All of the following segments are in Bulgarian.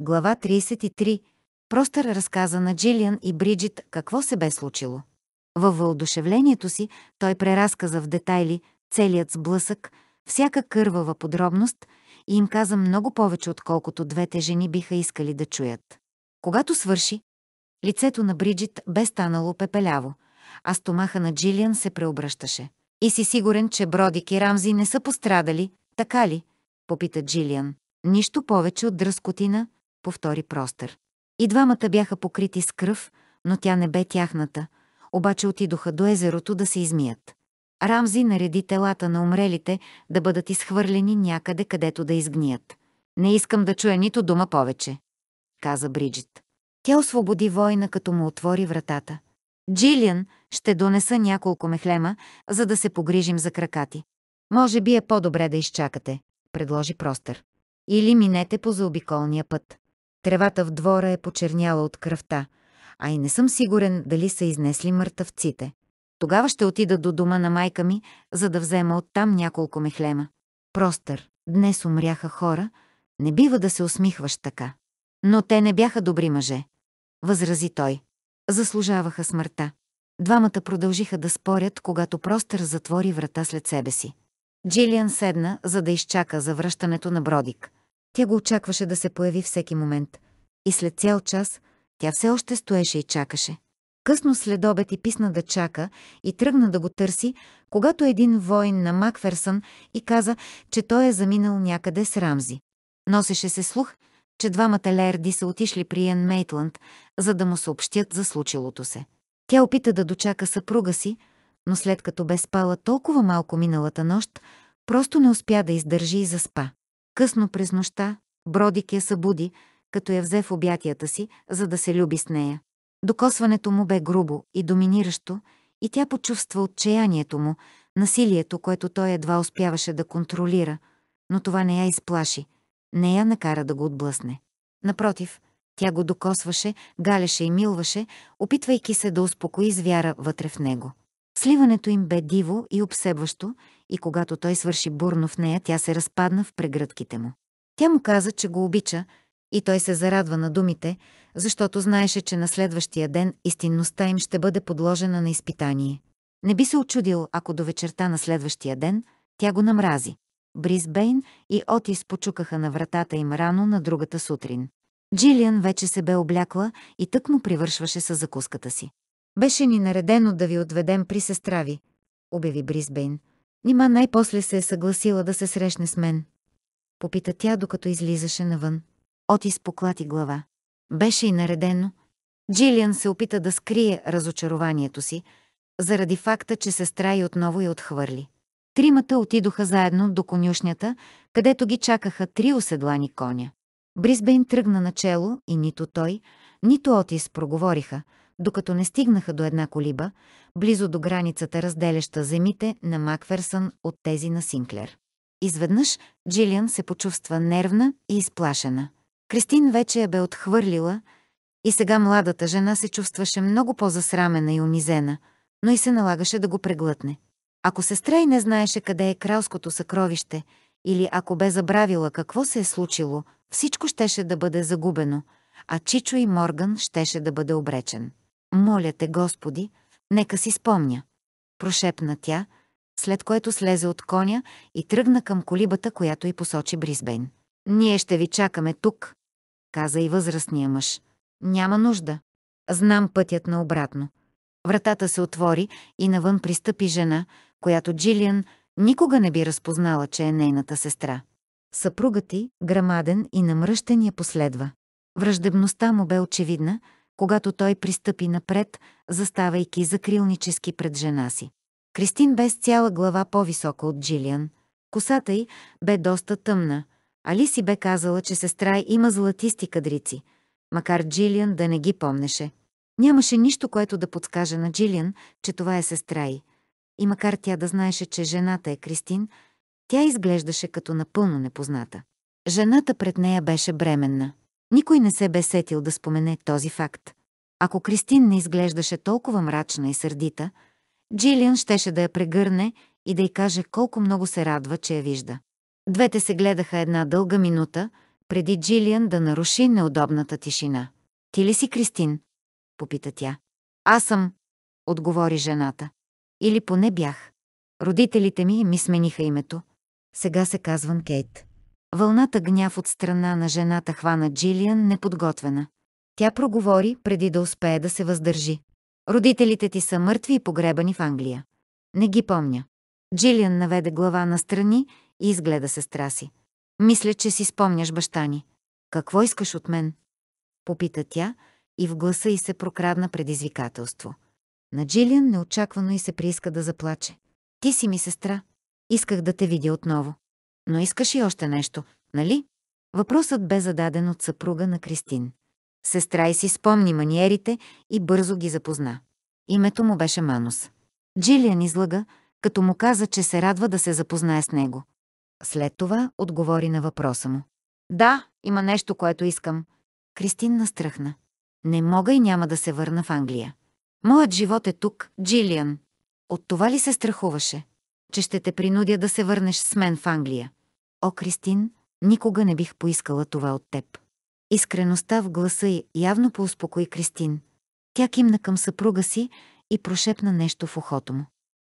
Глава 33. Простър разказа на Джилиан и Бриджит какво се бе случило. Във въодушевлението си той преразказа в детайли целият сблъсък, всяка кървава подробност и им каза много повече, отколкото двете жени биха искали да чуят. Когато свърши, лицето на Бриджит бе станало пепеляво, а стомаха на Джилиан се преобръщаше. И си сигурен, че Бродик и Рамзи не са пострадали, така ли? Попита Джилиан. Нищо повече от дръскотина, повтори простър. И двамата бяха покрити с кръв, но тя не бе тяхната, обаче отидоха до езерото да се измият. Рамзи нареди телата на умрелите да бъдат изхвърлени някъде, където да изгният. Не искам да чуя нито дума повече, каза Бриджит. Тя освободи война, като му отвори вратата. Джилиан, ще донеса няколко мехлема, за да се погрижим за кракати. Може би е по-добре да изчакате, предложи простър. Или минете по заобиколния път. Тревата в двора е почерняла от кръвта, а и не съм сигурен дали са изнесли мъртъвците. Тогава ще отида до дома на майка ми, за да взема оттам няколко мехлема. Простър, днес умряха хора, не бива да се усмихваш така. Но те не бяха добри мъже, възрази той. Заслужаваха смъртта. Двамата продължиха да спорят, когато Простър затвори врата след себе си. Джилиан седна, за да изчака завръщането на Бродик. Тя го очакваше да се появи всеки момент. И след цял час тя все още стоеше и чакаше. Късно след обед и писна да чака и тръгна да го търси, когато един воин на Макферсън и каза, че той е заминал някъде с Рамзи. Носеше се слух, че двамата Лерди са отишли при Ян Мейтланд, за да му съобщят за случилото се. Тя опита да дочака съпруга си, но след като бе спала толкова малко миналата нощ, просто не успя да издържи и заспа. Късно през нощта Бродик я събуди, като я взе в обятията си, за да се люби с нея. Докосването му бе грубо и доминиращо, и тя почувства отчаянието му, насилието, което той едва успяваше да контролира, но това не я изплаши, не я накара да го отблъсне. Напротив, тя го докосваше, галеше и милваше, опитвайки се да успокои звяра вътре в него. Сливането им бе диво и обсебващо, и когато той свърши бурно в нея, тя се разпадна в прегръдките му. Тя му каза, че го обича, и той се зарадва на думите, защото знаеше, че на следващия ден истинността им ще бъде подложена на изпитание. Не би се очудил, ако до вечерта на следващия ден тя го намрази. Бризбейн и Отис почукаха на вратата им рано на другата сутрин. Джилиан вече се бе облякла и тък му привършваше с закуската си. Беше ни наредено да ви отведем при сестра ви, обяви Бризбейн. Нима най-после се е съгласила да се срещне с мен. Попита тя, докато излизаше навън. Отис поклати глава. Беше и наредено. Джилиан се опита да скрие разочарованието си, заради факта, че сестра и отново я отхвърли. Тримата отидоха заедно до конюшнята, където ги чакаха три оседлани коня. Бризбейн тръгна начело и нито той, нито Отис проговориха – докато не стигнаха до една колиба, близо до границата разделяща земите на Макферсън от тези на Синклер. Изведнъж Джилиан се почувства нервна и изплашена. Кристин вече я бе отхвърлила и сега младата жена се чувстваше много по-засрамена и унизена, но и се налагаше да го преглътне. Ако сестра и не знаеше къде е кралското съкровище или ако бе забравила какво се е случило, всичко щеше да бъде загубено, а Чичо и Морган щеше да бъде обречен. Моля те, Господи, нека си спомня, прошепна тя, след което слезе от коня и тръгна към колибата, която й посочи Бризбейн. Ние ще ви чакаме тук, каза и възрастния мъж. Няма нужда. Знам пътят наобратно. Вратата се отвори и навън пристъпи жена, която Джилиан никога не би разпознала, че е нейната сестра. Съпругът ти, грамаден и намръщен, я последва. Враждебността му бе очевидна, когато той пристъпи напред, заставайки закрилнически пред жена си. Кристин бе с цяла глава по-висока от Джилиан. Косата й бе доста тъмна. Али си бе казала, че сестра й има златисти кадрици, макар Джилиан да не ги помнеше. Нямаше нищо, което да подскаже на Джилиан, че това е сестра й. И макар тя да знаеше, че жената е Кристин, тя изглеждаше като напълно непозната. Жената пред нея беше бременна. Никой не се бе сетил да спомене този факт. Ако Кристин не изглеждаше толкова мрачна и сърдита, Джилиан щеше да я прегърне и да й каже колко много се радва, че я вижда. Двете се гледаха една дълга минута, преди Джилиан да наруши неудобната тишина. «Ти ли си Кристин?» – попита тя. «Аз съм», отговори жената. «Или поне бях. Родителите ми ми смениха името. Сега се казвам Кейт». Вълната гняв от страна на жената хвана Джилиан неподготвена. Тя проговори, преди да успее да се въздържи. Родителите ти са мъртви и погребани в Англия. Не ги помня. Джилиан наведе глава настрани и изгледа сестра си. Мисля, че си спомняш баща ни. Какво искаш от мен? Попита тя и в гласа й се прокрадна предизвикателство. На Джилиан неочаквано и се прииска да заплаче. Ти си ми сестра. Исках да те видя отново. Но искаш и още нещо, нали? Въпросът бе зададен от съпруга на Кристин. Сестра и си спомни маниерите и бързо ги запозна. Името му беше Манус. Джилиан излага, като му каза, че се радва да се запознае с него. След това отговори на въпроса му. Да, има нещо, което искам. Кристин настръхна. Не мога и няма да се върна в Англия. Моят живот е тук, Джилиан. От това ли се страхуваше? че ще те принудя да се върнеш с мен в Англия. О, Кристин, никога не бих поискала това от теб. Искреността в гласа й явно поуспокои Кристин. Тя кимна към съпруга си и прошепна нещо в ухото му.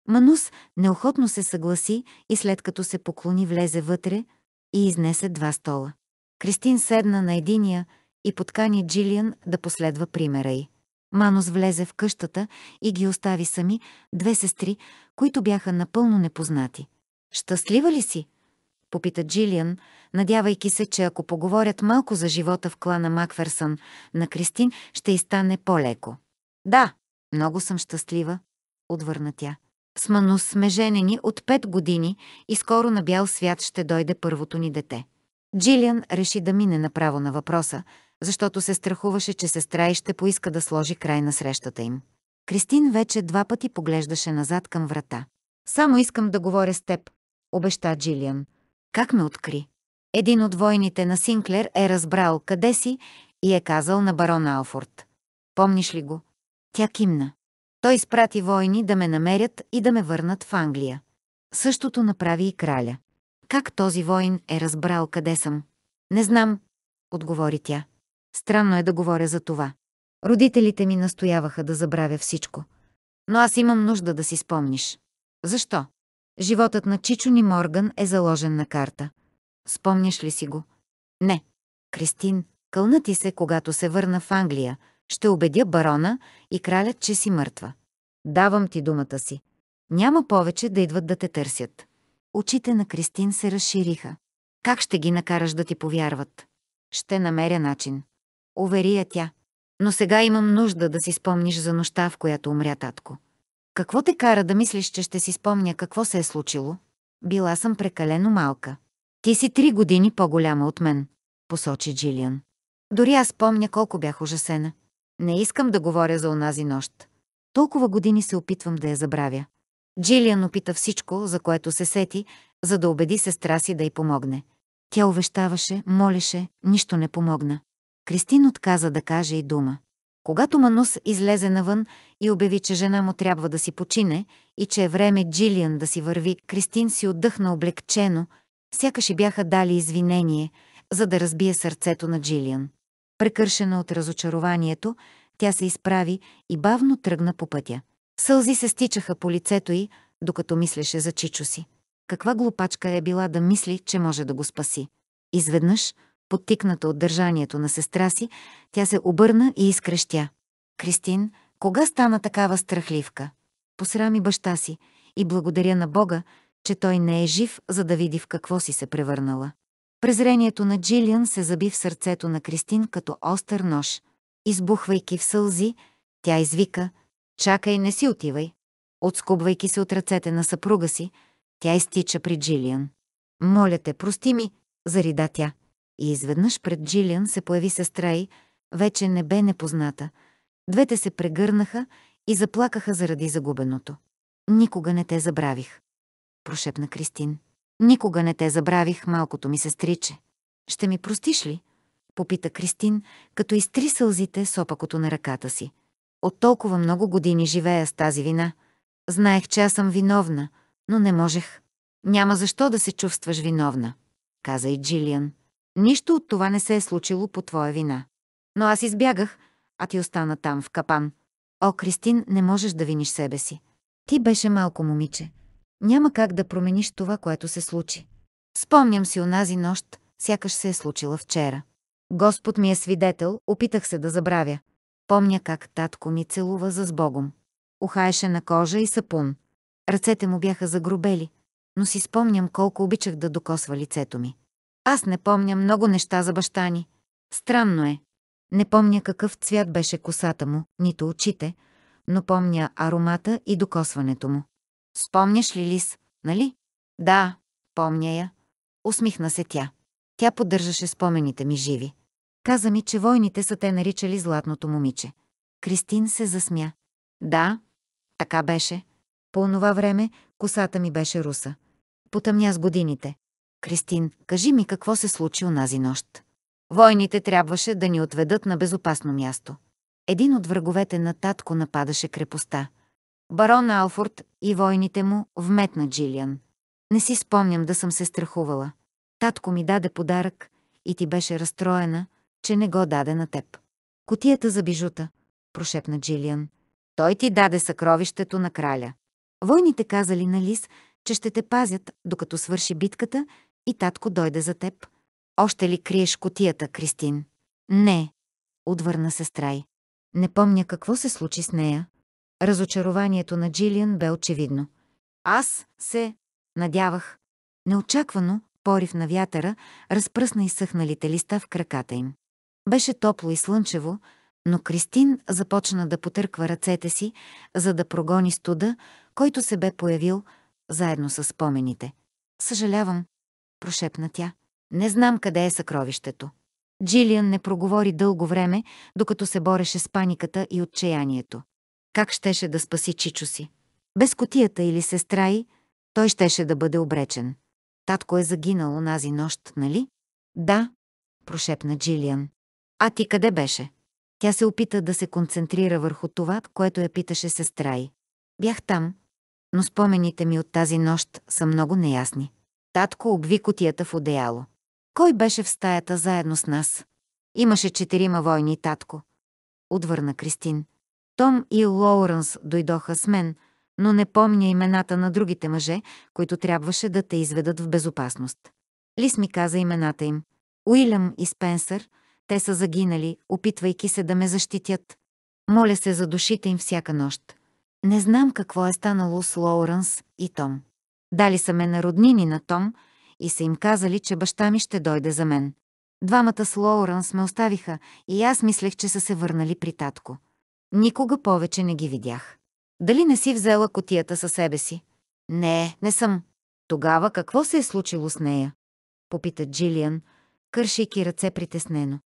Манус неохотно се съгласи и след като се поклони влезе вътре и изнесе два стола. Кристин седна на единия и подкани Джилиан да последва примера й. Манос влезе в къщата и ги остави сами, две сестри, които бяха напълно непознати. «Щастлива ли си?» — попита Джилиан, надявайки се, че ако поговорят малко за живота в клана Макферсън на Кристин, ще й стане по-леко. «Да, много съм щастлива», — отвърна тя. С Манус сме женени от пет години и скоро на бял свят ще дойде първото ни дете. Джилиан реши да мине направо на въпроса, защото се страхуваше, че сестра и ще поиска да сложи край на срещата им. Кристин вече два пъти поглеждаше назад към врата. «Само искам да говоря с теб», обеща Джилиан. «Как ме откри?» Един от войните на Синклер е разбрал къде си и е казал на барон Алфорд. Помниш ли го? Тя кимна. Той изпрати войни да ме намерят и да ме върнат в Англия. Същото направи и краля. Как този войн е разбрал къде съм? Не знам, отговори тя. Странно е да говоря за това. Родителите ми настояваха да забравя всичко. Но аз имам нужда да си спомниш. Защо? Животът на Чичо ни Морган е заложен на карта. Спомняш ли си го? Не. Кристин, кълна ти се, когато се върна в Англия. Ще убедя барона и кралят, че си мъртва. Давам ти думата си. Няма повече да идват да те търсят. Очите на Кристин се разшириха. Как ще ги накараш да ти повярват? Ще намеря начин увери я тя. Но сега имам нужда да си спомниш за нощта, в която умря татко. Какво те кара да мислиш, че ще си спомня какво се е случило? Била съм прекалено малка. Ти си три години по-голяма от мен, посочи Джилиан. Дори аз помня колко бях ужасена. Не искам да говоря за онази нощ. Толкова години се опитвам да я забравя. Джилиан опита всичко, за което се сети, за да убеди сестра си да й помогне. Тя увещаваше, молеше, нищо не помогна. Кристин отказа да каже и дума. Когато Манус излезе навън и обяви, че жена му трябва да си почине и че е време Джилиан да си върви, Кристин си отдъхна облегчено, сякаш и бяха дали извинение, за да разбие сърцето на Джилиан. Прекършена от разочарованието, тя се изправи и бавно тръгна по пътя. Сълзи се стичаха по лицето й, докато мислеше за чичо си. Каква глупачка е била да мисли, че може да го спаси. Изведнъж – Подтикната от държанието на сестра си, тя се обърна и изкрещя. «Кристин, кога стана такава страхливка?» Посрами баща си и благодаря на Бога, че той не е жив, за да види в какво си се превърнала. Презрението на Джилиан се заби в сърцето на Кристин като остър нож. Избухвайки в сълзи, тя извика «Чакай, не си отивай!» Отскубвайки се от ръцете на съпруга си, тя изтича при Джилиан. «Моля те, прости ми!» зарида тя. И изведнъж пред Джилиан се появи сестра и вече не бе непозната. Двете се прегърнаха и заплакаха заради загубеното. Никога не те забравих, прошепна Кристин. Никога не те забравих, малкото ми сестриче. Ще ми простиш ли? Попита Кристин, като изтри сълзите с опакото на ръката си. От толкова много години живея с тази вина. Знаех, че аз съм виновна, но не можех. Няма защо да се чувстваш виновна, каза и Джилиан. Нищо от това не се е случило по твоя вина. Но аз избягах, а ти остана там в капан. О, Кристин, не можеш да виниш себе си. Ти беше малко момиче. Няма как да промениш това, което се случи. Спомням си онази нощ, сякаш се е случила вчера. Господ ми е свидетел, опитах се да забравя. Помня как татко ми целува за сбогом. Ухаеше на кожа и сапун. Ръцете му бяха загрубели, но си спомням колко обичах да докосва лицето ми. Аз не помня много неща за баща ни. Странно е. Не помня какъв цвят беше косата му, нито очите, но помня аромата и докосването му. Спомняш ли Лис, нали? Да, помня я. Усмихна се тя. Тя поддържаше спомените ми живи. Каза ми, че войните са те наричали златното момиче. Кристин се засмя. Да, така беше. По онова време косата ми беше руса. Потъмня с годините. Кристин, кажи ми какво се случи онази нощ. Войните трябваше да ни отведат на безопасно място. Един от враговете на татко нападаше крепостта. Барон Алфорд и войните му вметна Джилиан. Не си спомням да съм се страхувала. Татко ми даде подарък и ти беше разстроена, че не го даде на теб. Котията за бижута, прошепна Джилиан. Той ти даде съкровището на краля. Войните казали на Лис, че ще те пазят, докато свърши битката и татко дойде за теб. Още ли криеш котията, Кристин? Не, отвърна се страй. Не помня какво се случи с нея. Разочарованието на Джилиан бе очевидно. Аз се надявах. Неочаквано, порив на вятъра, разпръсна изсъхналите листа в краката им. Беше топло и слънчево, но Кристин започна да потърква ръцете си, за да прогони студа, който се бе появил заедно с спомените. Съжалявам, прошепна тя. Не знам къде е съкровището. Джилиан не проговори дълго време, докато се бореше с паниката и отчаянието. Как щеше да спаси Чичо си? Без котията или сестра й, той щеше да бъде обречен. Татко е загинал онази нощ, нали? Да, прошепна Джилиан. А ти къде беше? Тя се опита да се концентрира върху това, което я питаше сестра й. Бях там, но спомените ми от тази нощ са много неясни. Татко обви котията в одеяло. Кой беше в стаята заедно с нас? Имаше четирима войни, татко. Отвърна Кристин. Том и Лоуренс дойдоха с мен, но не помня имената на другите мъже, които трябваше да те изведат в безопасност. Лис ми каза имената им. Уилям и Спенсър, те са загинали, опитвайки се да ме защитят. Моля се за душите им всяка нощ. Не знам какво е станало с Лоуренс и Том. Дали са ме на роднини на Том и са им казали, че баща ми ще дойде за мен. Двамата с Лоуранс ме оставиха и аз мислех, че са се върнали при татко. Никога повече не ги видях. Дали не си взела котията със себе си? Не, не съм. Тогава какво се е случило с нея? Попита Джилиан, кършейки ръце притеснено.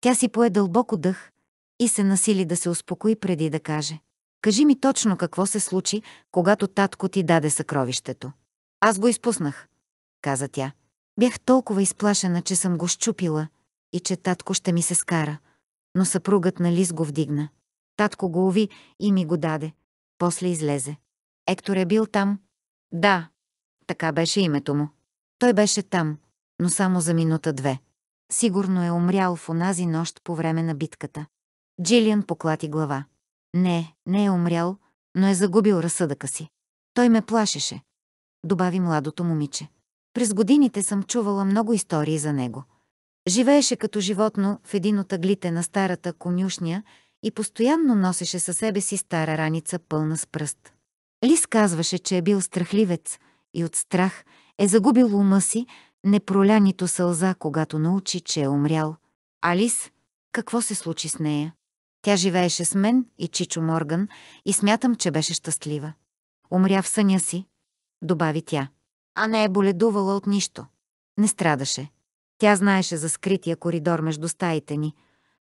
Тя си пое дълбоко дъх и се насили да се успокои преди да каже. Кажи ми точно какво се случи, когато татко ти даде съкровището. Аз го изпуснах, каза тя. Бях толкова изплашена, че съм го щупила и че татко ще ми се скара. Но съпругът на Лис го вдигна. Татко го уви и ми го даде. После излезе. Ектор е бил там? Да. Така беше името му. Той беше там, но само за минута-две. Сигурно е умрял в онази нощ по време на битката. Джилиан поклати глава. Не, не е умрял, но е загубил разсъдъка си. Той ме плашеше добави младото момиче. През годините съм чувала много истории за него. Живееше като животно в един от аглите на старата конюшня и постоянно носеше със себе си стара раница пълна с пръст. Лис казваше, че е бил страхливец и от страх е загубил ума си, непролянито сълза, когато научи, че е умрял. Алис, какво се случи с нея? Тя живееше с мен и Чичо Морган и смятам, че беше щастлива. Умря в съня си, добави тя. А не е боледувала от нищо. Не страдаше. Тя знаеше за скрития коридор между стаите ни,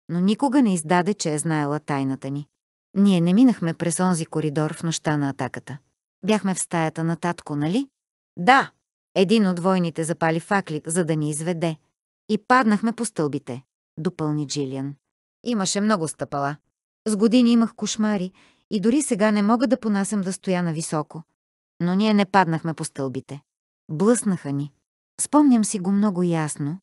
но никога не издаде, че е знаела тайната ни. Ние не минахме през онзи коридор в нощта на атаката. Бяхме в стаята на татко, нали? Да! Един от войните запали факли, за да ни изведе. И паднахме по стълбите, допълни Джилиан. Имаше много стъпала. С години имах кошмари и дори сега не мога да понасям да стоя на високо но ние не паднахме по стълбите. Блъснаха ни. Спомням си го много ясно,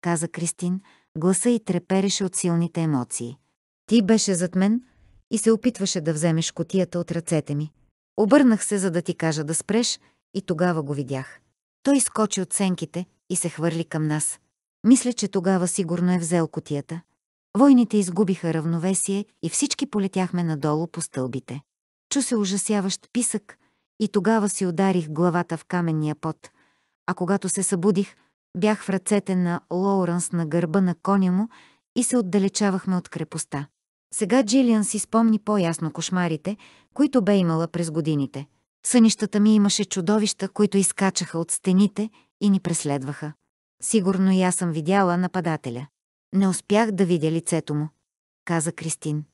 каза Кристин, гласа и трепереше от силните емоции. Ти беше зад мен и се опитваше да вземеш котията от ръцете ми. Обърнах се, за да ти кажа да спреш, и тогава го видях. Той скочи от сенките и се хвърли към нас. Мисля, че тогава сигурно е взел котията. Войните изгубиха равновесие и всички полетяхме надолу по стълбите. Чу се ужасяващ писък, и тогава си ударих главата в каменния пот, а когато се събудих, бях в ръцете на Лоуренс на гърба на коня му и се отдалечавахме от крепостта. Сега Джилиан си спомни по-ясно кошмарите, които бе имала през годините. сънищата ми имаше чудовища, които изкачаха от стените и ни преследваха. Сигурно и аз съм видяла нападателя. Не успях да видя лицето му, каза Кристин.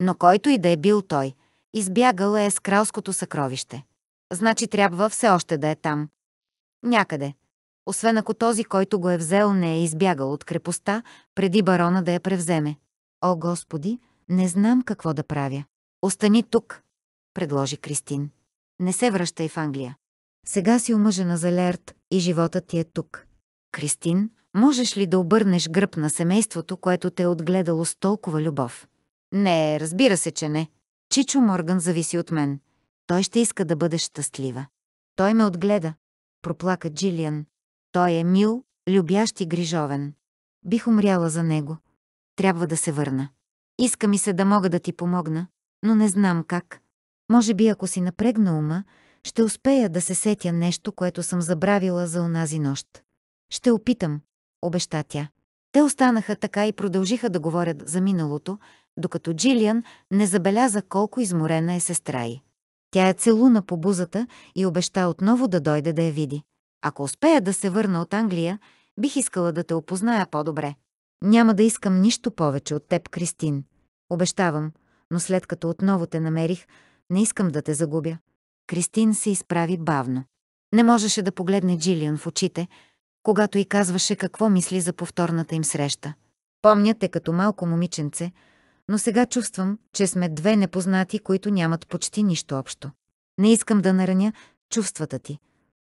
Но който и да е бил той, избягала е с кралското съкровище. Значи трябва все още да е там. Някъде. Освен ако този, който го е взел, не е избягал от крепостта, преди барона да я превземе. О, Господи, не знам какво да правя. Остани тук, предложи Кристин. Не се връщай в Англия. Сега си омъжена за Лерт и животът ти е тук. Кристин, можеш ли да обърнеш гръб на семейството, което те е отгледало с толкова любов? Не, разбира се, че не. Чичо Морган зависи от мен. Той ще иска да бъде щастлива. Той ме отгледа, проплака Джилиан. Той е мил, любящ и грижовен. Бих умряла за него. Трябва да се върна. Иска ми се да мога да ти помогна, но не знам как. Може би ако си напрегна ума, ще успея да се сетя нещо, което съм забравила за онази нощ. Ще опитам, обеща тя. Те останаха така и продължиха да говорят за миналото, докато Джилиан не забеляза колко изморена е сестра й. Тя я целуна по бузата и обеща отново да дойде да я види. Ако успея да се върна от Англия, бих искала да те опозная по-добре. Няма да искам нищо повече от теб, Кристин. Обещавам, но след като отново те намерих, не искам да те загубя. Кристин се изправи бавно. Не можеше да погледне Джилиан в очите, когато и казваше какво мисли за повторната им среща. Помня те като малко момиченце, но сега чувствам, че сме две непознати, които нямат почти нищо общо. Не искам да нараня чувствата ти,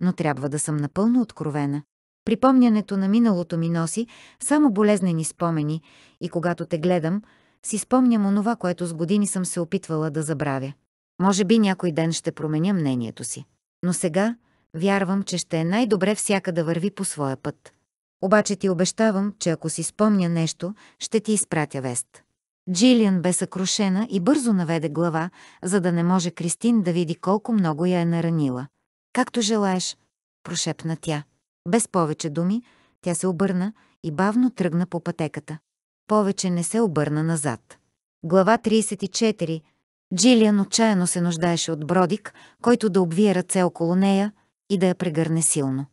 но трябва да съм напълно откровена. Припомнянето на миналото ми носи само болезнени спомени и когато те гледам, си спомням онова, което с години съм се опитвала да забравя. Може би някой ден ще променя мнението си. Но сега вярвам, че ще е най-добре всяка да върви по своя път. Обаче ти обещавам, че ако си спомня нещо, ще ти изпратя вест. Джилиан бе съкрушена и бързо наведе глава, за да не може Кристин да види колко много я е наранила. «Както желаеш», прошепна тя. Без повече думи, тя се обърна и бавно тръгна по пътеката. Повече не се обърна назад. Глава 34 Джилиан отчаяно се нуждаеше от бродик, който да обвие ръце около нея и да я прегърне силно.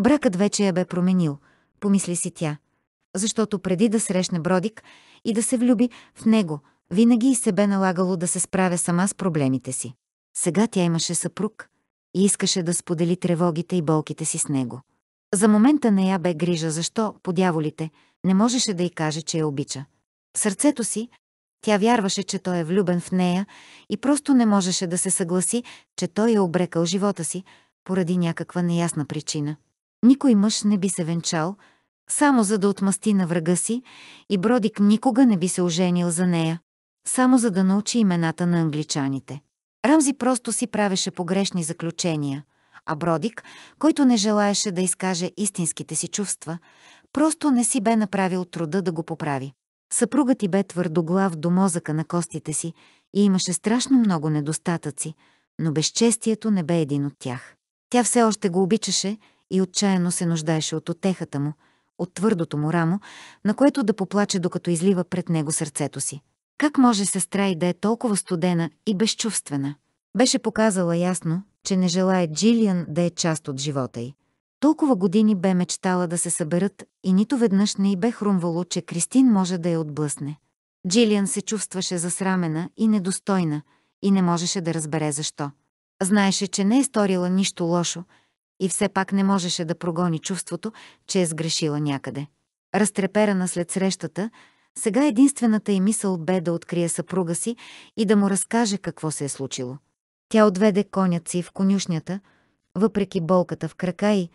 Бракът вече я бе променил, помисли си тя защото преди да срещне Бродик и да се влюби в него, винаги и се бе налагало да се справя сама с проблемите си. Сега тя имаше съпруг и искаше да сподели тревогите и болките си с него. За момента не я бе грижа защо, по дяволите, не можеше да й каже, че я обича. В сърцето си тя вярваше, че той е влюбен в нея и просто не можеше да се съгласи, че той е обрекал живота си, поради някаква неясна причина. Никой мъж не би се венчал, само за да отмъсти на врага си и Бродик никога не би се оженил за нея. Само за да научи имената на англичаните. Рамзи просто си правеше погрешни заключения, а Бродик, който не желаеше да изкаже истинските си чувства, просто не си бе направил труда да го поправи. Съпругът ти бе твърдоглав до мозъка на костите си и имаше страшно много недостатъци, но безчестието не бе един от тях. Тя все още го обичаше и отчаяно се нуждаеше от отехата му, от твърдото му рамо, на което да поплаче, докато излива пред него сърцето си. Как може сестра и да е толкова студена и безчувствена? Беше показала ясно, че не желая Джилиан да е част от живота й. Толкова години бе мечтала да се съберат и нито веднъж не й бе хрумвало, че Кристин може да я отблъсне. Джилиан се чувстваше засрамена и недостойна и не можеше да разбере защо. Знаеше, че не е сторила нищо лошо, и все пак не можеше да прогони чувството, че е сгрешила някъде. Разтреперана след срещата, сега единствената й мисъл бе да открие съпруга си и да му разкаже какво се е случило. Тя отведе конят си в конюшнята, въпреки болката в крака й,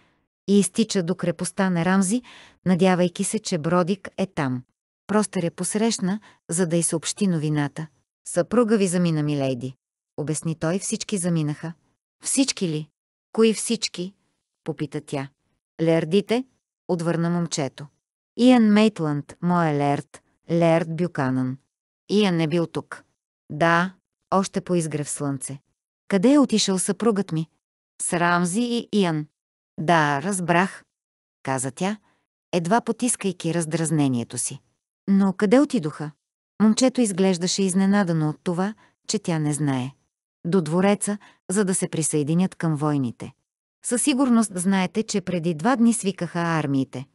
и изтича до крепостта на Рамзи, надявайки се, че Бродик е там. Простър я посрещна, за да й съобщи новината. Съпруга ви замина, милейди. Обясни той, всички заминаха. Всички ли? Кои всички? попита тя. Лердите, отвърна момчето. Иан Мейтланд, моя Лерд, Лерд Бюканан. Иан е бил тук. Да, още по изгрев слънце. Къде е отишъл съпругът ми? С Рамзи и Иан. Да, разбрах, каза тя, едва потискайки раздразнението си. Но къде отидоха? Момчето изглеждаше изненадано от това, че тя не знае до двореца, за да се присъединят към войните. Със сигурност знаете, че преди два дни свикаха армиите,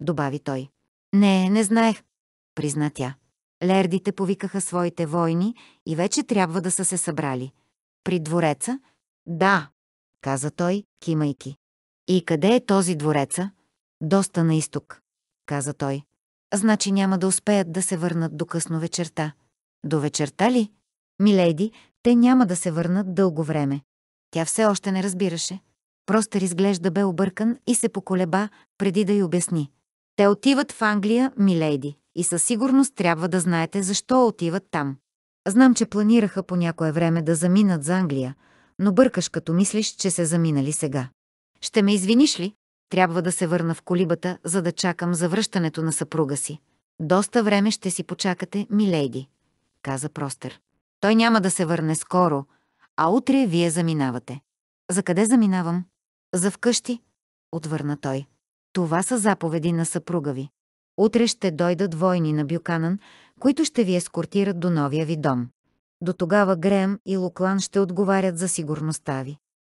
добави той. Не, не знаех, призна тя. Лердите повикаха своите войни и вече трябва да са се събрали. При двореца? Да, каза той, кимайки. И къде е този двореца? Доста на изток, каза той. Значи няма да успеят да се върнат до късно вечерта. До вечерта ли? Милейди, те няма да се върнат дълго време. Тя все още не разбираше. Простър изглежда бе объркан и се поколеба, преди да й обясни. Те отиват в Англия, милейди, и със сигурност трябва да знаете защо отиват там. Знам, че планираха по някое време да заминат за Англия, но бъркаш като мислиш, че се заминали сега. Ще ме извиниш ли? Трябва да се върна в колибата, за да чакам завръщането на съпруга си. Доста време ще си почакате, милейди, каза простър. Той няма да се върне скоро, а утре вие заминавате. За къде заминавам? За вкъщи, отвърна той. Това са заповеди на съпруга ви. Утре ще дойдат войни на Бюканан, които ще ви ескортират до новия ви дом. До тогава Греем и Луклан ще отговарят за сигурността ви.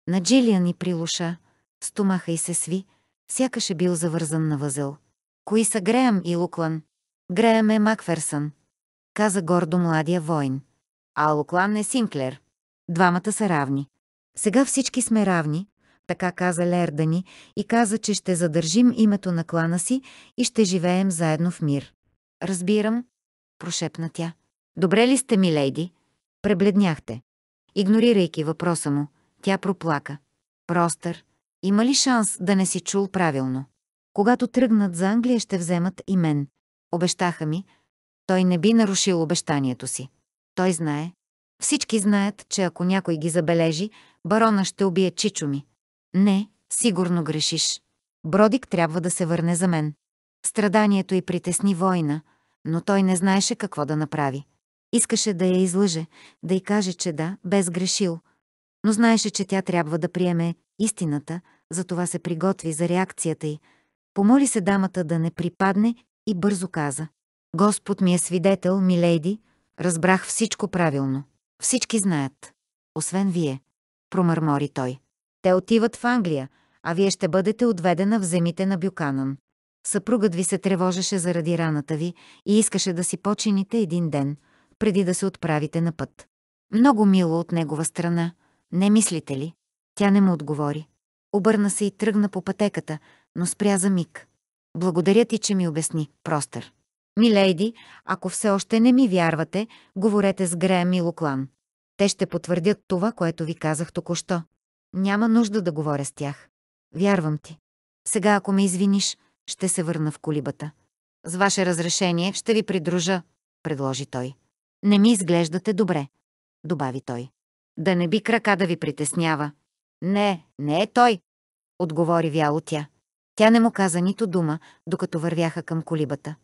На Джилиан и прилуша, стомаха и се сви, сякаш е бил завързан на възел. Кои са Греем и Луклан? Греем е Макферсън, каза гордо младия войн а Клан е Синклер. Двамата са равни. Сега всички сме равни, така каза Лердани и каза, че ще задържим името на клана си и ще живеем заедно в мир. Разбирам, прошепна тя. Добре ли сте, милейди? Пребледняхте. Игнорирайки въпроса му, тя проплака. Простър, има ли шанс да не си чул правилно? Когато тръгнат за Англия, ще вземат и мен. Обещаха ми. Той не би нарушил обещанието си. Той знае. Всички знаят, че ако някой ги забележи, барона ще убие чичо ми. Не, сигурно грешиш. Бродик трябва да се върне за мен. Страданието й притесни война, но той не знаеше какво да направи. Искаше да я излъже, да й каже, че да, без грешил. Но знаеше, че тя трябва да приеме истината, затова се приготви за реакцията й. Помоли се дамата да не припадне и бързо каза. Господ ми е свидетел, милейди, Разбрах всичко правилно. Всички знаят. Освен вие. Промърмори той. Те отиват в Англия, а вие ще бъдете отведена в земите на Бюканан. Съпругът ви се тревожеше заради раната ви и искаше да си почините един ден, преди да се отправите на път. Много мило от негова страна, не мислите ли? Тя не му отговори. Обърна се и тръгна по пътеката, но спря за миг. Благодаря ти, че ми обясни, Простър. Милейди, ако все още не ми вярвате, говорете с Греем и Луклан. Те ще потвърдят това, което ви казах току-що. Няма нужда да говоря с тях. Вярвам ти. Сега, ако ме извиниш, ще се върна в колибата. С ваше разрешение ще ви придружа, предложи той. Не ми изглеждате добре, добави той. Да не би крака да ви притеснява. Не, не е той, отговори вяло тя. Тя не му каза нито дума, докато вървяха към колибата.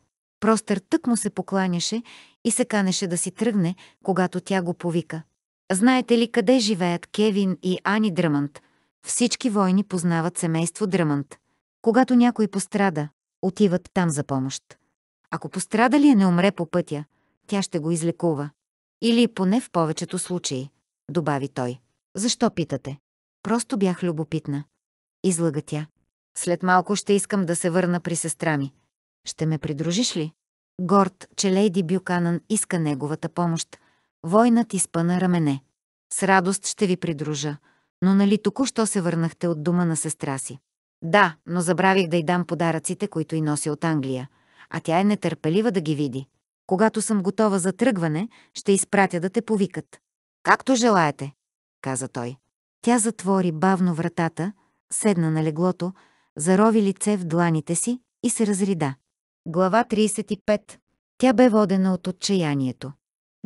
Простър тък му се покланяше и се канеше да си тръгне, когато тя го повика. Знаете ли къде живеят Кевин и Ани Дръмънт? Всички войни познават семейство Дръмънт. Когато някой пострада, отиват там за помощ. Ако пострадалия не умре по пътя, тя ще го излекува. Или поне в повечето случаи, добави той. Защо питате? Просто бях любопитна. Излага тя. След малко ще искам да се върна при сестра ми. Ще ме придружиш ли? Горд, че лейди Бюканан иска неговата помощ. Войнат изпъна рамене. С радост ще ви придружа, но нали току-що се върнахте от дома на сестра си? Да, но забравих да й дам подаръците, които й носи от Англия, а тя е нетърпелива да ги види. Когато съм готова за тръгване, ще изпратя да те повикат. Както желаете, каза той. Тя затвори бавно вратата, седна на леглото, зарови лице в дланите си и се разрида. Глава 35. Тя бе водена от отчаянието.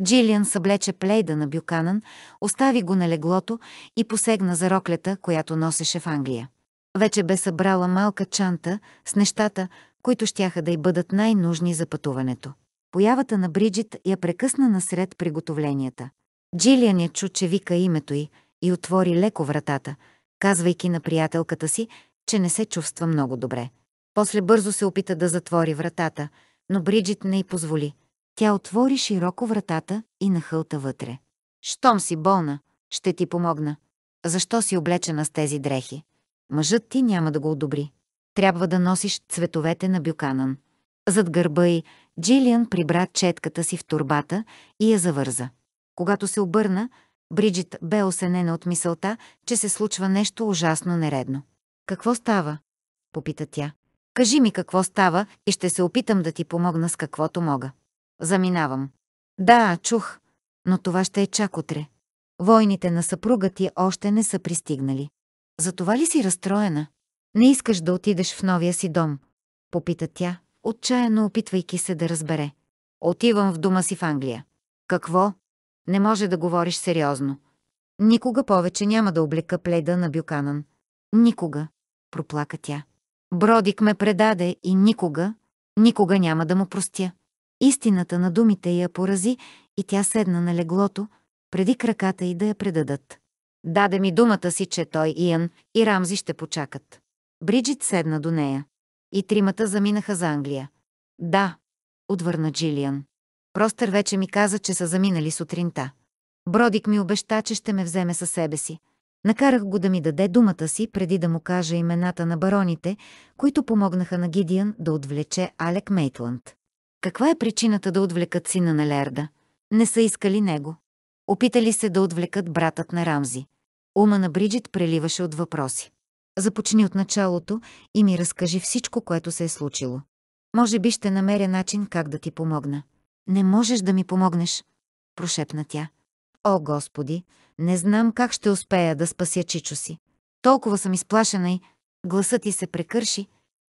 Джилиан съблече плейда на Бюканан, остави го на леглото и посегна за роклята, която носеше в Англия. Вече бе събрала малка чанта с нещата, които щяха да й бъдат най-нужни за пътуването. Появата на Бриджит я прекъсна насред приготовленията. Джилиан я чу, че вика името й и отвори леко вратата, казвайки на приятелката си, че не се чувства много добре. После бързо се опита да затвори вратата, но Бриджит не й позволи. Тя отвори широко вратата и нахълта вътре. «Щом си болна, ще ти помогна. Защо си облечена с тези дрехи? Мъжът ти няма да го одобри. Трябва да носиш цветовете на Бюканан». Зад гърба й Джилиан прибра четката си в турбата и я завърза. Когато се обърна, Бриджит бе осенена от мисълта, че се случва нещо ужасно нередно. «Какво става?» – попита тя. Кажи ми какво става и ще се опитам да ти помогна с каквото мога. Заминавам. Да, чух, но това ще е чак утре. Войните на съпруга ти още не са пристигнали. Затова ли си разстроена? Не искаш да отидеш в новия си дом? Попита тя, отчаяно опитвайки се да разбере. Отивам в дома си в Англия. Какво? Не може да говориш сериозно. Никога повече няма да облека пледа на Бюканан. Никога, проплака тя. Бродик ме предаде и никога, никога няма да му простя. Истината на думите я порази и тя седна на леглото, преди краката й да я предадат. Даде ми думата си, че той, Иан и Рамзи ще почакат. Бриджит седна до нея. И тримата заминаха за Англия. Да, отвърна Джилиан. Простър вече ми каза, че са заминали сутринта. Бродик ми обеща, че ще ме вземе със себе си. Накарах го да ми даде думата си, преди да му кажа имената на бароните, които помогнаха на Гидиан да отвлече Алек Мейтланд. Каква е причината да отвлекат сина на Лерда? Не са искали него. Опитали се да отвлекат братът на Рамзи. Ума на Бриджит преливаше от въпроси. Започни от началото и ми разкажи всичко, което се е случило. Може би ще намеря начин как да ти помогна. Не можеш да ми помогнеш, прошепна тя. О, Господи, не знам как ще успея да спася Чичо си. Толкова съм изплашена и гласът ти се прекърши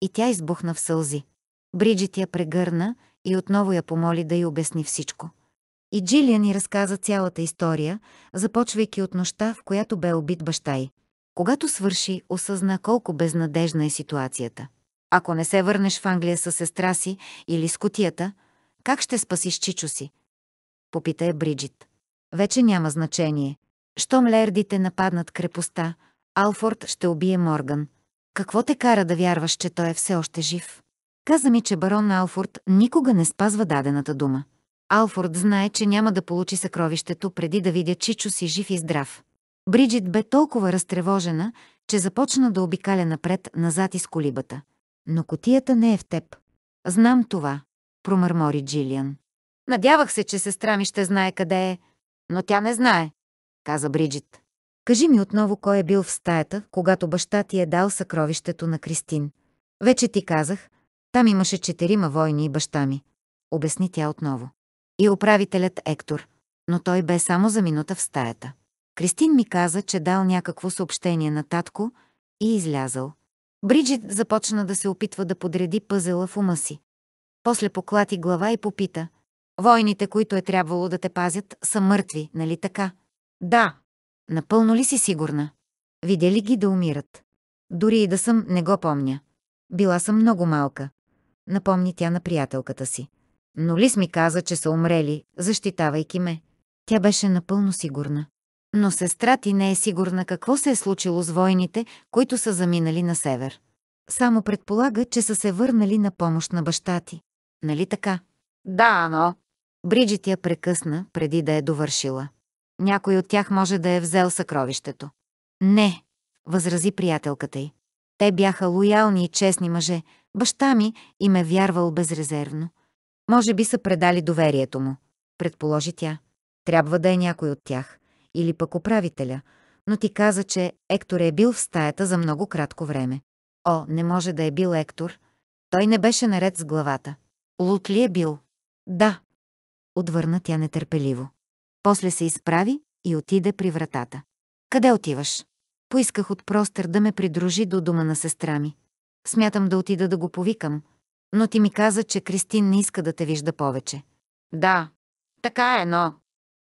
и тя избухна в сълзи. Бриджит я прегърна и отново я помоли да й обясни всичко. И Джилия ни разказа цялата история, започвайки от нощта, в която бе убит баща й. Когато свърши, осъзна колко безнадежна е ситуацията. Ако не се върнеш в Англия с сестра си или с котията, как ще спасиш Чичо си? Попита е Бриджит вече няма значение. Щом лердите нападнат крепостта, Алфорд ще убие Морган. Какво те кара да вярваш, че той е все още жив? Каза ми, че барон Алфорд никога не спазва дадената дума. Алфорд знае, че няма да получи съкровището преди да видя Чичо си жив и здрав. Бриджит бе толкова разтревожена, че започна да обикаля напред-назад из колибата. Но котията не е в теб. Знам това, промърмори Джилиан. Надявах се, че сестра ми ще знае къде е, но тя не знае, каза Бриджит. Кажи ми отново кой е бил в стаята, когато баща ти е дал съкровището на Кристин. Вече ти казах, там имаше четирима войни и баща ми. Обясни тя отново. И управителят Ектор. Но той бе само за минута в стаята. Кристин ми каза, че дал някакво съобщение на татко и излязал. Бриджит започна да се опитва да подреди пъзела в ума си. После поклати глава и попита. Войните, които е трябвало да те пазят, са мъртви, нали така? Да. Напълно ли си сигурна? Видя ли ги да умират? Дори и да съм, не го помня. Била съм много малка. Напомни тя на приятелката си. Но Лис ми каза, че са умрели, защитавайки ме. Тя беше напълно сигурна. Но сестра ти не е сигурна какво се е случило с войните, които са заминали на север. Само предполага, че са се върнали на помощ на баща ти. Нали така? Да, но... Бриджит я прекъсна, преди да е довършила. Някой от тях може да е взел съкровището. Не, възрази приятелката й. Те бяха лоялни и честни мъже. Баща ми им е вярвал безрезервно. Може би са предали доверието му, предположи тя. Трябва да е някой от тях. Или пък управителя. Но ти каза, че Ектор е бил в стаята за много кратко време. О, не може да е бил Ектор. Той не беше наред с главата. Лут ли е бил? Да, отвърна тя нетърпеливо. После се изправи и отиде при вратата. Къде отиваш? Поисках от простър да ме придружи до дома на сестра ми. Смятам да отида да го повикам, но ти ми каза, че Кристин не иска да те вижда повече. Да, така е, но...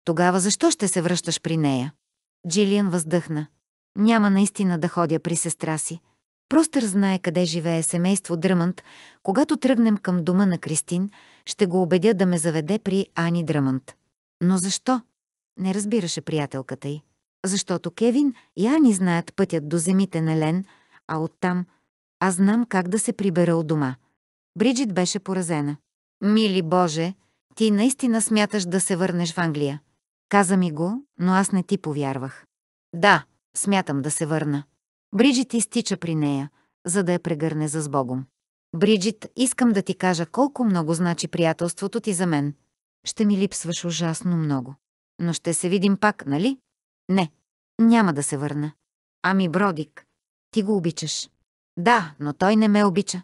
Тогава защо ще се връщаш при нея? Джилиан въздъхна. Няма наистина да ходя при сестра си. Простър знае къде живее семейство Дръмънт. Когато тръгнем към дома на Кристин, ще го убедя да ме заведе при Ани Дръмънт. Но защо? Не разбираше приятелката й. Защото Кевин и Ани знаят пътят до земите на Лен, а оттам аз знам как да се прибера от дома. Бриджит беше поразена. Мили Боже, ти наистина смяташ да се върнеш в Англия. Каза ми го, но аз не ти повярвах. Да, смятам да се върна. Бриджит изтича при нея, за да я прегърне за сбогом. Бриджит, искам да ти кажа колко много значи приятелството ти за мен. Ще ми липсваш ужасно много. Но ще се видим пак, нали? Не, няма да се върна. Ами, Бродик, ти го обичаш. Да, но той не ме обича.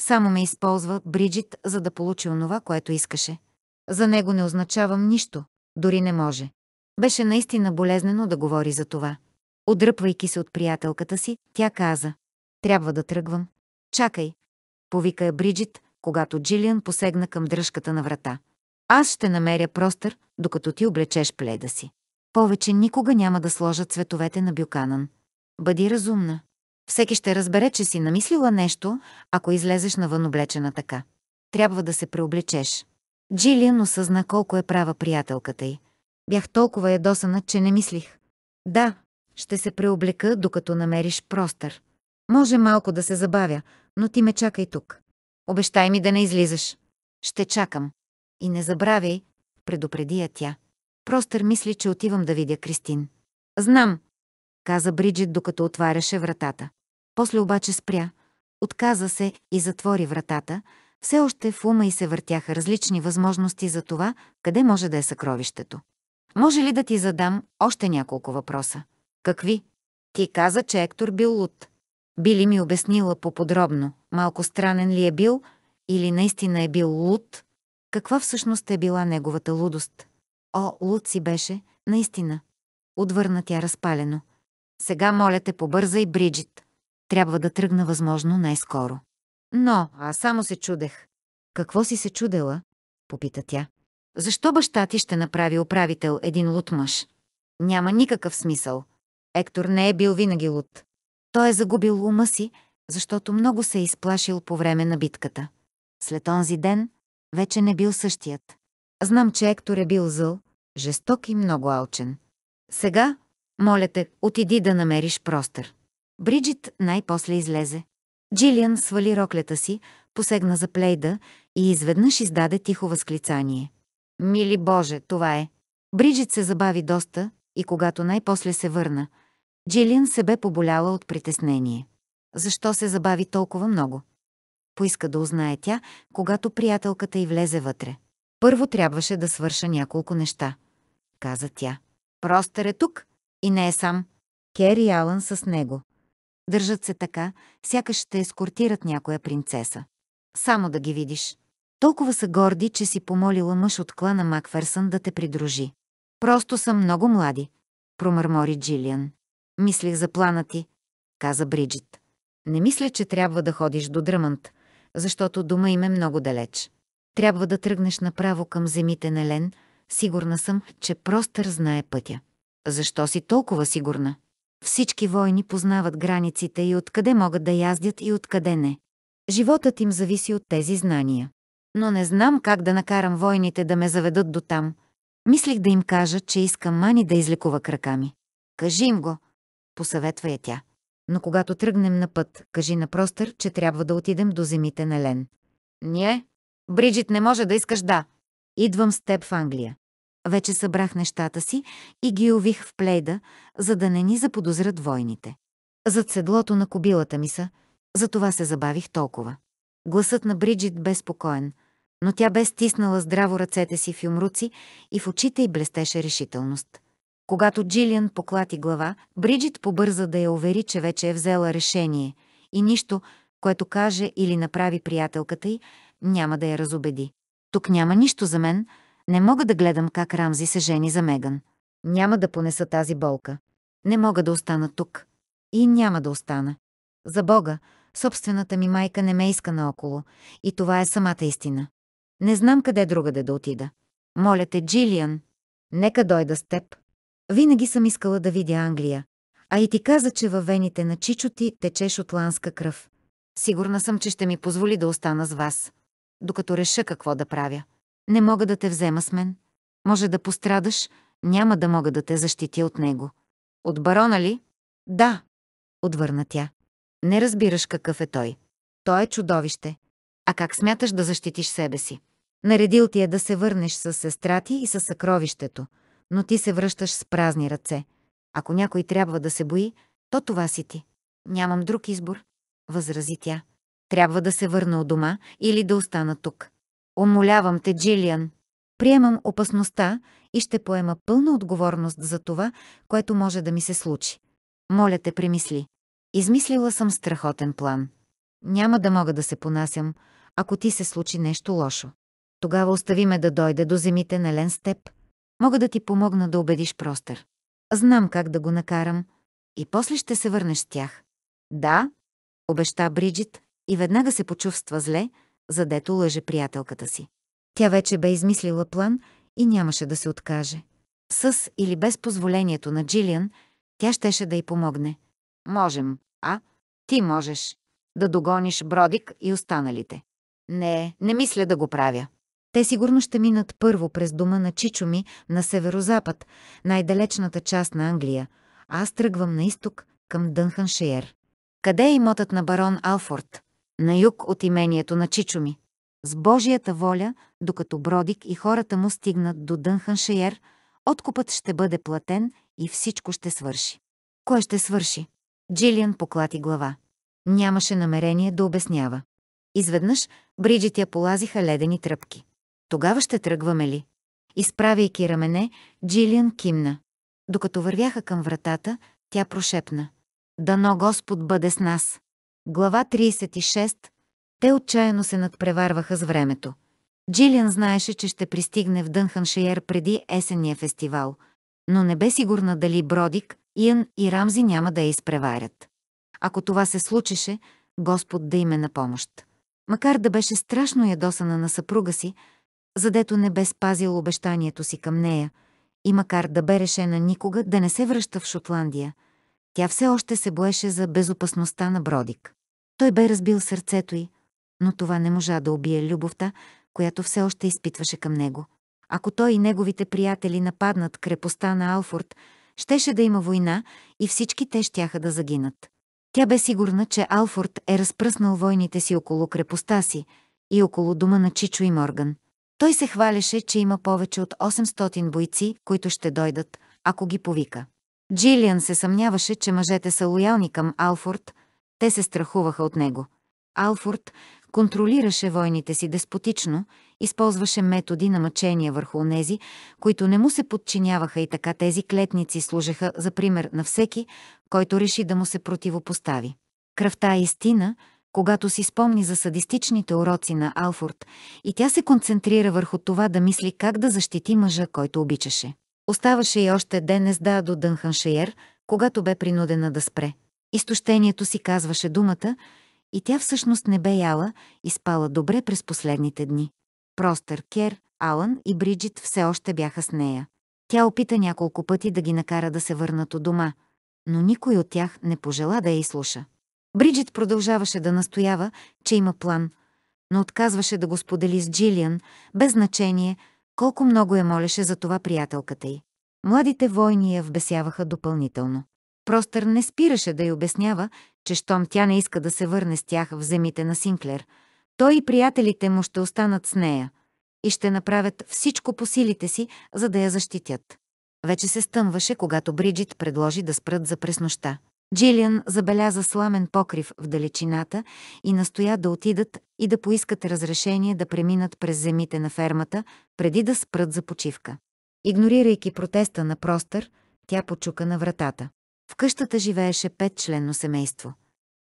Само ме използва Бриджит, за да получи онова, което искаше. За него не означавам нищо, дори не може. Беше наистина болезнено да говори за това. Отдръпвайки се от приятелката си, тя каза. Трябва да тръгвам. Чакай, повика Бриджит, когато Джилиан посегна към дръжката на врата. Аз ще намеря простър, докато ти облечеш пледа си. Повече никога няма да сложа цветовете на Бюканан. Бъди разумна. Всеки ще разбере, че си намислила нещо, ако излезеш навън облечена така. Трябва да се преоблечеш. Джилиан осъзна колко е права приятелката й. Бях толкова ядосана, че не мислих. Да, ще се преоблека, докато намериш простър. Може малко да се забавя, но ти ме чакай тук. Обещай ми да не излизаш. Ще чакам. И не забравяй, предупреди я тя. Простър мисли, че отивам да видя Кристин. Знам, каза Бриджит, докато отваряше вратата. После обаче спря, отказа се и затвори вратата. Все още в ума и се въртяха различни възможности за това, къде може да е съкровището. Може ли да ти задам още няколко въпроса? Какви? Ти каза, че Ектор бил луд би ли ми обяснила по-подробно, малко странен ли е бил или наистина е бил луд? Каква всъщност е била неговата лудост? О, луд си беше, наистина. Отвърна тя разпалено. Сега моля те побързай, Бриджит. Трябва да тръгна възможно най-скоро. Но, а само се чудех. Какво си се чудела? Попита тя. Защо баща ти ще направи управител един луд мъж? Няма никакъв смисъл. Ектор не е бил винаги луд. Той е загубил ума си, защото много се е изплашил по време на битката. След онзи ден вече не бил същият. Знам, че Ектор е бил зъл, жесток и много алчен. Сега, моля те, отиди да намериш простър. Бриджит най-после излезе. Джилиан свали роклята си, посегна за плейда и изведнъж издаде тихо възклицание. Мили Боже, това е! Бриджит се забави доста и когато най-после се върна – Джилин се бе поболяла от притеснение. Защо се забави толкова много? Поиска да узнае тя, когато приятелката й влезе вътре. Първо трябваше да свърша няколко неща, каза тя. Простър е тук и не е сам. Кери Алън с него. Държат се така, сякаш ще ескортират някоя принцеса. Само да ги видиш. Толкова са горди, че си помолила мъж от клана Макферсън да те придружи. Просто са много млади, промърмори Джилиан. Мислих за плана ти, каза Бриджит. Не мисля, че трябва да ходиш до Дръмънт, защото дома им е много далеч. Трябва да тръгнеш направо към земите на Лен. Сигурна съм, че Простър знае пътя. Защо си толкова сигурна? Всички войни познават границите и откъде могат да яздят и откъде не. Животът им зависи от тези знания. Но не знам как да накарам войните да ме заведат до там. Мислих да им кажа, че искам Мани да излекува крака ми. Кажи им го, посъветва я тя. Но когато тръгнем на път, кажи на Простър, че трябва да отидем до земите на Лен. Ние? Бриджит не може да искаш да. Идвам с теб в Англия. Вече събрах нещата си и ги ових в плейда, за да не ни заподозрат войните. Зад седлото на кобилата ми са, затова се забавих толкова. Гласът на Бриджит бе спокоен, но тя бе стиснала здраво ръцете си в юмруци и в очите й блестеше решителност. Когато Джилиан поклати глава, Бриджит побърза да я увери, че вече е взела решение и нищо, което каже или направи приятелката й, няма да я разобеди. Тук няма нищо за мен, не мога да гледам как Рамзи се жени за Меган. Няма да понеса тази болка. Не мога да остана тук. И няма да остана. За Бога, собствената ми майка не ме иска наоколо. И това е самата истина. Не знам къде другаде да отида. Моля те, Джилиан, нека дойда с теб. Винаги съм искала да видя Англия. А и ти каза, че във вените на Чичо ти тече шотландска кръв. Сигурна съм, че ще ми позволи да остана с вас, докато реша какво да правя. Не мога да те взема с мен. Може да пострадаш, няма да мога да те защитя от него. От барона ли? Да, отвърна тя. Не разбираш какъв е той. Той е чудовище. А как смяташ да защитиш себе си? Наредил ти е да се върнеш с сестра ти и с съкровището – но ти се връщаш с празни ръце. Ако някой трябва да се бои, то това си ти. Нямам друг избор, възрази тя. Трябва да се върна от дома или да остана тук. Умолявам те, Джилиан. Приемам опасността и ще поема пълна отговорност за това, което може да ми се случи. Моля те, премисли. Измислила съм страхотен план. Няма да мога да се понасям, ако ти се случи нещо лошо. Тогава остави ме да дойде до земите на Ленстеп. Мога да ти помогна да убедиш простър. Знам как да го накарам. И после ще се върнеш с тях. Да, обеща Бриджит и веднага се почувства зле, задето лъже приятелката си. Тя вече бе измислила план и нямаше да се откаже. С или без позволението на Джилиан, тя щеше да й помогне. Можем, а? Ти можеш. Да догониш Бродик и останалите. Не, не мисля да го правя. Те сигурно ще минат първо през дома на Чичуми на северозапад, най-далечната част на Англия, а аз тръгвам на изток към Дънханшиер. Къде е имотът на барон Алфорд? На юг от имението на Чичуми. С Божията воля, докато Бродик и хората му стигнат до Дънханшиер, откупът ще бъде платен и всичко ще свърши. Кой ще свърши? Джилиан поклати глава. Нямаше намерение да обяснява. Изведнъж Бриджит я полазиха ледени тръпки. Тогава ще тръгваме ли? Изправяйки рамене, Джилиан кимна. Докато вървяха към вратата, тя прошепна. Дано Господ бъде с нас. Глава 36. Те отчаяно се надпреварваха с времето. Джилиан знаеше, че ще пристигне в Дънханшиер преди есенния фестивал, но не бе сигурна дали Бродик, Иан и Рамзи няма да я изпреварят. Ако това се случеше, Господ да им е на помощ. Макар да беше страшно ядосана на съпруга си, задето не бе спазил обещанието си към нея, и макар да бе решена никога да не се връща в Шотландия, тя все още се боеше за безопасността на Бродик. Той бе разбил сърцето й, но това не можа да убие любовта, която все още изпитваше към него. Ако той и неговите приятели нападнат крепостта на Алфорд, щеше да има война и всички те щяха да загинат. Тя бе сигурна, че Алфорд е разпръснал войните си около крепостта си и около дома на Чичо и Морган. Той се хвалеше, че има повече от 800 бойци, които ще дойдат, ако ги повика. Джилиан се съмняваше, че мъжете са лоялни към Алфорд, те се страхуваха от него. Алфорд контролираше войните си деспотично, използваше методи на мъчения върху онези, които не му се подчиняваха и така тези клетници служеха за пример на всеки, който реши да му се противопостави. Кръвта е истина, когато си спомни за садистичните уроци на Алфорд и тя се концентрира върху това да мисли как да защити мъжа, който обичаше. Оставаше и още ден езда до Дънханшеер, когато бе принудена да спре. Изтощението си казваше думата и тя всъщност не бе яла и спала добре през последните дни. Простър, Кер, Алън и Бриджит все още бяха с нея. Тя опита няколко пъти да ги накара да се върнат от дома, но никой от тях не пожела да я изслуша. Бриджит продължаваше да настоява, че има план, но отказваше да го сподели с Джилиан, без значение колко много я молеше за това приятелката й. Младите войни я вбесяваха допълнително. Простър не спираше да й обяснява, че щом тя не иска да се върне с тях в земите на Синклер, той и приятелите му ще останат с нея и ще направят всичко по силите си, за да я защитят. Вече се стъмваше, когато Бриджит предложи да спрат за през нощта. Джилиан забеляза сламен покрив в далечината и настоя да отидат и да поискат разрешение да преминат през земите на фермата, преди да спрат за почивка. Игнорирайки протеста на Простър, тя почука на вратата. В къщата живееше пет членно семейство.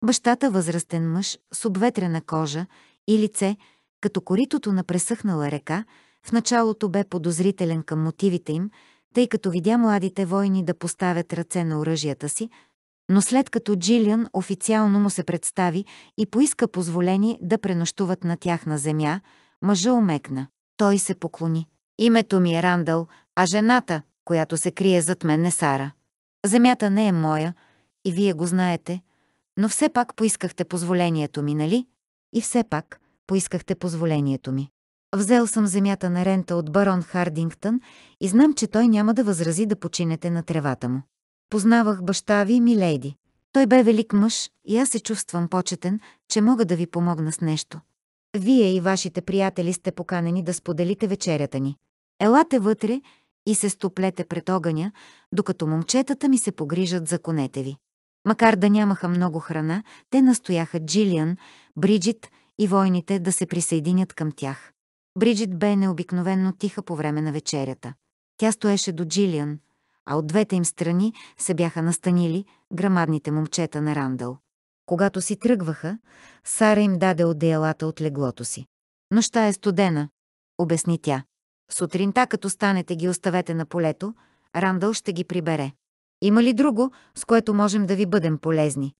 Бащата възрастен мъж с обветрена кожа и лице, като коритото на пресъхнала река, в началото бе подозрителен към мотивите им, тъй като видя младите войни да поставят ръце на оръжията си, но след като Джилиан официално му се представи и поиска позволение да пренощуват на тяхна земя, мъжа омекна. Той се поклони. Името ми е Рандъл, а жената, която се крие зад мен е Сара. Земята не е моя, и вие го знаете, но все пак поискахте позволението ми, нали? И все пак поискахте позволението ми. Взел съм земята на рента от барон Хардингтън и знам, че той няма да възрази да починете на тревата му. Познавах баща ви, милейди. Той бе велик мъж и аз се чувствам почетен, че мога да ви помогна с нещо. Вие и вашите приятели сте поканени да споделите вечерята ни. Елате вътре и се стоплете пред огъня, докато момчетата ми се погрижат за конете ви. Макар да нямаха много храна, те настояха Джилиан, Бриджит и войните да се присъединят към тях. Бриджит бе необикновенно тиха по време на вечерята. Тя стоеше до Джилиан – а от двете им страни се бяха настанили грамадните момчета на Рандъл. Когато си тръгваха, Сара им даде одеялата от леглото си. Нощта е студена, обясни тя. Сутринта, като станете, ги оставете на полето, Рандъл ще ги прибере. Има ли друго, с което можем да ви бъдем полезни?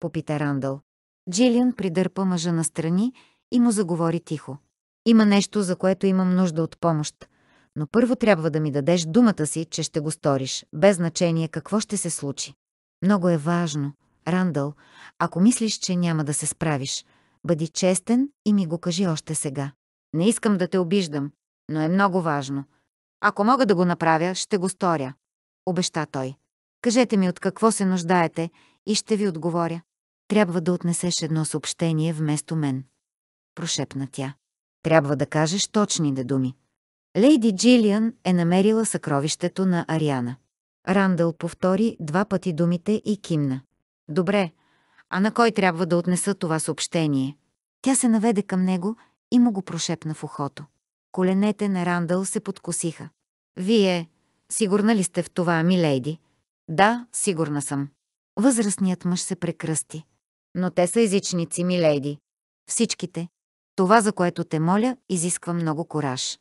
Попита Рандъл. Джилиан придърпа мъжа настрани и му заговори тихо. Има нещо, за което имам нужда от помощ но първо трябва да ми дадеш думата си, че ще го сториш, без значение какво ще се случи. Много е важно, Рандъл, ако мислиш, че няма да се справиш, бъди честен и ми го кажи още сега. Не искам да те обиждам, но е много важно. Ако мога да го направя, ще го сторя. Обеща той. Кажете ми от какво се нуждаете и ще ви отговоря. Трябва да отнесеш едно съобщение вместо мен. Прошепна тя. Трябва да кажеш точните думи. Лейди Джилиан е намерила съкровището на Ариана. Рандъл повтори два пъти думите и кимна. Добре, а на кой трябва да отнеса това съобщение? Тя се наведе към него и му го прошепна в ухото. Коленете на Рандъл се подкосиха. Вие, сигурна ли сте в това, ми Лейди? Да, сигурна съм. Възрастният мъж се прекръсти. Но те са езичници, ми Лейди. Всичките. Това, за което те моля, изисква много кораж.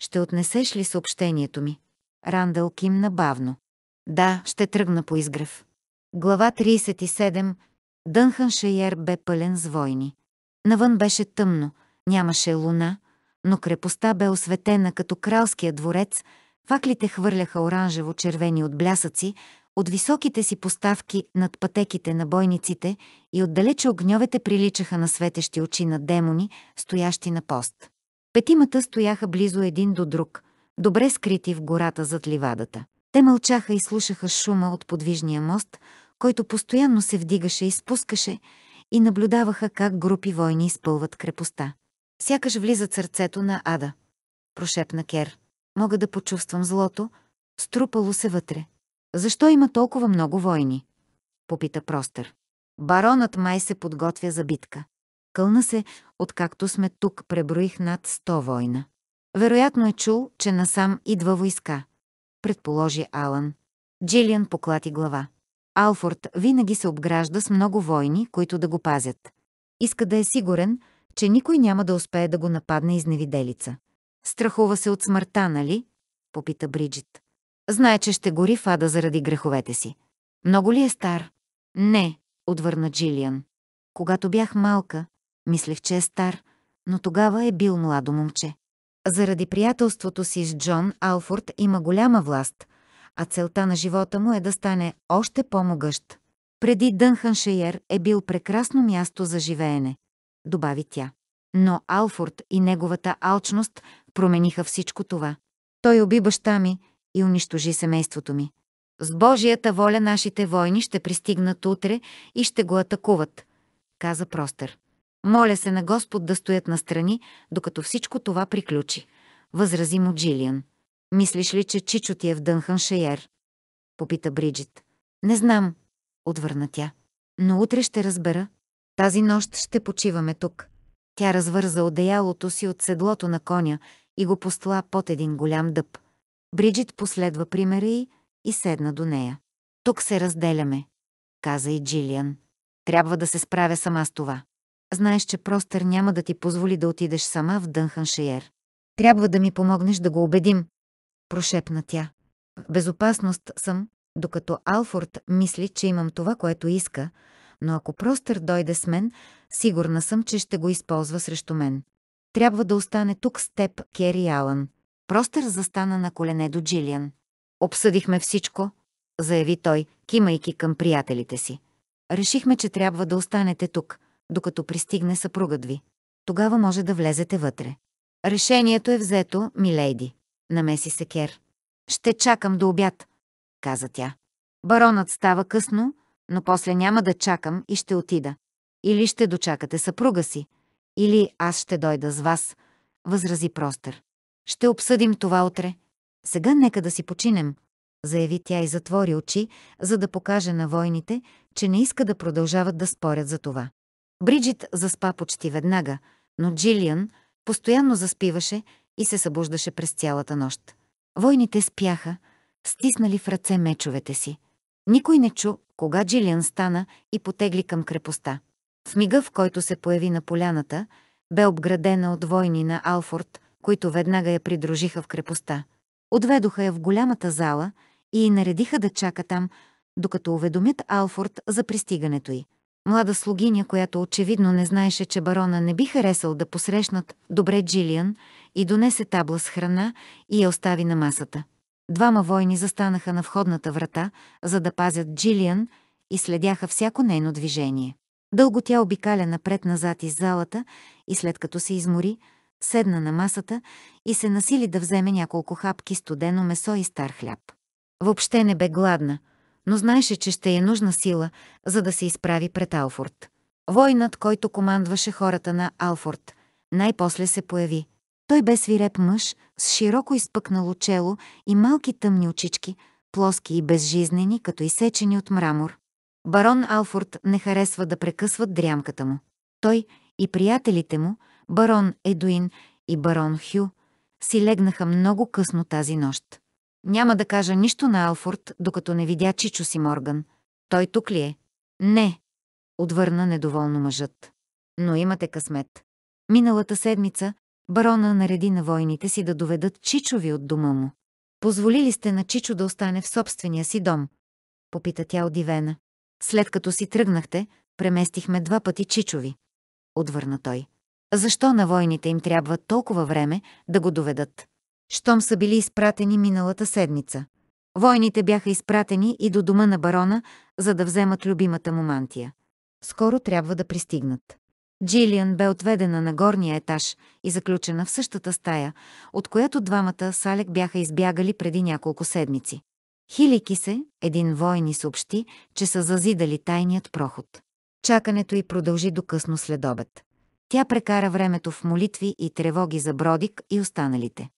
Ще отнесеш ли съобщението ми? Рандъл кимна бавно. Да, ще тръгна по изгрев. Глава 37. Дънхан Шейер бе пълен с войни. Навън беше тъмно, нямаше луна, но крепостта бе осветена като кралския дворец, факлите хвърляха оранжево-червени от блясъци, от високите си поставки над пътеките на бойниците и отдалече огньовете приличаха на светещи очи на демони, стоящи на пост. Петимата стояха близо един до друг, добре скрити в гората зад ливадата. Те мълчаха и слушаха шума от подвижния мост, който постоянно се вдигаше и спускаше, и наблюдаваха как групи войни изпълват крепостта. Сякаш влиза сърцето на Ада. Прошепна Кер. Мога да почувствам злото. Струпало се вътре. Защо има толкова много войни? Попита простър. Баронът май се подготвя за битка. Кълна се, откакто сме тук, преброих над 100 война. Вероятно е чул, че насам идва войска. Предположи Алан. Джилиан поклати глава. Алфорд винаги се обгражда с много войни, които да го пазят. Иска да е сигурен, че никой няма да успее да го нападне изневиделица. Страхува се от смъртта, нали? Попита Бриджит. Знае, че ще гори в ада заради греховете си. Много ли е стар? Не, отвърна Джилиан. Когато бях малка, Мислех, че е стар, но тогава е бил младо момче. Заради приятелството си с Джон Алфорд има голяма власт, а целта на живота му е да стане още по-могъщ. Преди Дънханшеер е бил прекрасно място за живеене, добави тя. Но Алфорд и неговата алчност промениха всичко това. Той уби баща ми и унищожи семейството ми. С Божията воля нашите войни ще пристигнат утре и ще го атакуват, каза Простер. Моля се на Господ да стоят настрани, докато всичко това приключи, възрази му Джилиан. Мислиш ли, че Чичо ти е в Дънхан Шейер? Попита Бриджит. Не знам, отвърна тя. Но утре ще разбера. Тази нощ ще почиваме тук. Тя развърза одеялото си от седлото на коня и го постла под един голям дъб. Бриджит последва примера й и седна до нея. Тук се разделяме, каза и Джилиан. Трябва да се справя сама с това знаеш, че Простър няма да ти позволи да отидеш сама в Дънханшиер. Трябва да ми помогнеш да го убедим, прошепна тя. В безопасност съм, докато Алфорд мисли, че имам това, което иска, но ако Простър дойде с мен, сигурна съм, че ще го използва срещу мен. Трябва да остане тук с теб, Кери Алън. Простър застана на колене до Джилиан. Обсъдихме всичко, заяви той, кимайки към приятелите си. Решихме, че трябва да останете тук – докато пристигне съпругът ви. Тогава може да влезете вътре. Решението е взето, милейди. Намеси се Кер. Ще чакам до обяд, каза тя. Баронът става късно, но после няма да чакам и ще отида. Или ще дочакате съпруга си, или аз ще дойда с вас, възрази Простър. Ще обсъдим това утре. Сега нека да си починем, заяви тя и затвори очи, за да покаже на войните, че не иска да продължават да спорят за това. Бриджит заспа почти веднага, но Джилиан постоянно заспиваше и се събуждаше през цялата нощ. Войните спяха, стиснали в ръце мечовете си. Никой не чу, кога Джилиан стана и потегли към крепостта. В мига, в който се появи на поляната, бе обградена от войни на Алфорд, които веднага я придружиха в крепостта. Отведоха я в голямата зала и наредиха да чака там, докато уведомят Алфорд за пристигането й млада слугиня, която очевидно не знаеше, че барона не би харесал да посрещнат добре Джилиан и донесе табла с храна и я остави на масата. Двама войни застанаха на входната врата, за да пазят Джилиан и следяха всяко нейно движение. Дълго тя обикаля напред-назад из залата и след като се измори, седна на масата и се насили да вземе няколко хапки студено месо и стар хляб. Въобще не бе гладна – но знаеше, че ще е нужна сила, за да се изправи пред Алфорд. Войнат, който командваше хората на Алфорд, най-после се появи. Той бе свиреп мъж, с широко изпъкнало чело и малки тъмни очички, плоски и безжизнени, като изсечени от мрамор. Барон Алфорд не харесва да прекъсват дрямката му. Той и приятелите му, барон Едуин и барон Хю, си легнаха много късно тази нощ. Няма да кажа нищо на Алфорд, докато не видя Чичо си Морган. Той тук ли е? Не, отвърна недоволно мъжът. Но имате късмет. Миналата седмица барона нареди на войните си да доведат Чичови от дома му. Позволили сте на Чичо да остане в собствения си дом? Попита тя удивена. След като си тръгнахте, преместихме два пъти Чичови. Отвърна той. Защо на войните им трябва толкова време да го доведат? щом са били изпратени миналата седмица. Войните бяха изпратени и до дома на барона, за да вземат любимата му мантия. Скоро трябва да пристигнат. Джилиан бе отведена на горния етаж и заключена в същата стая, от която двамата с Алек бяха избягали преди няколко седмици. Хилики се, един воин и съобщи, че са зазидали тайният проход. Чакането й продължи до късно следобед. Тя прекара времето в молитви и тревоги за Бродик и останалите.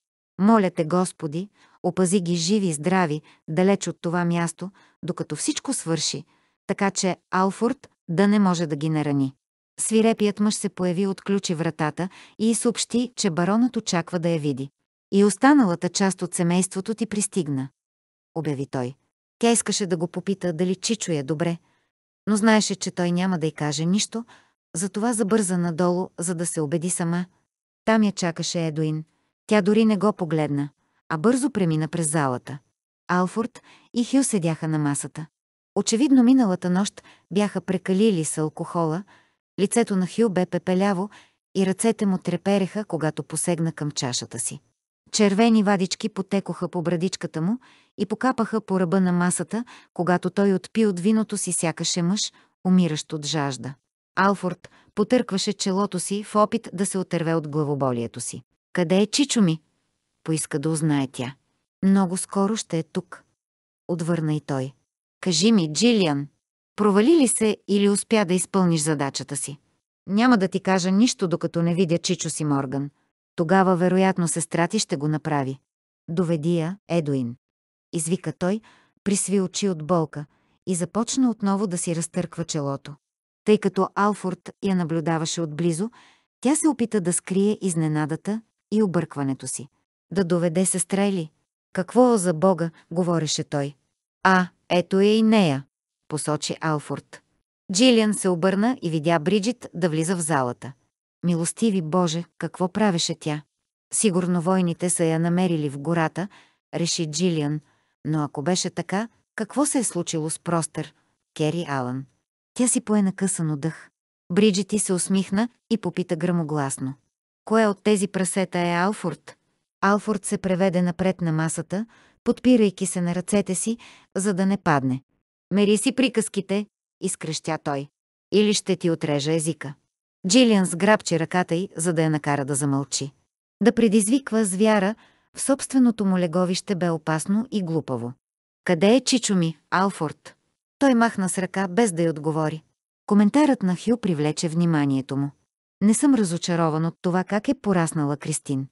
Моля те, Господи, опази ги живи и здрави, далеч от това място, докато всичко свърши, така че Алфорд да не може да ги нарани. Свирепият мъж се появи, отключи вратата и съобщи, че баронът очаква да я види. И останалата част от семейството ти пристигна. Обяви той. Тя искаше да го попита дали Чичо е добре, но знаеше, че той няма да й каже нищо, затова забърза надолу, за да се убеди сама. Там я чакаше Едуин – тя дори не го погледна, а бързо премина през залата. Алфорд и Хю седяха на масата. Очевидно миналата нощ бяха прекалили с алкохола, лицето на Хю бе пепеляво и ръцете му трепереха, когато посегна към чашата си. Червени вадички потекоха по брадичката му и покапаха по ръба на масата, когато той отпи от виното си сякаше мъж, умиращ от жажда. Алфорд потъркваше челото си в опит да се отърве от главоболието си. Къде е Чичо ми? Поиска да узнае тя. Много скоро ще е тук. Отвърна и той. Кажи ми, Джилиан, провали ли се или успя да изпълниш задачата си? Няма да ти кажа нищо, докато не видя Чичо си Морган. Тогава, вероятно, сестра ти ще го направи. Доведи я, Едуин. Извика той, присви очи от болка и започна отново да си разтърква челото. Тъй като Алфорд я наблюдаваше отблизо, тя се опита да скрие изненадата и объркването си. Да доведе сестра ли? Какво за Бога, говореше той. А, ето е и нея, посочи Алфорд. Джилиан се обърна и видя Бриджит да влиза в залата. Милостиви Боже, какво правеше тя? Сигурно войните са я намерили в гората, реши Джилиан, но ако беше така, какво се е случило с Простер, Кери Алън? Тя си пое накъсано дъх. Бриджити се усмихна и попита грамогласно. Кое от тези прасета е Алфорд? Алфорд се преведе напред на масата, подпирайки се на ръцете си, за да не падне. Мери си приказките, изкрещя той. Или ще ти отрежа езика. Джилиан сграбчи ръката й, за да я накара да замълчи. Да предизвиква звяра в собственото му леговище бе опасно и глупаво. Къде е Чичо ми, Алфорд? Той махна с ръка, без да й отговори. Коментарът на Хю привлече вниманието му. Не съм разочарован от това как е пораснала Кристин.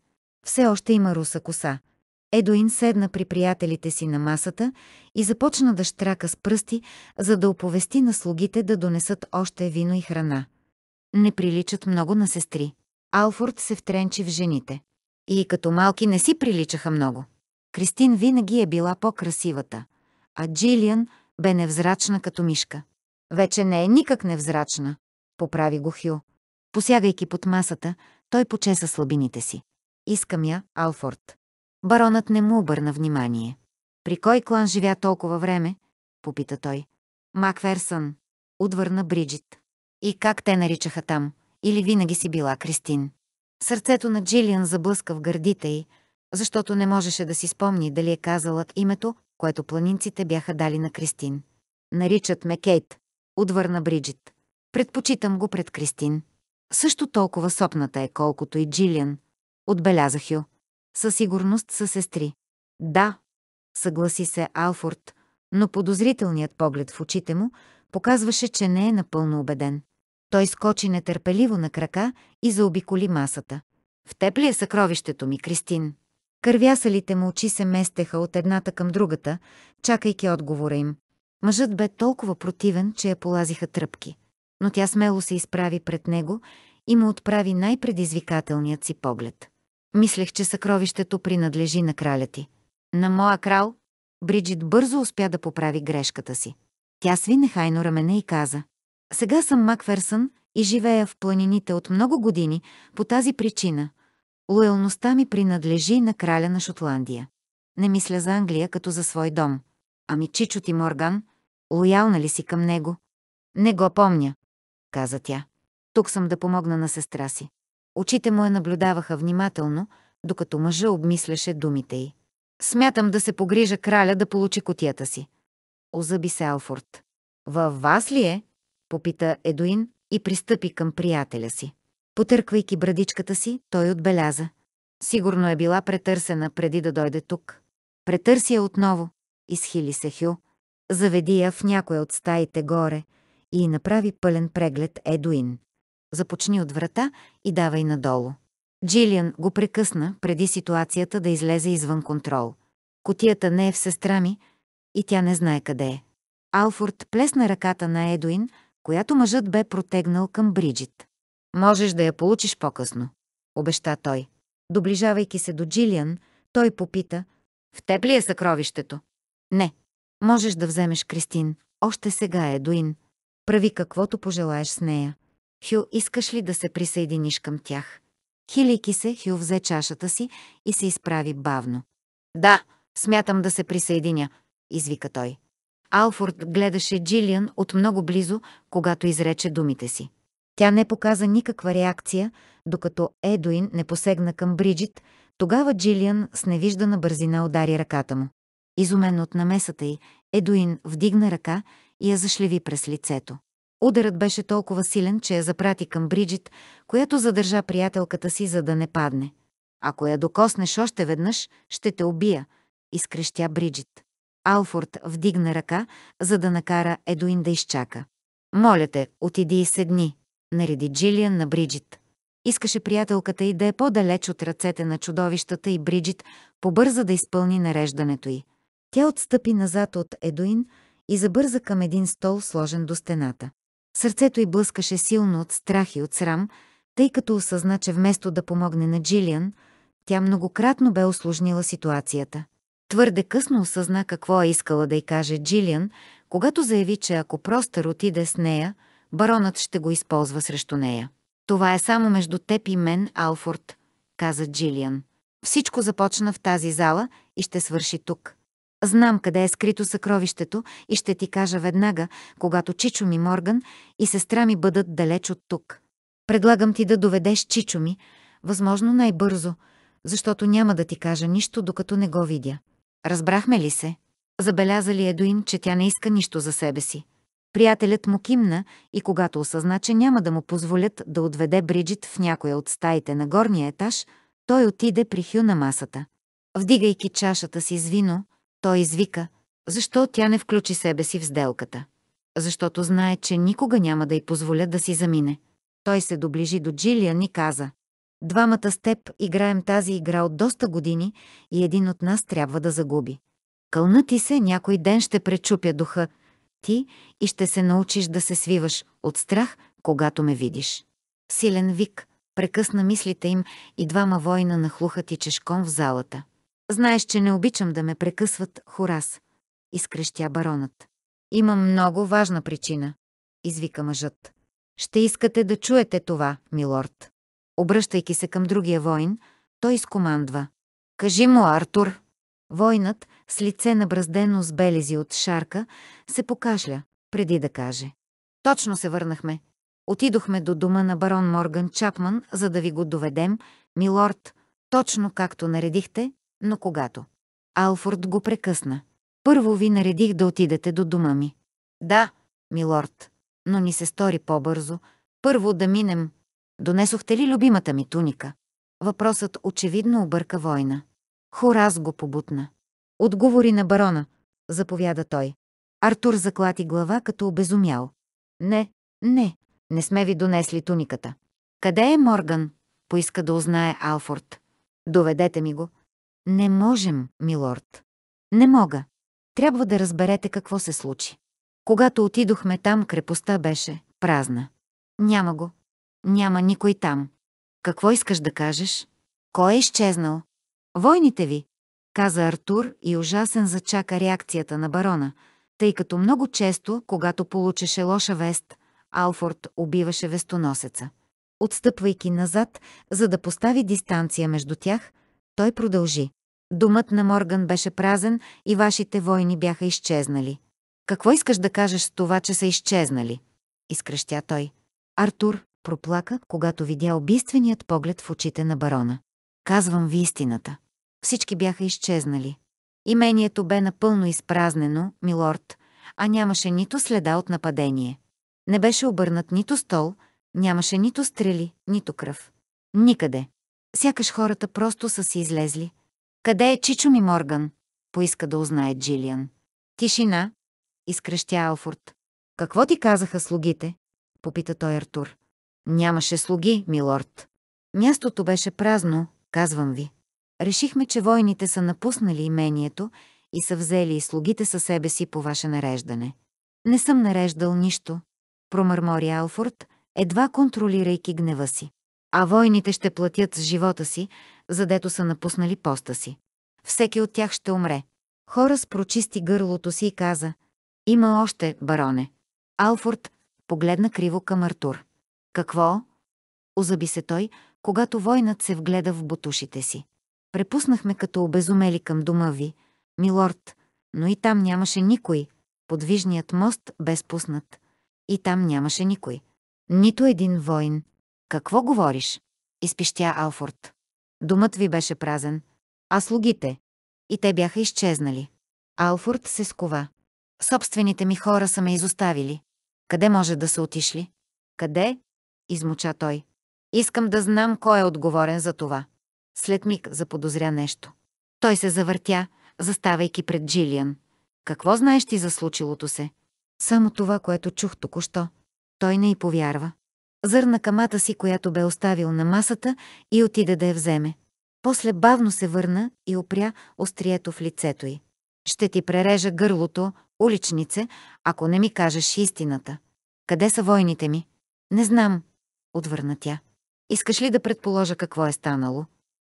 Все още има руса коса. Едоин седна при приятелите си на масата и започна да штрака с пръсти, за да оповести на слугите да донесат още вино и храна. Не приличат много на сестри. Алфорд се втренчи в жените. И като малки не си приличаха много. Кристин винаги е била по-красивата, а Джилиан бе невзрачна като мишка. Вече не е никак невзрачна, поправи го Хю. Посягайки под масата, той почеса слабините си. Искам я, Алфорд. Баронът не му обърна внимание. При кой клан живя толкова време? Попита той. Макферсън. Отвърна Бриджит. И как те наричаха там? Или винаги си била Кристин? Сърцето на Джилиан заблъска в гърдите й, защото не можеше да си спомни дали е казала името, което планинците бяха дали на Кристин. Наричат ме Кейт, отвърна Бриджит. Предпочитам го пред Кристин. Също толкова сопната е, колкото и Джилиан, отбелязах Ю. Със сигурност са сестри. Да, съгласи се Алфорд, но подозрителният поглед в очите му показваше, че не е напълно убеден. Той скочи нетърпеливо на крака и заобиколи масата. В теб ли е съкровището ми, Кристин? Кървясалите му очи се местеха от едната към другата, чакайки отговора им. Мъжът бе толкова противен, че я полазиха тръпки но тя смело се изправи пред него и му отправи най-предизвикателният си поглед. Мислех, че съкровището принадлежи на краля ти. На моя крал? Бриджит бързо успя да поправи грешката си. Тя сви нехайно рамене и каза. Сега съм Макферсън и живея в планините от много години по тази причина. Лоялността ми принадлежи на краля на Шотландия. Не мисля за Англия като за свой дом. Ами чичо ти Морган, лоялна ли си към него? Не го помня каза тя. Тук съм да помогна на сестра си. Очите му я наблюдаваха внимателно, докато мъжа обмисляше думите й. Смятам да се погрижа краля да получи котията си. Озъби се Алфорд. Във вас ли е? Попита Едуин и пристъпи към приятеля си. Потърквайки брадичката си, той отбеляза. Сигурно е била претърсена преди да дойде тук. Претърси я отново, изхили се Хю. Заведи я в някоя от стаите горе – и направи пълен преглед Едуин. Започни от врата и давай надолу. Джилиан го прекъсна преди ситуацията да излезе извън контрол. Котията не е в сестра ми и тя не знае къде е. Алфорд плесна ръката на Едуин, която мъжът бе протегнал към Бриджит. «Можеш да я получиш по-късно», обеща той. Доближавайки се до Джилиан, той попита, «В теб ли е съкровището?» «Не. Можеш да вземеш Кристин. Още сега, Едуин», прави каквото пожелаеш с нея. Хю, искаш ли да се присъединиш към тях? Хилики се, Хю взе чашата си и се изправи бавно. Да, смятам да се присъединя, извика той. Алфорд гледаше Джилиан от много близо, когато изрече думите си. Тя не показа никаква реакция, докато Едуин не посегна към Бриджит, тогава Джилиан с невиждана бързина удари ръката му. Изумен от намесата й, Едуин вдигна ръка и я зашлеви през лицето. Ударът беше толкова силен, че я запрати към Бриджит, която задържа приятелката си, за да не падне. Ако я докоснеш още веднъж, ще те убия, изкрещя Бриджит. Алфорд вдигна ръка, за да накара Едуин да изчака. Моля те, отиди и седни, нареди Джилиан на Бриджит. Искаше приятелката й да е по-далеч от ръцете на чудовищата и Бриджит побърза да изпълни нареждането й. Тя отстъпи назад от Едуин, и забърза към един стол, сложен до стената. Сърцето й блъскаше силно от страх и от срам, тъй като осъзна, че вместо да помогне на Джилиан, тя многократно бе осложнила ситуацията. Твърде късно осъзна какво е искала да й каже Джилиан, когато заяви, че ако Простър отиде с нея, баронът ще го използва срещу нея. Това е само между теб и мен, Алфорд, каза Джилиан. Всичко започна в тази зала и ще свърши тук. Знам къде е скрито съкровището и ще ти кажа веднага, когато Чичо ми Морган и сестра ми бъдат далеч от тук. Предлагам ти да доведеш Чичо ми, възможно най-бързо, защото няма да ти кажа нищо, докато не го видя. Разбрахме ли се? Забеляза ли Едуин, че тя не иска нищо за себе си. Приятелят му кимна и когато осъзна, че няма да му позволят да отведе Бриджит в някоя от стаите на горния етаж, той отиде при Хю на масата. Вдигайки чашата си с вино, той извика, защо тя не включи себе си в сделката. Защото знае, че никога няма да й позволя да си замине. Той се доближи до Джилиан и каза, Двамата с теб играем тази игра от доста години и един от нас трябва да загуби. Кълна ти се, някой ден ще пречупя духа ти и ще се научиш да се свиваш от страх, когато ме видиш. Силен вик прекъсна мислите им и двама война нахлуха ти чешком в залата. Знаеш, че не обичам да ме прекъсват, Хорас, изкрещя баронът. Имам много важна причина, извика мъжът. Ще искате да чуете това, милорд. Обръщайки се към другия воин, той изкомандва. Кажи му, Артур. Войнат, с лице набраздено с белези от шарка, се покашля, преди да каже. Точно се върнахме. Отидохме до дома на барон Морган Чапман, за да ви го доведем, милорд, точно както наредихте, но когато... Алфорд го прекъсна. Първо ви наредих да отидете до дома ми. Да, милорд, но ни се стори по-бързо. Първо да минем. Донесохте ли любимата ми туника? Въпросът очевидно обърка война. Хорас го побутна. Отговори на барона, заповяда той. Артур заклати глава като обезумял. Не, не, не сме ви донесли туниката. Къде е Морган? Поиска да узнае Алфорд. Доведете ми го, не можем, милорд. Не мога. Трябва да разберете какво се случи. Когато отидохме там, крепостта беше празна. Няма го. Няма никой там. Какво искаш да кажеш? Кой е изчезнал? Войните ви, каза Артур и ужасен зачака реакцията на барона, тъй като много често, когато получеше лоша вест, Алфорд убиваше вестоносеца. Отстъпвайки назад, за да постави дистанция между тях, той продължи. Думът на Морган беше празен и вашите войни бяха изчезнали. Какво искаш да кажеш с това, че са изчезнали? Изкръщя той. Артур проплака, когато видя убийственият поглед в очите на барона. Казвам ви истината. Всички бяха изчезнали. Имението бе напълно изпразнено, милорд, а нямаше нито следа от нападение. Не беше обърнат нито стол, нямаше нито стрели, нито кръв. Никъде. Сякаш хората просто са си излезли. Къде е Чичо ми Морган? Поиска да узнае Джилиан. Тишина, изкръщя Алфорд. Какво ти казаха слугите? Попита той Артур. Нямаше слуги, милорд. Мястото беше празно, казвам ви. Решихме, че войните са напуснали имението и са взели и слугите със себе си по ваше нареждане. Не съм нареждал нищо, промърмори Алфорд, едва контролирайки гнева си а войните ще платят с живота си, задето са напуснали поста си. Всеки от тях ще умре. Хорас прочисти гърлото си и каза, «Има още, бароне». Алфорд погледна криво към Артур. «Какво?» Озаби се той, когато войнат се вгледа в бутушите си. Препуснахме като обезумели към дома ви, милорд, но и там нямаше никой. Подвижният мост бе спуснат. И там нямаше никой. Нито един войн. Какво говориш? Изпищя Алфорд. Думът ви беше празен, а слугите. И те бяха изчезнали. Алфорд се скова. Собствените ми хора са ме изоставили. Къде може да са отишли? Къде? Измуча той. Искам да знам кой е отговорен за това. След миг заподозря нещо. Той се завъртя, заставайки пред Джилиан. Какво знаеш ти за случилото се? Само това, което чух току-що. Той не й повярва зърна камата си, която бе оставил на масата, и отиде да я вземе. После бавно се върна и опря острието в лицето й. «Ще ти прережа гърлото, уличнице, ако не ми кажеш истината. Къде са войните ми?» «Не знам», отвърна тя. «Искаш ли да предположа какво е станало?»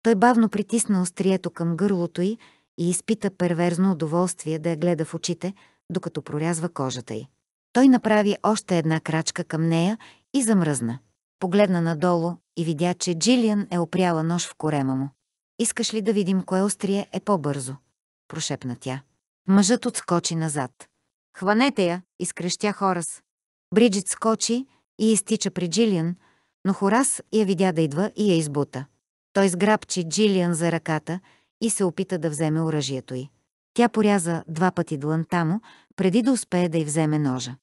Той бавно притисна острието към гърлото й и изпита перверзно удоволствие да я гледа в очите, докато прорязва кожата й. Той направи още една крачка към нея и замръзна. Погледна надолу и видя, че Джилиан е опряла нож в корема му. «Искаш ли да видим кое острие е по-бързо?» – прошепна тя. Мъжът отскочи назад. «Хванете я!» – изкрещя Хорас. Бриджит скочи и изтича при Джилиан, но Хорас я видя да идва и я избута. Той сграбчи Джилиан за ръката и се опита да вземе оръжието й. Тя поряза два пъти дланта му, преди да успее да й вземе ножа.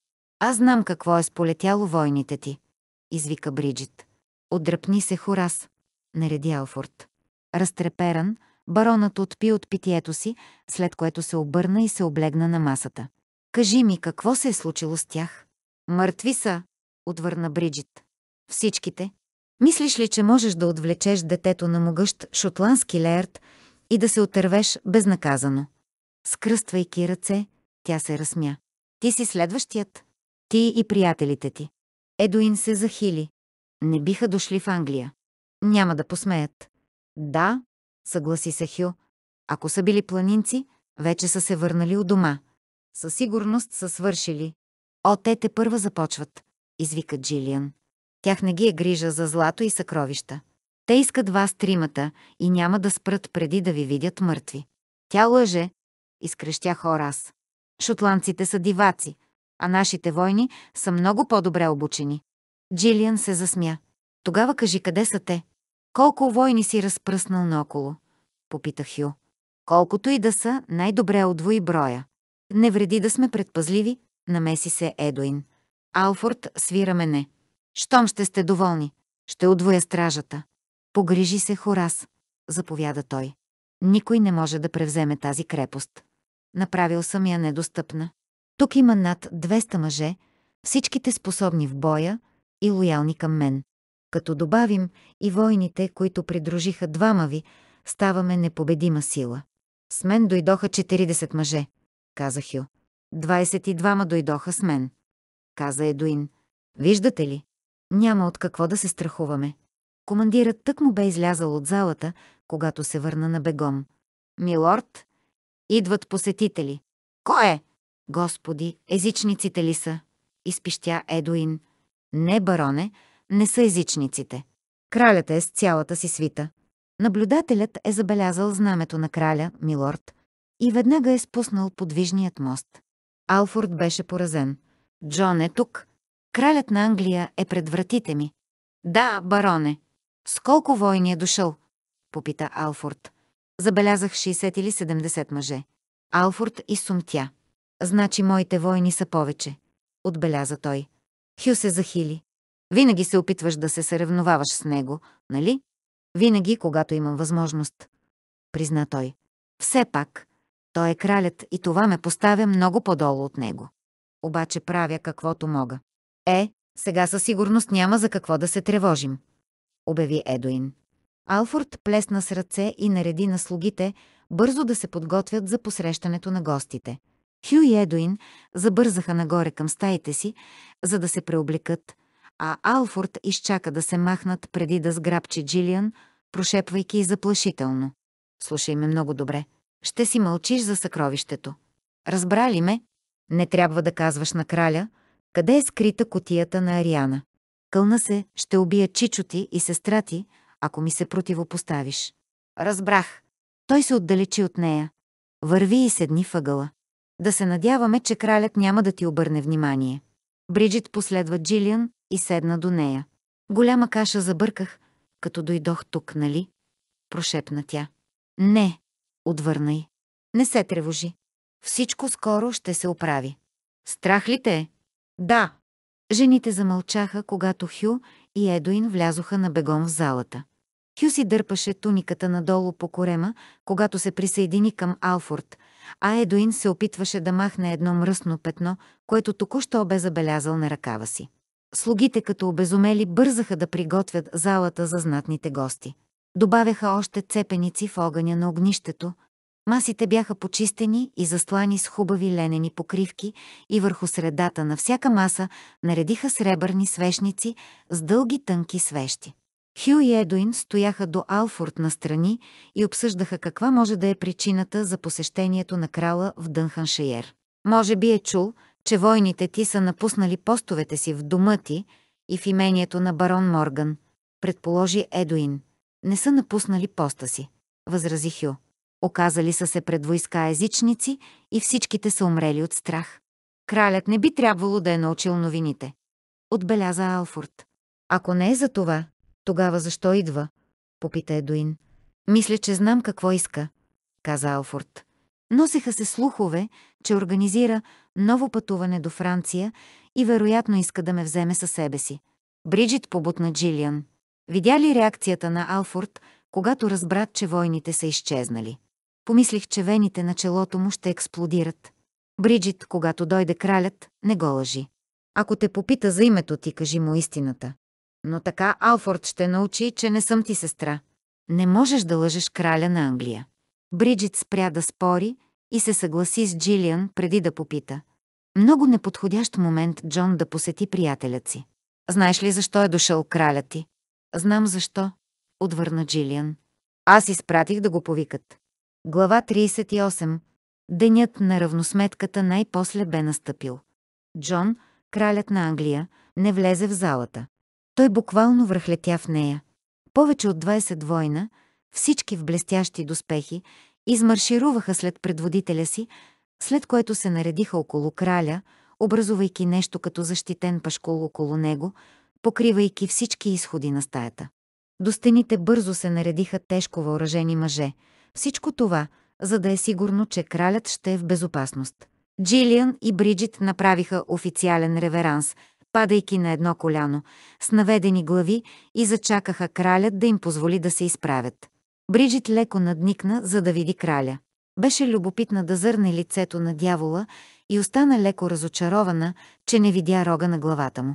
Аз знам какво е сполетяло войните ти, извика Бриджит. Отдръпни се, Хорас, нареди Алфорд. Разтреперан, баронът отпи от питието си, след което се обърна и се облегна на масата. Кажи ми, какво се е случило с тях? Мъртви са, отвърна Бриджит. Всичките. Мислиш ли, че можеш да отвлечеш детето на могъщ шотландски леерт и да се отървеш безнаказано? Скръствайки ръце, тя се разсмя. Ти си следващият. Ти и приятелите ти. Едуин се захили. Не биха дошли в Англия. Няма да посмеят. Да, съгласи се Хю. Ако са били планинци, вече са се върнали у дома. Със сигурност са свършили. О, те те първа започват, извика Джилиан. Тях не ги е грижа за злато и съкровища. Те искат вас тримата и няма да спрат преди да ви видят мъртви. Тя лъже, изкрещях аз. Шотландците са диваци, а нашите войни са много по-добре обучени. Джилиан се засмя. Тогава кажи къде са те. Колко войни си разпръснал наоколо? Попита Хю. Колкото и да са, най-добре отвои е броя. Не вреди да сме предпазливи, намеси се Едуин. Алфорд свира мене. Щом ще сте доволни, ще отвоя стражата. Погрижи се, Хорас, заповяда той. Никой не може да превземе тази крепост. Направил съм я недостъпна. Тук има над 200 мъже, всичките способни в боя и лоялни към мен. Като добавим и войните, които придружиха двама ви, ставаме непобедима сила. С мен дойдоха 40 мъже, каза Хю. 22 дойдоха с мен, каза Едуин. Виждате ли? Няма от какво да се страхуваме. Командирът тък му бе излязал от залата, когато се върна на бегом. Милорд, идват посетители. Кой е? Господи, езичниците ли са? Изпищя Едуин. Не, бароне, не са езичниците. Кралят е с цялата си свита. Наблюдателят е забелязал знамето на краля, милорд, и веднага е спуснал подвижният мост. Алфорд беше поразен. Джон е тук. Кралят на Англия е пред вратите ми. Да, бароне. сколко войни е дошъл? Попита Алфорд. Забелязах 60 или 70 мъже. Алфорд и сумтя. Значи моите войни са повече, отбеляза той. Хю се захили. Винаги се опитваш да се съревноваваш с него, нали? Винаги, когато имам възможност. Призна той. Все пак, той е кралят и това ме поставя много по-долу от него. Обаче правя каквото мога. Е, сега със сигурност няма за какво да се тревожим. Обяви Едоин. Алфорд плесна с ръце и нареди на слугите бързо да се подготвят за посрещането на гостите. Хю и Едуин забързаха нагоре към стаите си, за да се преоблекат, а Алфорд изчака да се махнат преди да сграбчи Джилиан, прошепвайки и заплашително. «Слушай ме много добре. Ще си мълчиш за съкровището. Разбра ли ме? Не трябва да казваш на краля, къде е скрита котията на Ариана. Кълна се, ще убия чичо ти и сестра ти, ако ми се противопоставиш. Разбрах. Той се отдалечи от нея. Върви и седни въгъла. Да се надяваме, че кралят няма да ти обърне внимание. Бриджит последва Джилиан и седна до нея. Голяма каша забърках, като дойдох тук, нали? Прошепна тя. Не, отвърнай. Не се тревожи. Всичко скоро ще се оправи. Страх ли те? Да. Жените замълчаха, когато Хю и Едоин влязоха на бегом в залата. Хю си дърпаше туниката надолу по корема, когато се присъедини към Алфорд, а Едуин се опитваше да махне едно мръсно петно, което току-що бе забелязал на ръкава си. Слугите като обезумели бързаха да приготвят залата за знатните гости. Добавяха още цепеници в огъня на огнището, масите бяха почистени и заслани с хубави ленени покривки и върху средата на всяка маса наредиха сребърни свещници с дълги тънки свещи. Хю и Едуин стояха до Алфорд страни и обсъждаха каква може да е причината за посещението на крала в Дънханшиер. Може би е чул, че войните ти са напуснали постовете си в дома ти и в имението на барон Морган, предположи Едуин. Не са напуснали поста си, възрази Хю. Оказали са се пред войска езичници и всичките са умрели от страх. Кралят не би трябвало да е научил новините, отбеляза Алфорд. Ако не е за това, тогава защо идва? Попита Едуин. Мисля, че знам какво иска, каза Алфорд. Носеха се слухове, че организира ново пътуване до Франция и вероятно иска да ме вземе със себе си. Бриджит побутна Джилиан. Видя ли реакцията на Алфорд, когато разбра, че войните са изчезнали? Помислих, че вените на челото му ще експлодират. Бриджит, когато дойде кралят, не го лъжи. Ако те попита за името ти, кажи му истината но така Алфорд ще научи, че не съм ти сестра. Не можеш да лъжеш краля на Англия. Бриджит спря да спори и се съгласи с Джилиан преди да попита. Много неподходящ момент Джон да посети приятелят си. Знаеш ли защо е дошъл краля ти? Знам защо, отвърна Джилиан. Аз изпратих да го повикат. Глава 38. Денят на равносметката най-после бе настъпил. Джон, кралят на Англия, не влезе в залата. Той буквално връхлетя в нея. Повече от 20 война, всички в блестящи доспехи, измаршируваха след предводителя си, след което се наредиха около краля, образувайки нещо като защитен пашкол около него, покривайки всички изходи на стаята. До стените бързо се наредиха тежко въоръжени мъже. Всичко това, за да е сигурно, че кралят ще е в безопасност. Джилиан и Бриджит направиха официален реверанс – падайки на едно коляно, с наведени глави и зачакаха кралят да им позволи да се изправят. Бриджит леко надникна, за да види краля. Беше любопитна да зърне лицето на дявола и остана леко разочарована, че не видя рога на главата му.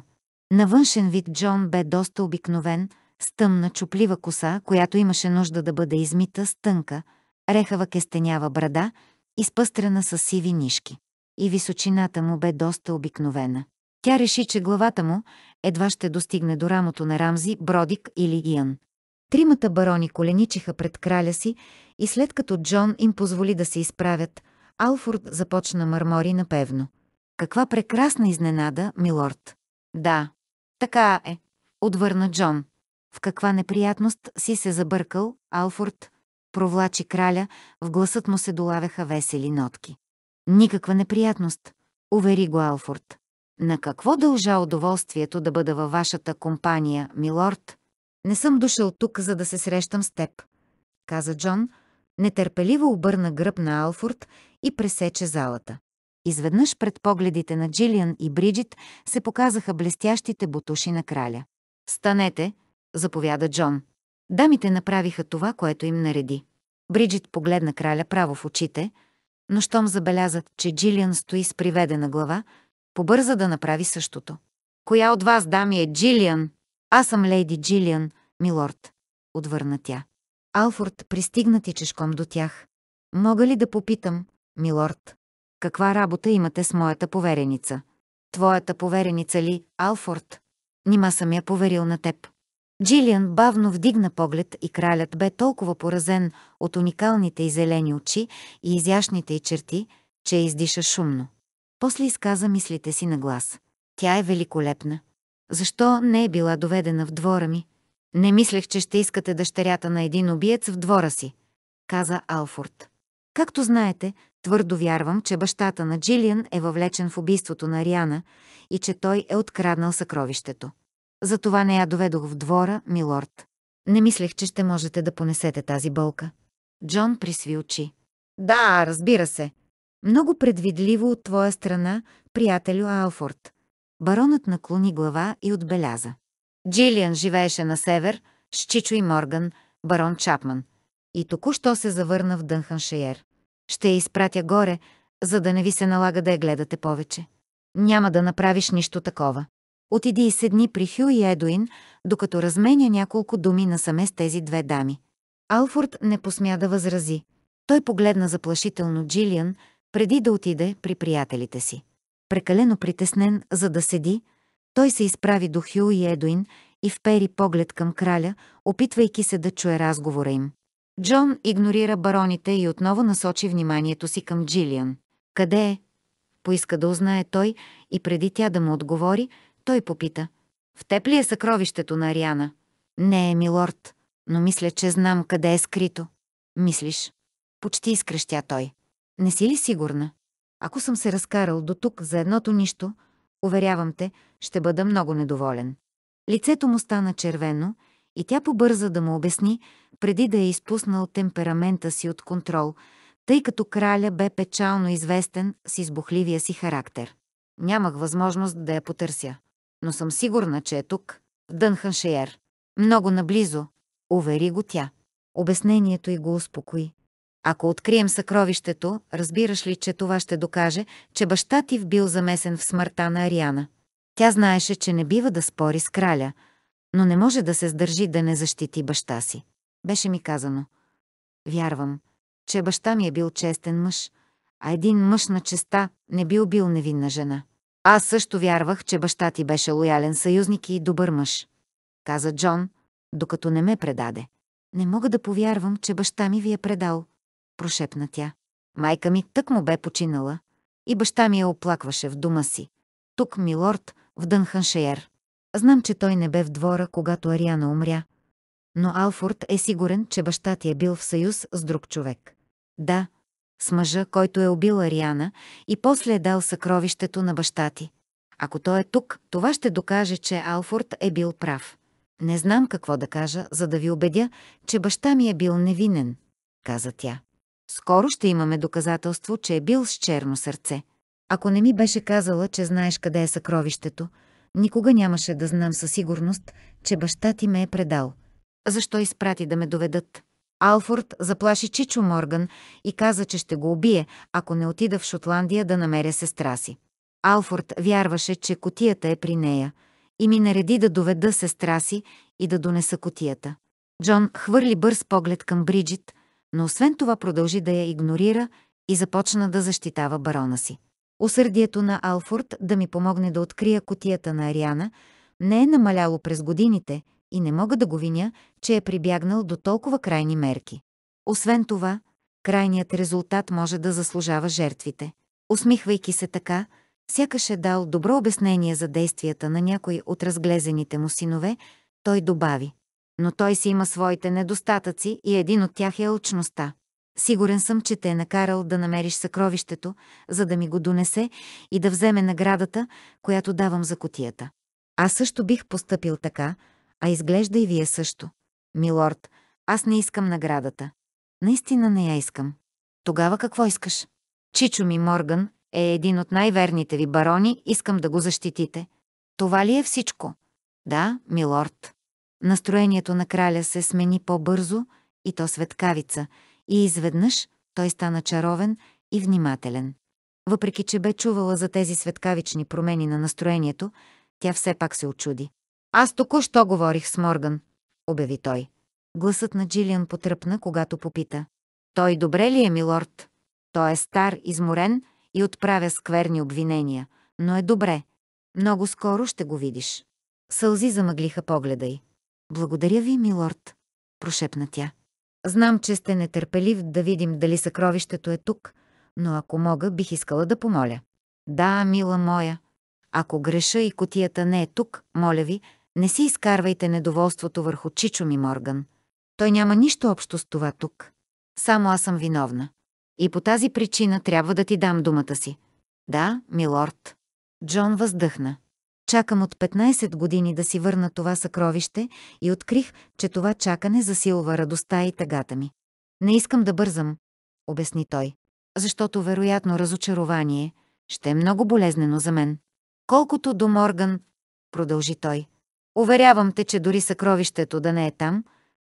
На външен вид Джон бе доста обикновен, с тъмна чуплива коса, която имаше нужда да бъде измита с тънка, рехава кестенява брада, изпъстрена с сиви нишки. И височината му бе доста обикновена. Тя реши, че главата му едва ще достигне до рамото на Рамзи, Бродик или Иан. Тримата барони коленичиха пред краля си и след като Джон им позволи да се изправят, Алфорд започна мърмори напевно. Каква прекрасна изненада, милорд! Да, така е, отвърна Джон. В каква неприятност си се забъркал, Алфорд? Провлачи краля, в гласът му се долавяха весели нотки. Никаква неприятност, увери го Алфорд. На какво дължа удоволствието да бъда във вашата компания, милорд? Не съм дошъл тук, за да се срещам с теб, каза Джон, нетърпеливо обърна гръб на Алфорд и пресече залата. Изведнъж пред погледите на Джилиан и Бриджит се показаха блестящите бутуши на краля. «Станете!» – заповяда Джон. Дамите направиха това, което им нареди. Бриджит погледна краля право в очите, но щом забеляза, че Джилиан стои с приведена глава, побърза да направи същото. Коя от вас дами е Джилиан? Аз съм лейди Джилиан, милорд, отвърна тя. Алфорд пристигна тичешком до тях. Мога ли да попитам, милорд, каква работа имате с моята повереница? Твоята повереница ли, Алфорд? Нима съм я поверил на теб. Джилиан бавно вдигна поглед и кралят бе толкова поразен от уникалните и зелени очи и изящните й черти, че издиша шумно. После изказа мислите си на глас. Тя е великолепна. Защо не е била доведена в двора ми? Не мислех, че ще искате дъщерята на един обиец в двора си, каза Алфорд. Както знаете, твърдо вярвам, че бащата на Джилиан е въвлечен в убийството на Риана и че той е откраднал съкровището. Затова не я доведох в двора, милорд. Не мислех, че ще можете да понесете тази болка. Джон присви очи. Да, разбира се, много предвидливо от твоя страна, приятелю Алфорд. Баронът наклони глава и отбеляза. Джилиан живееше на север с Чичо и Морган, барон Чапман. И току-що се завърна в Дънханшеер. Ще я изпратя горе, за да не ви се налага да я гледате повече. Няма да направиш нищо такова. Отиди и седни при Хю и Едуин, докато разменя няколко думи насаме с тези две дами. Алфорд не посмя да възрази. Той погледна заплашително Джилиан, преди да отиде при приятелите си. Прекалено притеснен, за да седи, той се изправи до Хю и Едуин и впери поглед към краля, опитвайки се да чуе разговора им. Джон игнорира бароните и отново насочи вниманието си към Джилиан. «Къде е?» Поиска да узнае той и преди тя да му отговори, той попита. «В теб ли е съкровището на Ариана?» «Не е, милорд, но мисля, че знам къде е скрито». «Мислиш?» Почти изкрещя той. Не си ли сигурна? Ако съм се разкарал до тук за едното нищо, уверявам те, ще бъда много недоволен. Лицето му стана червено и тя побърза да му обясни, преди да е изпуснал темперамента си от контрол, тъй като краля бе печално известен с избухливия си характер. Нямах възможност да я потърся, но съм сигурна, че е тук, в Дънханшеер. Много наблизо, увери го тя. Обяснението й го успокои. Ако открием съкровището, разбираш ли, че това ще докаже, че баща ти бил замесен в смъртта на Ариана. Тя знаеше, че не бива да спори с краля, но не може да се сдържи да не защити баща си. Беше ми казано. Вярвам, че баща ми е бил честен мъж, а един мъж на честа не би убил невинна жена. Аз също вярвах, че баща ти беше лоялен съюзник и добър мъж, каза Джон, докато не ме предаде. Не мога да повярвам, че баща ми ви е предал, прошепна тя. Майка ми тък му бе починала и баща ми я оплакваше в дома си. Тук, милорд, в Дънханшеер. Знам, че той не бе в двора, когато Ариана умря. Но Алфорд е сигурен, че баща ти е бил в съюз с друг човек. Да, с мъжа, който е убил Ариана и после е дал съкровището на баща ти. Ако той е тук, това ще докаже, че Алфорд е бил прав. Не знам какво да кажа, за да ви убедя, че баща ми е бил невинен, каза тя. Скоро ще имаме доказателство, че е бил с черно сърце. Ако не ми беше казала, че знаеш къде е съкровището, никога нямаше да знам със сигурност, че баща ти ме е предал. Защо изпрати да ме доведат? Алфорд заплаши Чичо Морган и каза, че ще го убие, ако не отида в Шотландия да намеря сестра си. Алфорд вярваше, че котията е при нея и ми нареди да доведа сестра си и да донеса котията. Джон хвърли бърз поглед към Бриджит, но освен това продължи да я игнорира и започна да защитава барона си. Усърдието на Алфорд да ми помогне да открия котията на Ариана не е намаляло през годините и не мога да го виня, че е прибягнал до толкова крайни мерки. Освен това, крайният резултат може да заслужава жертвите. Усмихвайки се така, сякаш е дал добро обяснение за действията на някой от разглезените му синове, той добави но той си има своите недостатъци и един от тях е алчността. Сигурен съм, че те е накарал да намериш съкровището, за да ми го донесе и да вземе наградата, която давам за котията. Аз също бих поступил така, а изглежда и вие също. Милорд, аз не искам наградата. Наистина не я искам. Тогава какво искаш? Чичо ми Морган е един от най-верните ви барони, искам да го защитите. Това ли е всичко? Да, милорд. Настроението на краля се смени по-бързо, и то светкавица, и изведнъж той стана чаровен и внимателен. Въпреки, че бе чувала за тези светкавични промени на настроението, тя все пак се очуди. «Аз току-що говорих с Морган», обяви той. Гласът на Джилиан потръпна, когато попита. «Той добре ли е, милорд? Той е стар, изморен и отправя скверни обвинения, но е добре. Много скоро ще го видиш». Сълзи замъглиха погледа й. Благодаря ви, милорд, прошепна тя. Знам, че сте нетърпелив да видим дали съкровището е тук, но ако мога, бих искала да помоля. Да, мила моя, ако греша и котията не е тук, моля ви, не си изкарвайте недоволството върху Чичо ми Морган. Той няма нищо общо с това тук. Само аз съм виновна. И по тази причина трябва да ти дам думата си. Да, милорд. Джон въздъхна. Чакам от 15 години да си върна това съкровище и открих, че това чакане засилва радостта и тъгата ми. Не искам да бързам, обясни той, защото вероятно разочарование ще е много болезнено за мен. Колкото до Морган, продължи той, уверявам те, че дори съкровището да не е там,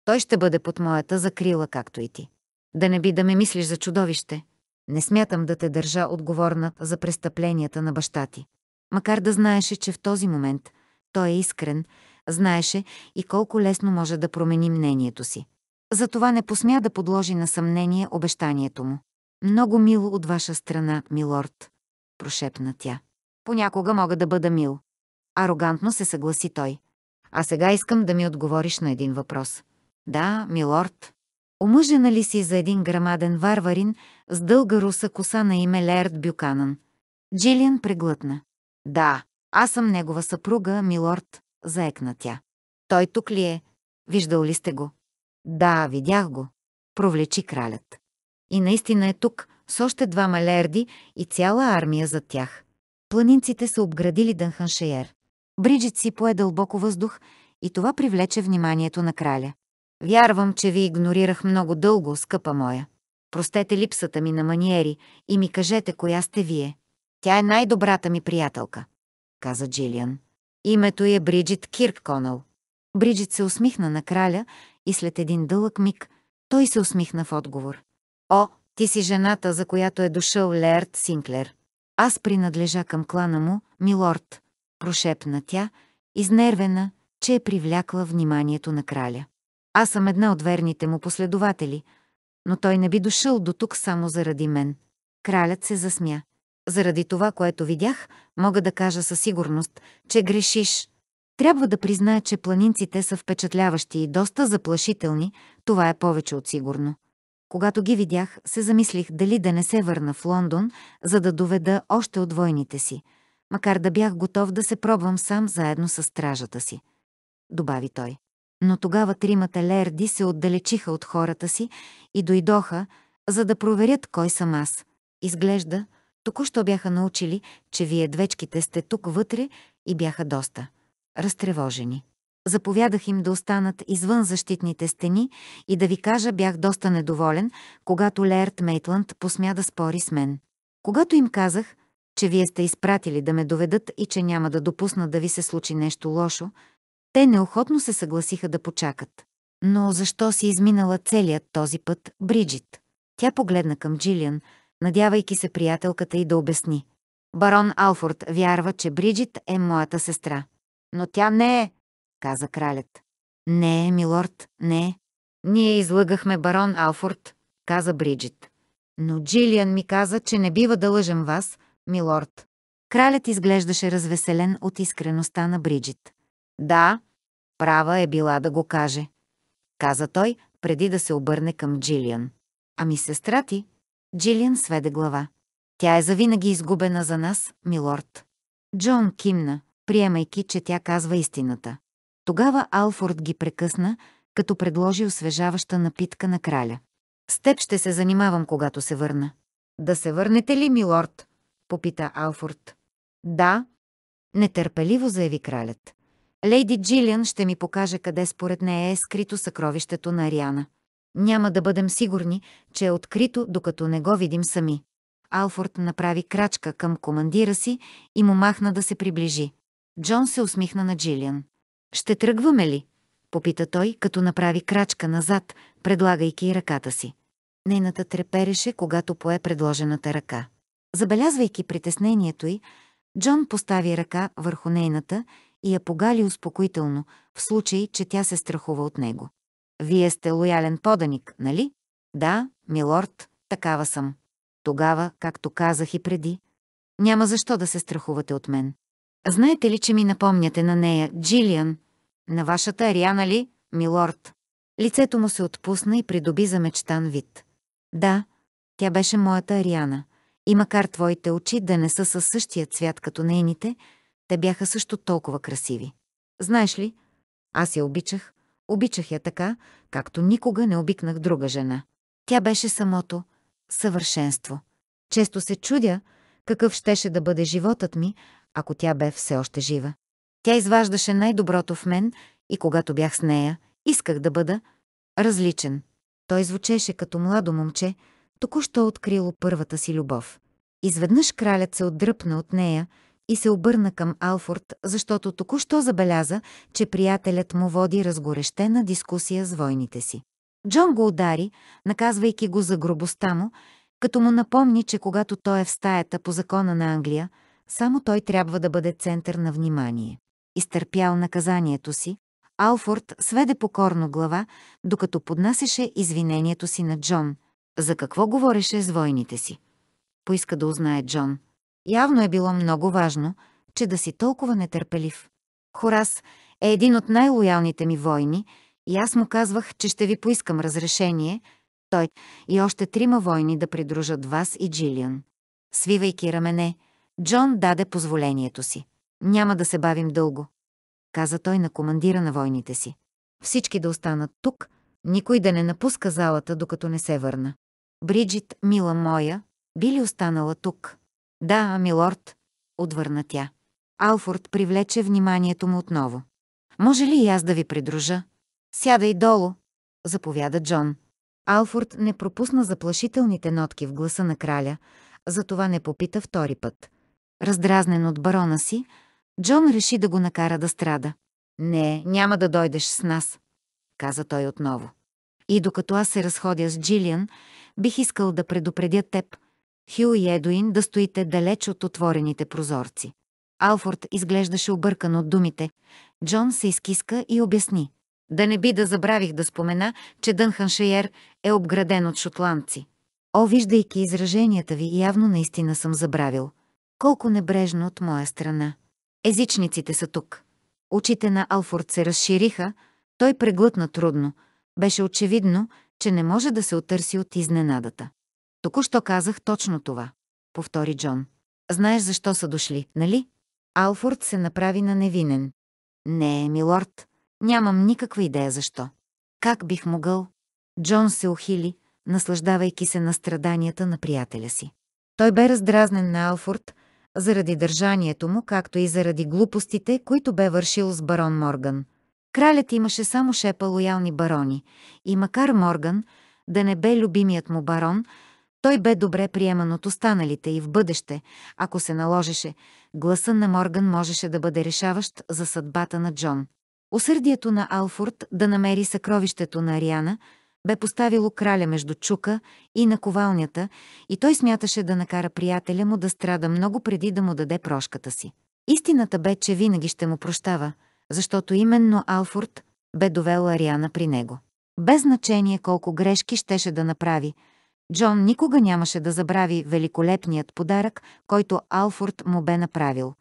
той ще бъде под моята закрила, както и ти. Да не би да ме мислиш за чудовище. Не смятам да те държа отговорна за престъпленията на баща ти. Макар да знаеше, че в този момент той е искрен, знаеше и колко лесно може да промени мнението си. Затова не посмя да подложи на съмнение обещанието му. Много мило от ваша страна, милорд, прошепна тя. Понякога мога да бъда мил. Арогантно се съгласи той. А сега искам да ми отговориш на един въпрос. Да, милорд. Омъжена ли си за един грамаден варварин с дълга руса коса на име Лерд Бюканан? Джилиан преглътна. Да, аз съм негова съпруга, милорд, заекна тя. Той тук ли е? Виждал ли сте го? Да, видях го, провлечи кралят. И наистина е тук, с още двама лерди и цяла армия за тях. Планинците са обградили Дънханшеер. Бриджит си пое дълбоко въздух и това привлече вниманието на краля. Вярвам, че ви игнорирах много дълго, скъпа моя. Простете липсата ми на маниери и ми кажете коя сте вие. Тя е най-добрата ми приятелка, каза Джилиан. Името е Бриджит Кирк Конъл. Бриджит се усмихна на краля и след един дълъг миг той се усмихна в отговор. О, ти си жената, за която е дошъл Лерт Синклер. Аз принадлежа към клана му, милорд, прошепна тя, изнервена, че е привлякла вниманието на краля. Аз съм една от верните му последователи, но той не би дошъл до тук само заради мен. Кралят се засмя. Заради това, което видях, мога да кажа със сигурност, че грешиш. Трябва да призная, че планинците са впечатляващи и доста заплашителни, това е повече от сигурно. Когато ги видях, се замислих дали да не се върна в Лондон, за да доведа още от войните си, макар да бях готов да се пробвам сам заедно с стражата си. Добави той. Но тогава тримата лерди се отдалечиха от хората си и дойдоха, за да проверят кой съм аз. Изглежда, Току-що бяха научили, че вие двечките сте тук вътре и бяха доста разтревожени. Заповядах им да останат извън защитните стени и да ви кажа, бях доста недоволен, когато Лерт Мейтланд посмя да спори с мен. Когато им казах, че вие сте изпратили да ме доведат и че няма да допусна да ви се случи нещо лошо, те неохотно се съгласиха да почакат. Но защо си изминала целият този път, Бриджит? Тя погледна към Джилиан – надявайки се приятелката и да обясни. Барон Алфорд вярва, че Бриджит е моята сестра. Но тя не е, каза кралят. Не е, милорд, не е. Ние излъгахме барон Алфорд, каза Бриджит. Но Джилиан ми каза, че не бива да лъжем вас, милорд. Кралят изглеждаше развеселен от искреността на Бриджит. Да, права е била да го каже, каза той, преди да се обърне към Джилиан. Ами сестра ти, Джилиан сведе глава. Тя е завинаги изгубена за нас, милорд. Джон кимна, приемайки, че тя казва истината. Тогава Алфорд ги прекъсна, като предложи освежаваща напитка на краля. С теб ще се занимавам, когато се върна. Да се върнете ли, милорд? попита Алфорд. Да, нетърпеливо заяви кралят. Лейди Джилиан ще ми покаже къде според нея е скрито съкровището на Ариана. Няма да бъдем сигурни, че е открито, докато не го видим сами. Алфорд направи крачка към командира си и му махна да се приближи. Джон се усмихна на Джилиан. «Ще тръгваме ли?» – попита той, като направи крачка назад, предлагайки ръката си. Нейната трепереше, когато пое предложената ръка. Забелязвайки притеснението й, Джон постави ръка върху нейната и я погали успокоително, в случай, че тя се страхува от него. Вие сте лоялен поданик, нали? Да, милорд, такава съм. Тогава, както казах и преди, няма защо да се страхувате от мен. Знаете ли, че ми напомняте на нея, Джилиан? На вашата Ариана ли, милорд? Лицето му се отпусна и придоби замечтан вид. Да, тя беше моята Ариана. И макар твоите очи да не са със същия цвят като нейните, те бяха също толкова красиви. Знаеш ли, аз я обичах, Обичах я така, както никога не обикнах друга жена. Тя беше самото съвършенство. Често се чудя какъв щеше да бъде животът ми, ако тя бе все още жива. Тя изваждаше най-доброто в мен и когато бях с нея, исках да бъда различен. Той звучеше като младо момче, току-що открило първата си любов. Изведнъж кралят се отдръпна от нея и се обърна към Алфорд, защото току-що забеляза, че приятелят му води разгорещена дискусия с войните си. Джон го удари, наказвайки го за грубостта му, като му напомни, че когато той е в стаята по закона на Англия, само той трябва да бъде център на внимание. Изтърпял наказанието си, Алфорд сведе покорно глава, докато поднасеше извинението си на Джон. За какво говореше с войните си? Поиска да узнае Джон. Явно е било много важно, че да си толкова нетърпелив. Хорас е един от най-лоялните ми войни и аз му казвах, че ще ви поискам разрешение, той и още трима войни да придружат вас и Джилиан. Свивайки рамене, Джон даде позволението си. Няма да се бавим дълго, каза той на командира на войните си. Всички да останат тук, никой да не напуска залата, докато не се върна. Бриджит, мила моя, би ли останала тук? Да, милорд, отвърна тя. Алфорд привлече вниманието му отново. Може ли и аз да ви придружа? Сядай долу, заповяда Джон. Алфорд не пропусна заплашителните нотки в гласа на краля, затова не попита втори път. Раздразнен от барона си, Джон реши да го накара да страда. «Не, няма да дойдеш с нас», каза той отново. «И докато аз се разходя с Джилиан, бих искал да предупредя теб, Хю и Едуин да стоите далеч от отворените прозорци. Алфорд изглеждаше объркан от думите. Джон се изкиска и обясни. Да не би да забравих да спомена, че Дънханшеер е обграден от шотландци. О, виждайки израженията ви, явно наистина съм забравил. Колко небрежно от моя страна. Езичниците са тук. Очите на Алфорд се разшириха, той преглътна трудно. Беше очевидно, че не може да се отърси от изненадата. Току-що казах точно това, повтори Джон. Знаеш защо са дошли, нали? Алфорд се направи на невинен. Не, милорд, нямам никаква идея защо. Как бих могъл? Джон се ухили, наслаждавайки се на страданията на приятеля си. Той бе раздразнен на Алфорд заради държанието му, както и заради глупостите, които бе вършил с барон Морган. Кралят имаше само шепа лоялни барони и макар Морган да не бе любимият му барон, той бе добре приеман от останалите и в бъдеще, ако се наложеше, гласа на Морган можеше да бъде решаващ за съдбата на Джон. Усърдието на Алфорд да намери съкровището на Ариана бе поставило краля между чука и наковалнята и той смяташе да накара приятеля му да страда много преди да му даде прошката си. Истината бе, че винаги ще му прощава, защото именно Алфорд бе довел Ариана при него. Без значение колко грешки щеше да направи – Джон никога нямаше да забрави великолепният подарък, който Алфорд му бе направил.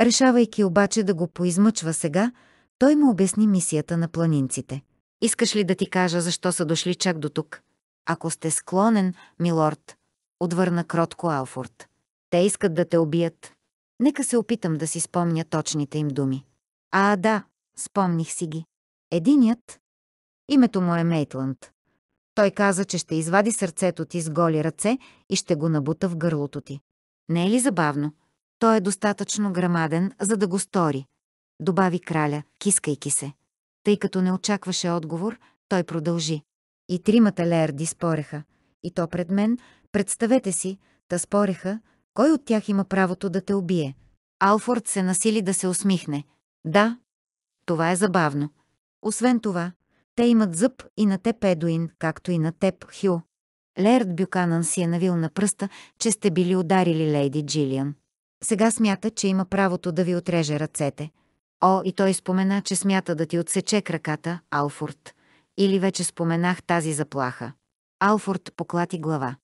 Решавайки обаче да го поизмъчва сега, той му обясни мисията на планинците. Искаш ли да ти кажа защо са дошли чак до тук? Ако сте склонен, милорд, отвърна кротко Алфорд. Те искат да те убият. Нека се опитам да си спомня точните им думи. А, да, спомних си ги. Единият, името му е Мейтланд, той каза, че ще извади сърцето ти с голи ръце и ще го набута в гърлото ти. Не е ли забавно? Той е достатъчно грамаден, за да го стори. Добави краля, кискайки се. Тъй като не очакваше отговор, той продължи. И тримата лерди спореха. И то пред мен, представете си, та спореха, кой от тях има правото да те убие. Алфорд се насили да се усмихне. Да, това е забавно. Освен това, те имат зъб и на теб, Едуин, както и на теб, Хю. Лерд Бюканан си е навил на пръста, че сте били ударили Лейди Джилиан. Сега смята, че има правото да ви отреже ръцете. О, и той спомена, че смята да ти отсече краката, Алфорд. Или вече споменах тази заплаха. Алфорд поклати глава.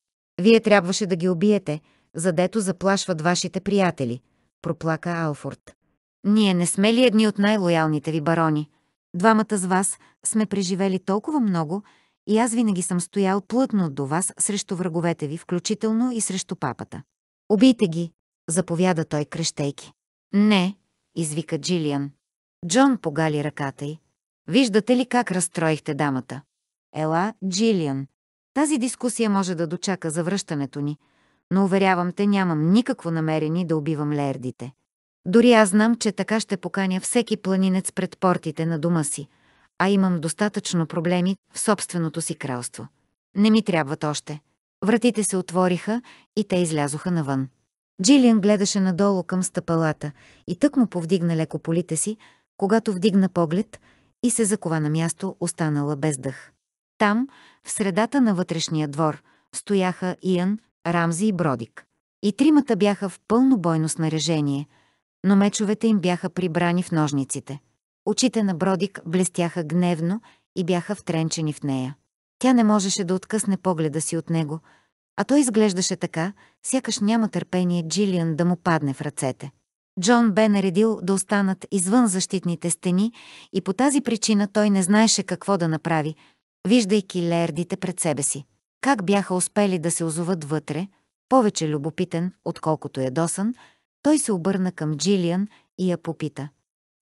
Вие трябваше да ги убиете, задето заплашват вашите приятели, проплака Алфорд. Ние не сме ли едни от най-лоялните ви барони? Двамата с вас сме преживели толкова много и аз винаги съм стоял плътно до вас срещу враговете ви, включително и срещу папата. Убийте ги, заповяда той крещейки. Не, извика Джилиан. Джон погали ръката й. Виждате ли как разстроихте дамата? Ела, Джилиан. Тази дискусия може да дочака завръщането ни, но уверявам те, нямам никакво намерение да убивам лердите. Дори аз знам, че така ще поканя всеки планинец пред портите на дома си, а имам достатъчно проблеми в собственото си кралство. Не ми трябват още. Вратите се отвориха и те излязоха навън. Джилиан гледаше надолу към стъпалата и тък му повдигна леко полите си, когато вдигна поглед и се закова на място, останала без дъх. Там, в средата на вътрешния двор, стояха Иан, Рамзи и Бродик. И тримата бяха в пълно бойно снаряжение – но мечовете им бяха прибрани в ножниците. Очите на Бродик блестяха гневно и бяха втренчени в нея. Тя не можеше да откъсне погледа си от него, а той изглеждаше така, сякаш няма търпение Джилиан да му падне в ръцете. Джон бе наредил да останат извън защитните стени и по тази причина той не знаеше какво да направи, виждайки лердите пред себе си. Как бяха успели да се озоват вътре, повече любопитен, отколкото е досън, той се обърна към Джилиан и я попита.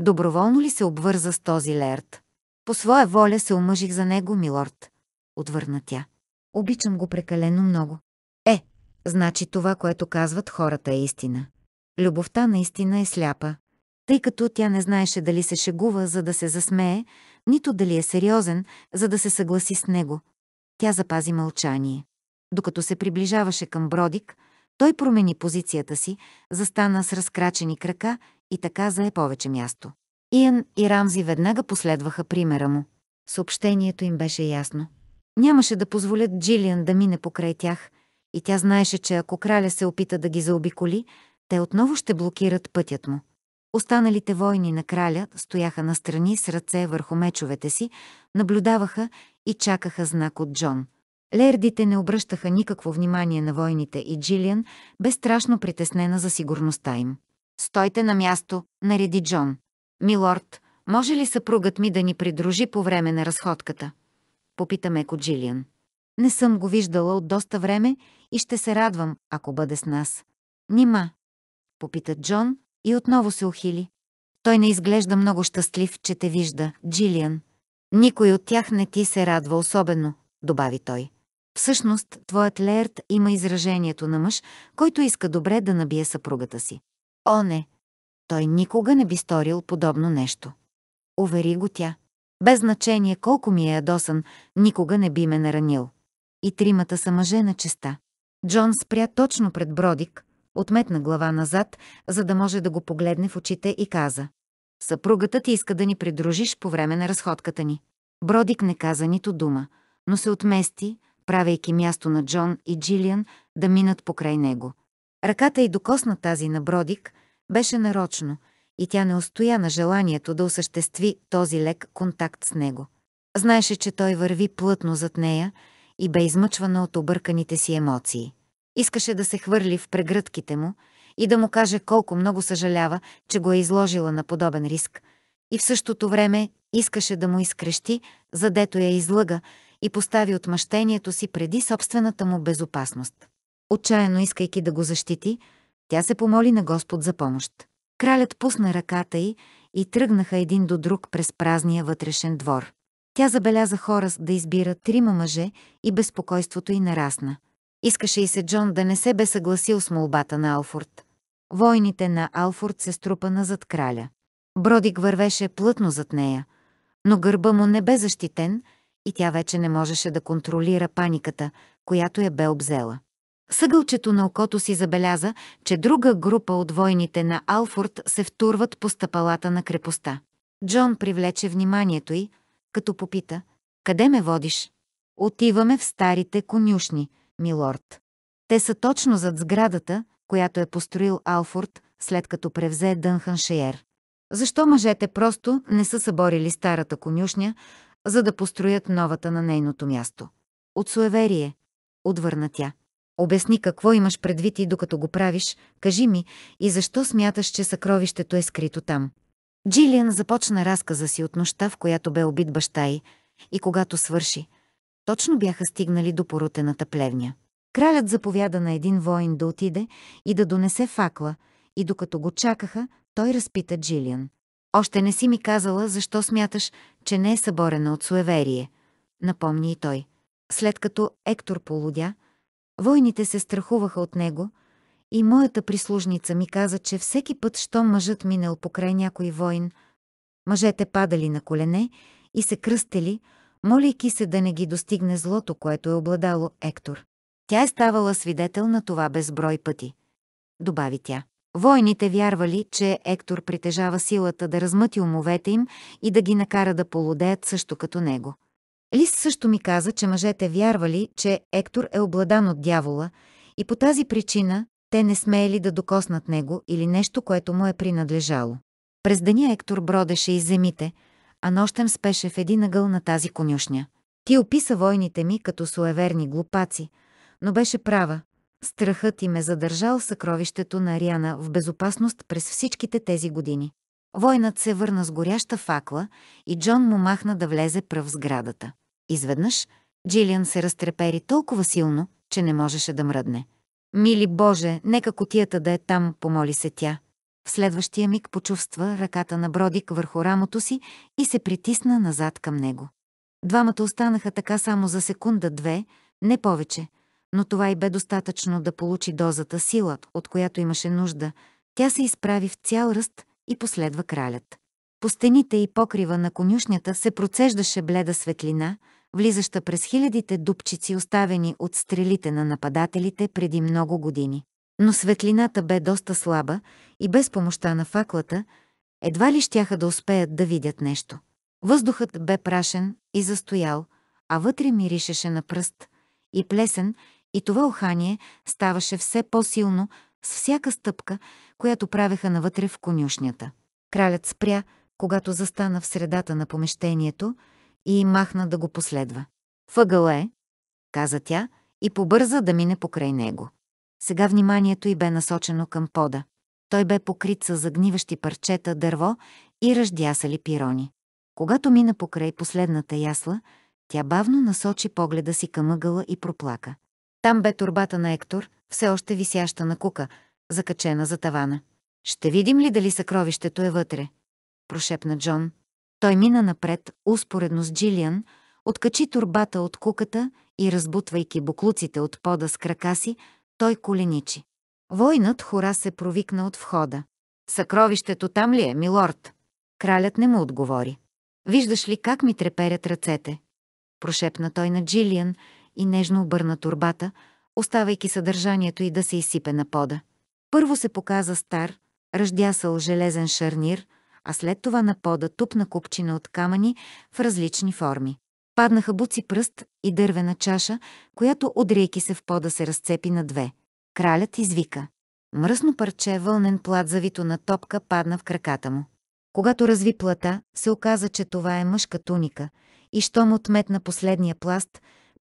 Доброволно ли се обвърза с този Лерт? По своя воля се омъжих за него, милорд. Отвърна тя. Обичам го прекалено много. Е, значи това, което казват хората е истина. Любовта наистина е сляпа, тъй като тя не знаеше дали се шегува, за да се засмее, нито дали е сериозен, за да се съгласи с него. Тя запази мълчание. Докато се приближаваше към Бродик, той промени позицията си, застана с разкрачени крака и така зае повече място. Иан и Рамзи веднага последваха примера му. Съобщението им беше ясно. Нямаше да позволят Джилиан да мине покрай тях, и тя знаеше, че ако краля се опита да ги заобиколи, те отново ще блокират пътят му. Останалите войни на краля стояха настрани с ръце върху мечовете си, наблюдаваха и чакаха знак от Джон – Лердите не обръщаха никакво внимание на войните и Джилиан бе страшно притеснена за сигурността им. «Стойте на място», нареди Джон. «Милорд, може ли съпругът ми да ни придружи по време на разходката?» Попита меко Джилиан. «Не съм го виждала от доста време и ще се радвам, ако бъде с нас». «Нима», попита Джон и отново се ухили. Той не изглежда много щастлив, че те вижда, Джилиан. Никой от тях не ти се радва особено, добави той. Всъщност, твоят Леерт има изражението на мъж, който иска добре да набие съпругата си. О, не! Той никога не би сторил подобно нещо. Увери го тя. Без значение колко ми е ядосан, никога не би ме наранил. И тримата са мъже на честа. Джон спря точно пред Бродик, отметна глава назад, за да може да го погледне в очите и каза. Съпругата ти иска да ни придружиш по време на разходката ни. Бродик не каза нито дума, но се отмести, правейки място на Джон и Джилиан да минат покрай него. Ръката й докосна тази на Бродик, беше нарочно и тя не устоя на желанието да осъществи този лек контакт с него. Знаеше, че той върви плътно зад нея и бе измъчвана от обърканите си емоции. Искаше да се хвърли в прегръдките му и да му каже колко много съжалява, че го е изложила на подобен риск. И в същото време искаше да му изкрещи, задето я излъга и постави отмъщението си преди собствената му безопасност. Отчаяно искайки да го защити, тя се помоли на Господ за помощ. Кралят пусна ръката й и тръгнаха един до друг през празния вътрешен двор. Тя забеляза хора да избира трима мъже и безпокойството й нарасна. Искаше и се Джон да не се бе съгласил с молбата на Алфорд. Войните на Алфорд се струпа назад краля. Бродик вървеше плътно зад нея, но гърба му не бе защитен – и тя вече не можеше да контролира паниката, която я е бе обзела. Съгълчето на окото си забеляза, че друга група от войните на Алфорд се втурват по стъпалата на крепостта. Джон привлече вниманието й, като попита «Къде ме водиш?» «Отиваме в старите конюшни, милорд. Те са точно зад сградата, която е построил Алфорд, след като превзе Дънханшеер. Защо мъжете просто не са съборили старата конюшня, за да построят новата на нейното място. От суеверие, отвърна тя. Обясни какво имаш предвид и докато го правиш, кажи ми и защо смяташ, че съкровището е скрито там. Джилиан започна разказа си от нощта, в която бе убит баща й, и когато свърши, точно бяха стигнали до порутената плевня. Кралят заповяда на един воин да отиде и да донесе факла, и докато го чакаха, той разпита Джилиан. Още не си ми казала, защо смяташ, че не е съборена от суеверие, напомни и той. След като Ектор полудя, войните се страхуваха от него и моята прислужница ми каза, че всеки път, щом мъжът минал покрай някой войн, мъжете падали на колене и се кръстели, молейки се да не ги достигне злото, което е обладало Ектор. Тя е ставала свидетел на това безброй пъти. Добави тя. Войните вярвали, че Ектор притежава силата да размъти умовете им и да ги накара да полудеят също като него. Лис също ми каза, че мъжете вярвали, че Ектор е обладан от дявола и по тази причина те не смеели да докоснат него или нещо, което му е принадлежало. През деня Ектор бродеше из земите, а нощем спеше в един ъгъл на тази конюшня. Ти описа войните ми като суеверни глупаци, но беше права, Страхът им е задържал съкровището на Ариана в безопасност през всичките тези години. Войнат се върна с горяща факла и Джон му махна да влезе пръв в сградата. Изведнъж Джилиан се разтрепери толкова силно, че не можеше да мръдне. «Мили Боже, нека котията да е там», помоли се тя. В следващия миг почувства ръката на Бродик върху рамото си и се притисна назад към него. Двамата останаха така само за секунда-две, не повече – но това и бе достатъчно да получи дозата сила, от която имаше нужда. Тя се изправи в цял ръст и последва кралят. По стените и покрива на конюшнята се процеждаше бледа светлина, влизаща през хилядите дупчици, оставени от стрелите на нападателите преди много години. Но светлината бе доста слаба и без помощта на факлата едва ли щяха да успеят да видят нещо. Въздухът бе прашен и застоял, а вътре миришеше на пръст и плесен и това ухание ставаше все по-силно с всяка стъпка, която правеха навътре в конюшнята. Кралят спря, когато застана в средата на помещението и махна да го последва. Въгъл е, каза тя и побърза да мине покрай него. Сега вниманието й бе насочено към пода. Той бе покрит с загниващи парчета дърво и ръждясали пирони. Когато мина покрай последната ясла, тя бавно насочи погледа си към ъгъла и проплака. Там бе турбата на Ектор, все още висяща на кука, закачена за тавана. «Ще видим ли дали съкровището е вътре?» прошепна Джон. Той мина напред, успоредно с Джилиан, откачи турбата от куката и, разбутвайки буклуците от пода с крака си, той коленичи. Войнат хора се провикна от входа. «Съкровището там ли е, милорд?» Кралят не му отговори. «Виждаш ли как ми треперят ръцете?» Прошепна той на Джилиан – и нежно обърна турбата, оставайки съдържанието й да се изсипе на пода. Първо се показа стар, ръждясал железен шарнир, а след това на пода тупна купчина от камъни в различни форми. Паднаха буци пръст и дървена чаша, която, удрейки се в пода, се разцепи на две. Кралят извика. Мръсно парче вълнен плат завито на топка падна в краката му. Когато разви плата, се оказа, че това е мъжка туника, и щом отметна последния пласт,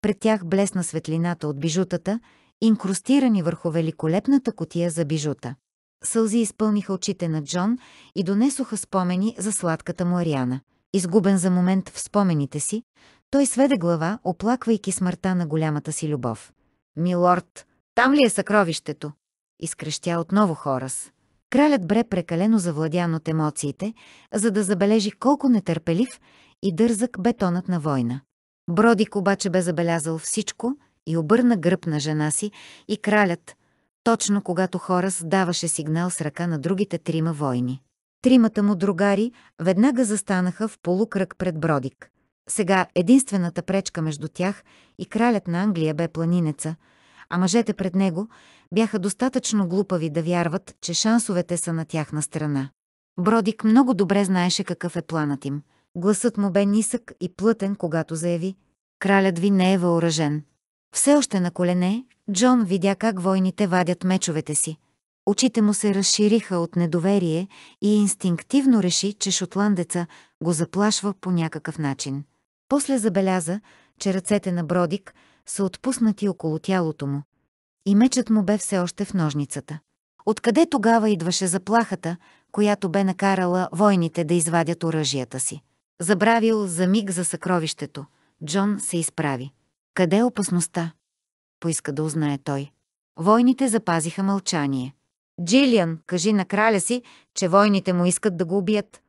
пред тях блесна светлината от бижутата, инкрустирани върху великолепната котия за бижута. Сълзи изпълниха очите на Джон и донесоха спомени за сладката му Ариана. Изгубен за момент в спомените си, той сведе глава, оплаквайки смъртта на голямата си любов. «Милорд, там ли е съкровището?» Изкрещя отново Хорас. Кралят бре прекалено завладян от емоциите, за да забележи колко нетърпелив и дързък бетонът на война. Бродик обаче бе забелязал всичко и обърна гръб на жена си и кралят, точно когато Хорас даваше сигнал с ръка на другите трима войни. Тримата му другари веднага застанаха в полукръг пред Бродик. Сега единствената пречка между тях и кралят на Англия бе планинеца, а мъжете пред него бяха достатъчно глупави да вярват, че шансовете са на тяхна страна. Бродик много добре знаеше какъв е планът им – Гласът му бе нисък и плътен, когато заяви «Кралят ви не е въоръжен». Все още на колене, Джон видя как войните вадят мечовете си. Очите му се разшириха от недоверие и инстинктивно реши, че шотландеца го заплашва по някакъв начин. После забеляза, че ръцете на Бродик са отпуснати около тялото му. И мечът му бе все още в ножницата. Откъде тогава идваше заплахата, която бе накарала войните да извадят оръжията си? Забравил за миг за съкровището. Джон се изправи. Къде е опасността? Поиска да узнае той. Войните запазиха мълчание. Джилиан, кажи на краля си, че войните му искат да го убият,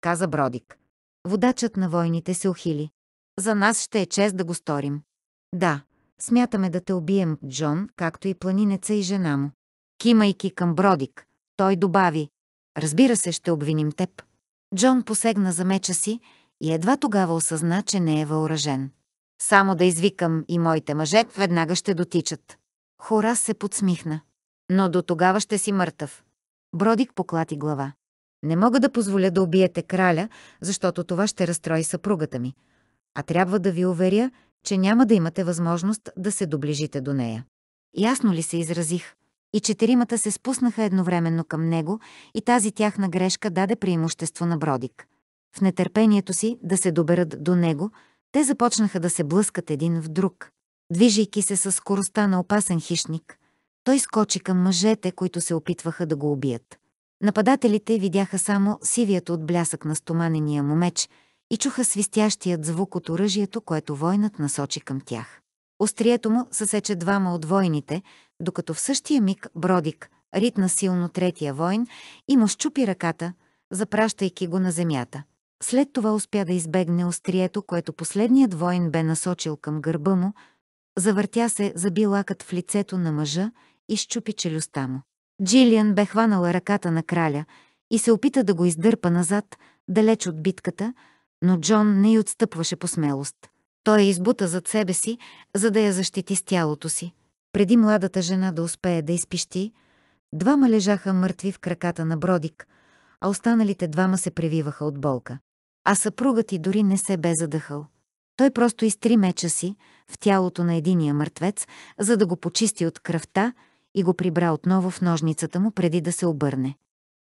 каза Бродик. Водачът на войните се ухили. За нас ще е чест да го сторим. Да, смятаме да те убием, Джон, както и планинеца и жена му. Кимайки към Бродик, той добави. Разбира се, ще обвиним теб. Джон посегна за меча си, и едва тогава осъзна, че не е въоръжен. Само да извикам и моите мъже веднага ще дотичат. Хорас се подсмихна. Но до тогава ще си мъртъв. Бродик поклати глава. Не мога да позволя да убиете краля, защото това ще разстрои съпругата ми. А трябва да ви уверя, че няма да имате възможност да се доближите до нея. Ясно ли се изразих? И четиримата се спуснаха едновременно към него и тази тяхна грешка даде преимущество на Бродик. В нетърпението си да се доберат до него, те започнаха да се блъскат един в друг. Движейки се със скоростта на опасен хищник, той скочи към мъжете, които се опитваха да го убият. Нападателите видяха само сивият от блясък на стоманения му меч и чуха свистящият звук от оръжието, което войнат насочи към тях. Острието му съсече двама от войните, докато в същия миг Бродик ритна силно третия войн и му щупи ръката, запращайки го на земята. След това успя да избегне острието, което последният воин бе насочил към гърба му, завъртя се, заби лакът в лицето на мъжа и щупи челюстта му. Джилиан бе хванала ръката на краля и се опита да го издърпа назад, далеч от битката, но Джон не й отстъпваше по смелост. Той я избута зад себе си, за да я защити с тялото си. Преди младата жена да успее да изпищи, двама лежаха мъртви в краката на Бродик, а останалите двама се превиваха от болка. А съпругът и дори не се бе задъхал. Той просто изтри меча си в тялото на единия мъртвец, за да го почисти от кръвта и го прибра отново в ножницата му преди да се обърне.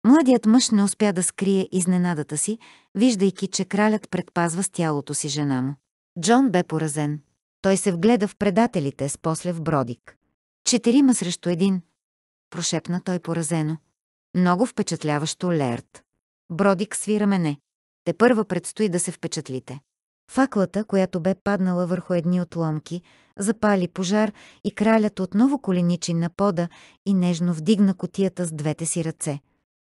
Младият мъж не успя да скрие изненадата си, виждайки, че кралят предпазва с тялото си жена му. Джон бе поразен. Той се вгледа в предателите с после в Бродик. Четирима срещу един. Прошепна той поразено. Много впечатляващо Лерт. Бродик свира мене. Те първа предстои да се впечатлите. Факлата, която бе паднала върху едни отломки, запали пожар и кралят отново коленичи на пода и нежно вдигна котията с двете си ръце.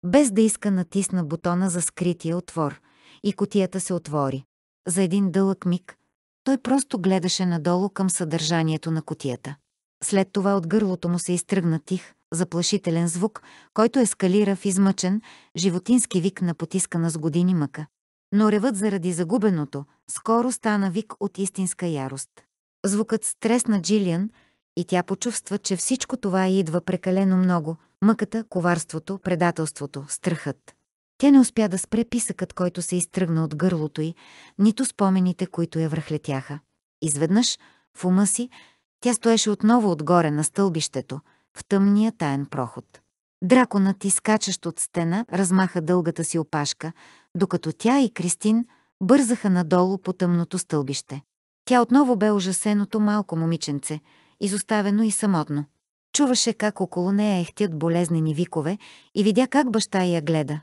Без да иска натисна бутона за скрития отвор и котията се отвори. За един дълъг миг той просто гледаше надолу към съдържанието на котията. След това от гърлото му се изтръгна тих, заплашителен звук, който ескалира в измъчен, животински вик на потискана с години мъка но ревът заради загубеното скоро стана вик от истинска ярост. Звукът стресна Джилиан и тя почувства, че всичко това идва прекалено много – мъката, коварството, предателството, страхът. Тя не успя да спре писъкът, който се изтръгна от гърлото й, нито спомените, които я връхлетяха. Изведнъж, в ума си, тя стоеше отново отгоре на стълбището, в тъмния таен проход. Драконът, изкачащ от стена, размаха дългата си опашка, докато тя и Кристин бързаха надолу по тъмното стълбище. Тя отново бе ужасеното малко момиченце, изоставено и самотно. Чуваше как около нея ехтят болезнени викове и видя как баща я гледа.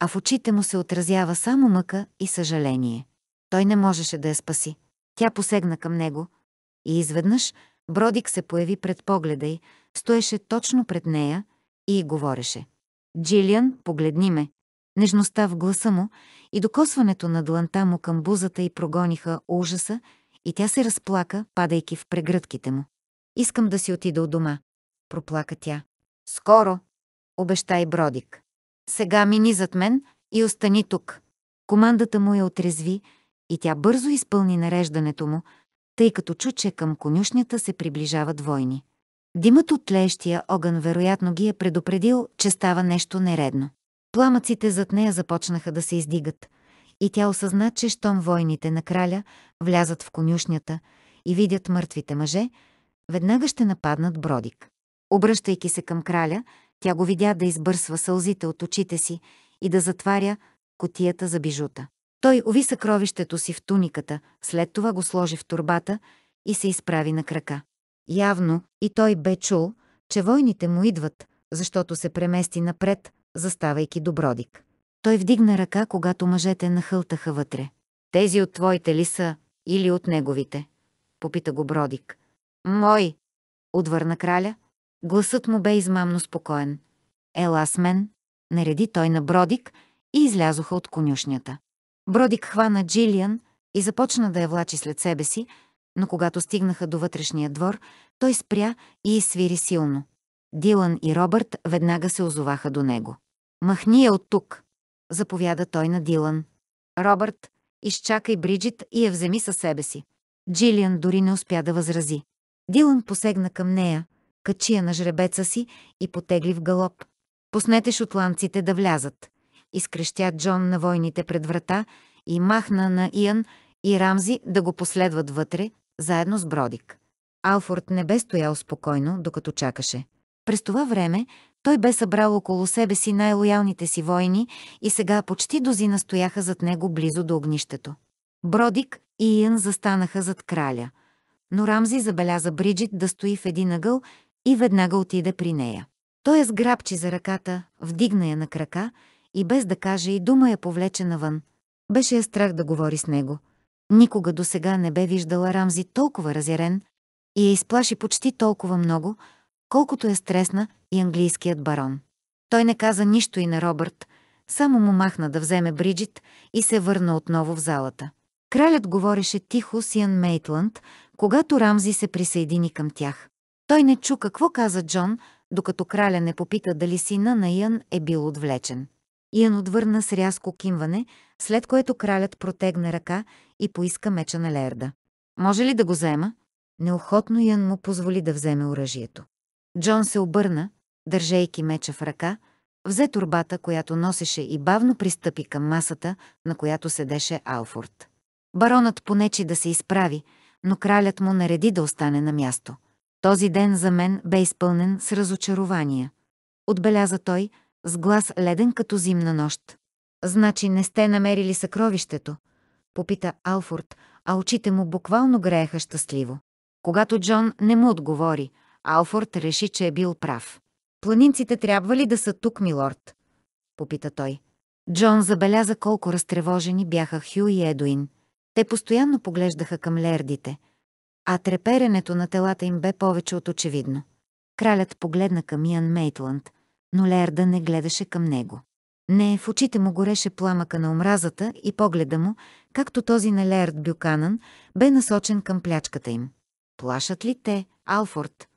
А в очите му се отразява само мъка и съжаление. Той не можеше да я спаси. Тя посегна към него. И изведнъж Бродик се появи пред погледа й, стоеше точно пред нея и говореше. Джилиан, погледни ме нежността в гласа му и докосването на дланта му към бузата и прогониха ужаса, и тя се разплака, падайки в прегръдките му. «Искам да си отида от дома», проплака тя. «Скоро», обеща и Бродик. «Сега мини зад мен и остани тук». Командата му я отрезви и тя бързо изпълни нареждането му, тъй като чу, че към конюшнята се приближават войни. Димът от тлеещия огън вероятно ги е предупредил, че става нещо нередно. Пламъците зад нея започнаха да се издигат. И тя осъзна, че щом войните на краля влязат в конюшнята и видят мъртвите мъже, веднага ще нападнат Бродик. Обръщайки се към краля, тя го видя да избърсва сълзите от очите си и да затваря котията за бижута. Той ови съкровището си в туниката, след това го сложи в турбата и се изправи на крака. Явно и той бе чул, че войните му идват, защото се премести напред, заставайки добродик. Той вдигна ръка, когато мъжете нахълтаха вътре. Тези от твоите ли са или от неговите? Попита го Бродик. Мой! Отвърна краля. Гласът му бе измамно спокоен. Ела с мен! Нареди той на Бродик и излязоха от конюшнята. Бродик хвана Джилиан и започна да я влачи след себе си, но когато стигнаха до вътрешния двор, той спря и свири силно. Дилан и Робърт веднага се озоваха до него. Махни я от тук, заповяда той на Дилан. Робърт, изчакай Бриджит и я вземи със себе си. Джилиан дори не успя да възрази. Дилан посегна към нея, качи я на жребеца си и потегли в галоп. Поснете шотландците да влязат. Изкрещя Джон на войните пред врата и махна на Иан и Рамзи да го последват вътре, заедно с Бродик. Алфорд не бе стоял спокойно, докато чакаше. През това време той бе събрал около себе си най-лоялните си войни и сега почти дози настояха зад него близо до огнището. Бродик и Иън застанаха зад краля, но Рамзи забеляза Бриджит да стои в един ъгъл и веднага отиде при нея. Той я сграбчи за ръката, вдигна я на крака и без да каже и дума я повлече навън. Беше я страх да говори с него. Никога досега не бе виждала Рамзи толкова разярен и я изплаши почти толкова много – колкото е стресна и английският барон. Той не каза нищо и на Робърт, само му махна да вземе Бриджит и се върна отново в залата. Кралят говореше тихо с Ян Мейтланд, когато Рамзи се присъедини към тях. Той не чу какво каза Джон, докато краля не попита дали сина на Ян е бил отвлечен. Ян отвърна с рязко кимване, след което кралят протегна ръка и поиска меча на Лерда. «Може ли да го взема?» Неохотно Ян му позволи да вземе оръжието. Джон се обърна, държейки меча в ръка, взе турбата, която носеше и бавно пристъпи към масата, на която седеше Алфорд. Баронът понечи да се изправи, но кралят му нареди да остане на място. Този ден за мен бе изпълнен с разочарования. Отбеляза той, с глас леден като зимна нощ. Значи не сте намерили съкровището? Попита Алфорд, а очите му буквално грееха щастливо. Когато Джон не му отговори, Алфорд реши, че е бил прав. Планинците трябва ли да са тук, милорд? Попита той. Джон забеляза колко разтревожени бяха Хю и Едуин. Те постоянно поглеждаха към лердите, а треперенето на телата им бе повече от очевидно. Кралят погледна към Ян Мейтланд, но Лерда не гледаше към него. Не, в очите му гореше пламъка на омразата и погледа му, както този на Лерд Бюканан, бе насочен към плячката им. Плашат ли те, Алфорд?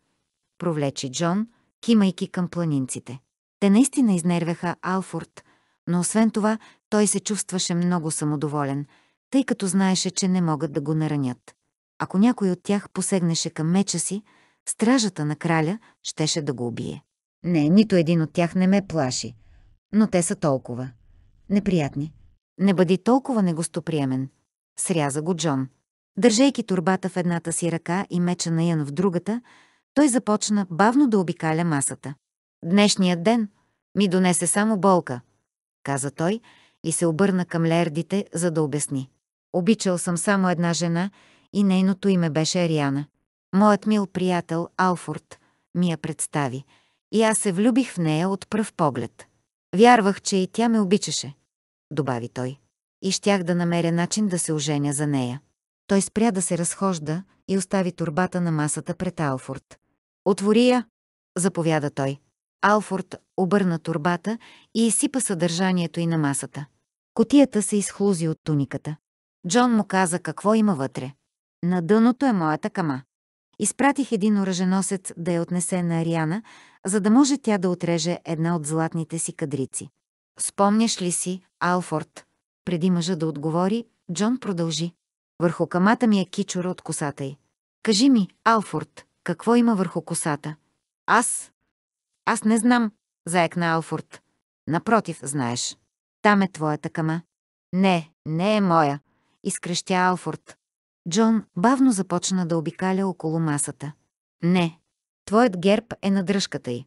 провлече Джон, кимайки към планинците. Те наистина изнервяха Алфорд, но освен това той се чувстваше много самодоволен, тъй като знаеше, че не могат да го наранят. Ако някой от тях посегнеше към меча си, стражата на краля щеше да го убие. Не, нито един от тях не ме плаши, но те са толкова. Неприятни. Не бъди толкова негостоприемен. Сряза го Джон. Държейки турбата в едната си ръка и меча на Ян в другата, той започна бавно да обикаля масата. Днешният ден ми донесе само болка, каза той и се обърна към лердите, за да обясни. Обичал съм само една жена и нейното име беше Ариана. Моят мил приятел Алфорд ми я представи и аз се влюбих в нея от пръв поглед. Вярвах, че и тя ме обичаше, добави той. И щях да намеря начин да се оженя за нея. Той спря да се разхожда и остави турбата на масата пред Алфорд. «Отвори я!» заповяда той. Алфорд обърна турбата и изсипа съдържанието и на масата. Котията се изхлузи от туниката. Джон му каза какво има вътре. На дъното е моята кама. Изпратих един оръженосец да я отнесе на Ариана, за да може тя да отреже една от златните си кадрици. Спомняш ли си, Алфорд? Преди мъжа да отговори, Джон продължи. Върху камата ми е кичора от косата й. Кажи ми, Алфорд, какво има върху косата? Аз? Аз не знам, заекна Алфорд. Напротив, знаеш. Там е твоята кама. Не, не е моя, изкрещя Алфорд. Джон бавно започна да обикаля около масата. Не, твоят герб е на дръжката й.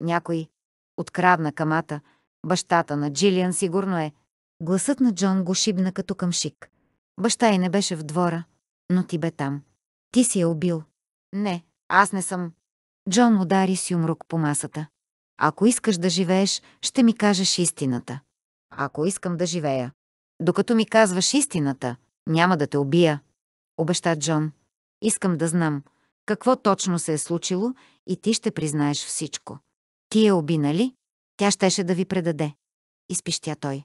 Някой открадна камата. Бащата на Джилиан сигурно е. Гласът на Джон го шибна като към шик. Баща й не беше в двора, но ти бе там. Ти си я убил. Не, аз не съм. Джон удари с юмрук по масата. Ако искаш да живееш, ще ми кажеш истината. Ако искам да живея. Докато ми казваш истината, няма да те убия. Обеща Джон. Искам да знам какво точно се е случило и ти ще признаеш всичко. Ти я уби, нали? Тя щеше да ви предаде. Изпищя той.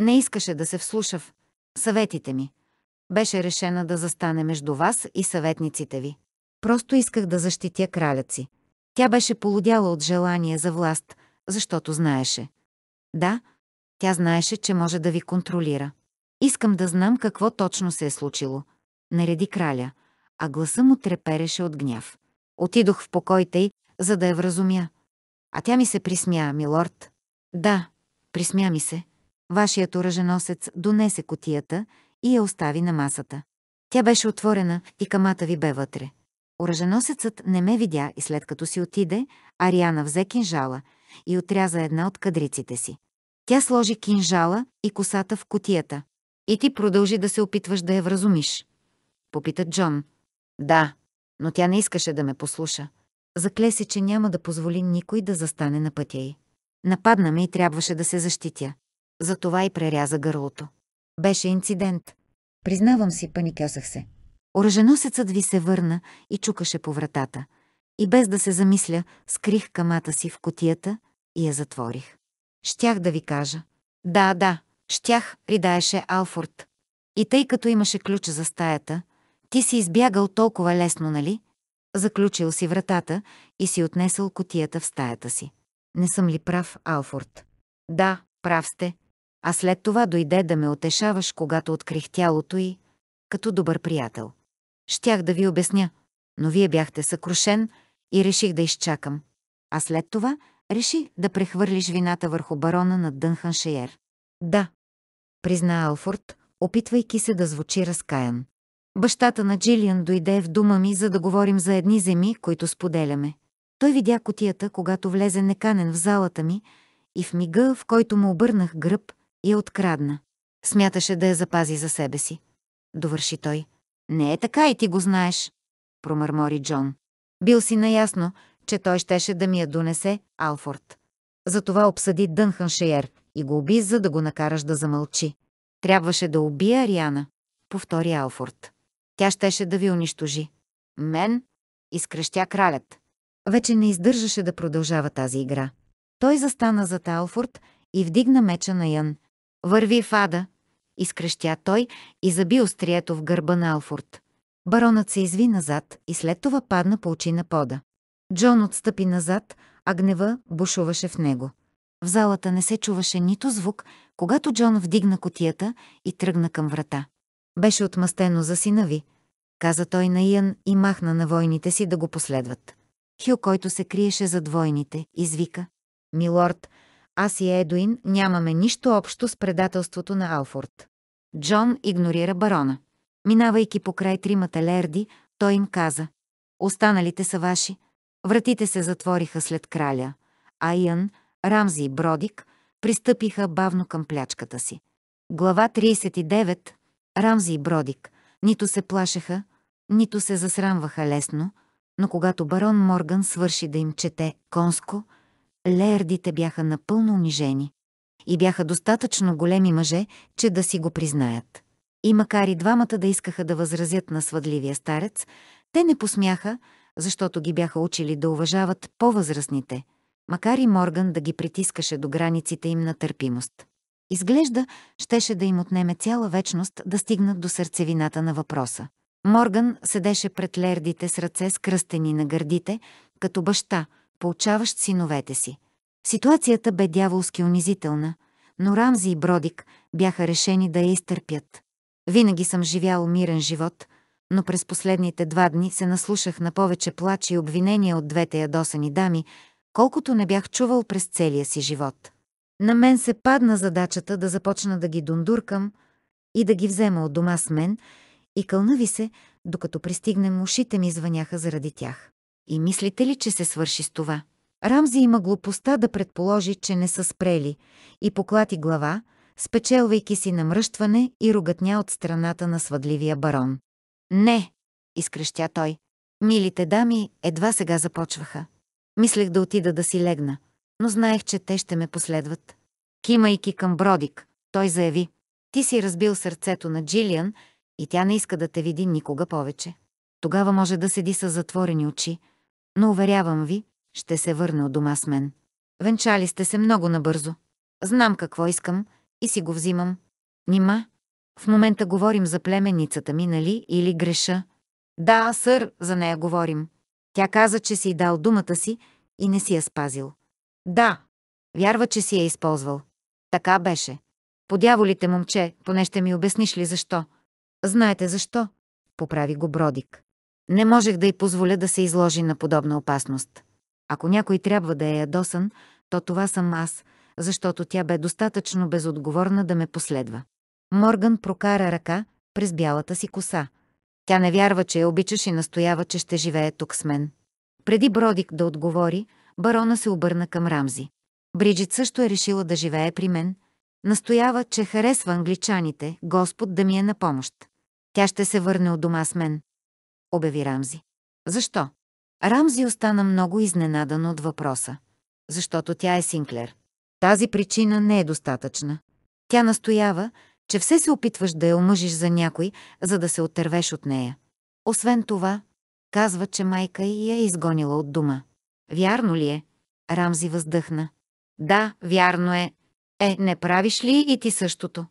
Не искаше да се вслушав. съветите ми, беше решена да застане между вас и съветниците ви. Просто исках да защитя кралят си. Тя беше полудяла от желание за власт, защото знаеше. Да, тя знаеше, че може да ви контролира. Искам да знам какво точно се е случило. Нареди краля, а гласа му трепереше от гняв. Отидох в покоите й, за да я вразумя. А тя ми се присмя, милорд. Да, присмя ми се. Вашият оръженосец донесе котията и я остави на масата. Тя беше отворена и камата ви бе вътре. Оръженосецът не ме видя и след като си отиде, Ариана взе кинжала и отряза една от кадриците си. Тя сложи кинжала и косата в котията. И ти продължи да се опитваш да я вразумиш. Попита Джон. Да, но тя не искаше да ме послуша. Закле се, че няма да позволи никой да застане на пътя й. Нападна ме и трябваше да се защитя. Затова и преряза гърлото. Беше инцидент. Признавам си, паникосах се. Оръженосецът ви се върна и чукаше по вратата. И без да се замисля, скрих камата си в котията и я затворих. Щях да ви кажа. Да, да, щях, ридаеше Алфорд. И тъй като имаше ключ за стаята, ти си избягал толкова лесно, нали? Заключил си вратата и си отнесъл котията в стаята си. Не съм ли прав, Алфорд? Да, прав сте, а след това дойде да ме отешаваш, когато открих тялото й, като добър приятел. Щях да ви обясня, но вие бяхте съкрушен и реших да изчакам. А след това реши да прехвърлиш вината върху барона на Дънхан Шейер. Да, призна Алфорд, опитвайки се да звучи разкаян. Бащата на Джилиан дойде в дума ми, за да говорим за едни земи, които споделяме. Той видя котията, когато влезе неканен в залата ми, и в мига, в който му обърнах гръб, я открадна. Смяташе да я запази за себе си. Довърши той. Не е така и ти го знаеш, промърмори Джон. Бил си наясно, че той щеше да ми я донесе Алфорд. Затова обсъди Дънханшеер и го уби, за да го накараш да замълчи. Трябваше да убия Ариана, повтори Алфорд. Тя щеше да ви унищожи. Мен? Изкръщя кралят. Вече не издържаше да продължава тази игра. Той застана зад Алфорд и вдигна меча на Ян, Върви в ада, изкръщя той и заби острието в гърба на Алфорд. Баронът се изви назад и след това падна по очи на пода. Джон отстъпи назад, а гнева бушуваше в него. В залата не се чуваше нито звук, когато Джон вдигна котията и тръгна към врата. Беше отмъстено за сина ви, каза той на Иан и махна на войните си да го последват. Хю, който се криеше зад войните, извика. Милорд, аз и Едуин нямаме нищо общо с предателството на Алфорд. Джон игнорира барона. Минавайки покрай тримата лерди, той им каза. Останалите са ваши. Вратите се затвориха след краля, а Иън, Рамзи и Бродик пристъпиха бавно към плячката си. Глава 39. Рамзи и Бродик нито се плашеха, нито се засрамваха лесно, но когато барон Морган свърши да им чете «Конско», леердите бяха напълно унижени. И бяха достатъчно големи мъже, че да си го признаят. И макар и двамата да искаха да възразят на свъдливия старец, те не посмяха, защото ги бяха учили да уважават по-възрастните, макар и Морган да ги притискаше до границите им на търпимост. Изглежда, щеше да им отнеме цяла вечност да стигнат до сърцевината на въпроса. Морган седеше пред лердите с ръце скръстени на гърдите, като баща – получаващ синовете си. Ситуацията бе дяволски унизителна, но Рамзи и Бродик бяха решени да я изтърпят. Винаги съм живял мирен живот, но през последните два дни се наслушах на повече плачи и обвинения от двете ядосани дами, колкото не бях чувал през целия си живот. На мен се падна задачата да започна да ги дундуркам и да ги взема от дома с мен и кълнави се, докато пристигнем ушите ми звъняха заради тях. И мислите ли, че се свърши с това? Рамзи има глупостта да предположи, че не са спрели и поклати глава, спечелвайки си намръщване и ругатня от страната на свъдливия барон. «Не!» – изкрещя той. «Милите дами едва сега започваха. Мислех да отида да си легна, но знаех, че те ще ме последват». Кимайки към Бродик, той заяви. «Ти си разбил сърцето на Джилиан и тя не иска да те види никога повече. Тогава може да седи с затворени очи, но уверявам ви, ще се върне от дома с мен. Венчали сте се много набързо. Знам какво искам и си го взимам. Нима? В момента говорим за племенницата ми, нали, или греша? Да, сър, за нея говорим. Тя каза, че си дал думата си и не си я спазил. Да, вярва, че си я използвал. Така беше. Подяволите, момче, поне ще ми обясниш ли защо. Знаете защо? Поправи го Бродик. Не можех да й позволя да се изложи на подобна опасност. Ако някой трябва да е ядосан, то това съм аз, защото тя бе достатъчно безотговорна да ме последва. Морган прокара ръка през бялата си коса. Тя не вярва, че я обичаш и настоява, че ще живее тук с мен. Преди Бродик да отговори, барона се обърна към Рамзи. Бриджит също е решила да живее при мен. Настоява, че харесва англичаните, Господ да ми е на помощ. Тя ще се върне от дома с мен обяви Рамзи. Защо? Рамзи остана много изненадан от въпроса. Защото тя е Синклер. Тази причина не е достатъчна. Тя настоява, че все се опитваш да я омъжиш за някой, за да се отървеш от нея. Освен това, казва, че майка й я е изгонила от дома. Вярно ли е? Рамзи въздъхна. Да, вярно е. Е, не правиш ли и ти същото?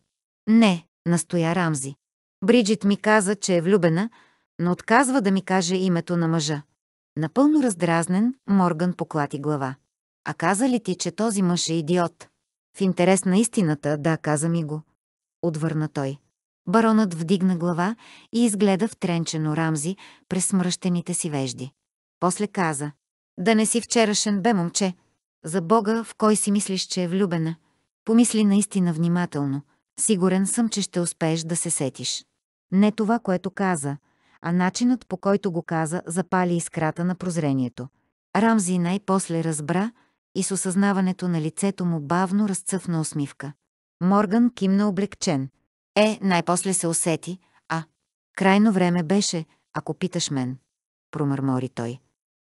Не, настоя Рамзи. Бриджит ми каза, че е влюбена, но отказва да ми каже името на мъжа. Напълно раздразнен, Морган поклати глава. А каза ли ти, че този мъж е идиот? В интерес на истината, да, каза ми го. Отвърна той. Баронът вдигна глава и изгледа втренчено Рамзи през смръщените си вежди. После каза. Да не си вчерашен бе, момче. За Бога, в кой си мислиш, че е влюбена? Помисли наистина внимателно. Сигурен съм, че ще успееш да се сетиш. Не това, което каза, а начинът по който го каза запали искрата на прозрението. Рамзи най-после разбра и с осъзнаването на лицето му бавно разцъфна усмивка. Морган кимна облегчен. Е, най-после се усети, а... Крайно време беше, ако питаш мен. Промърмори той.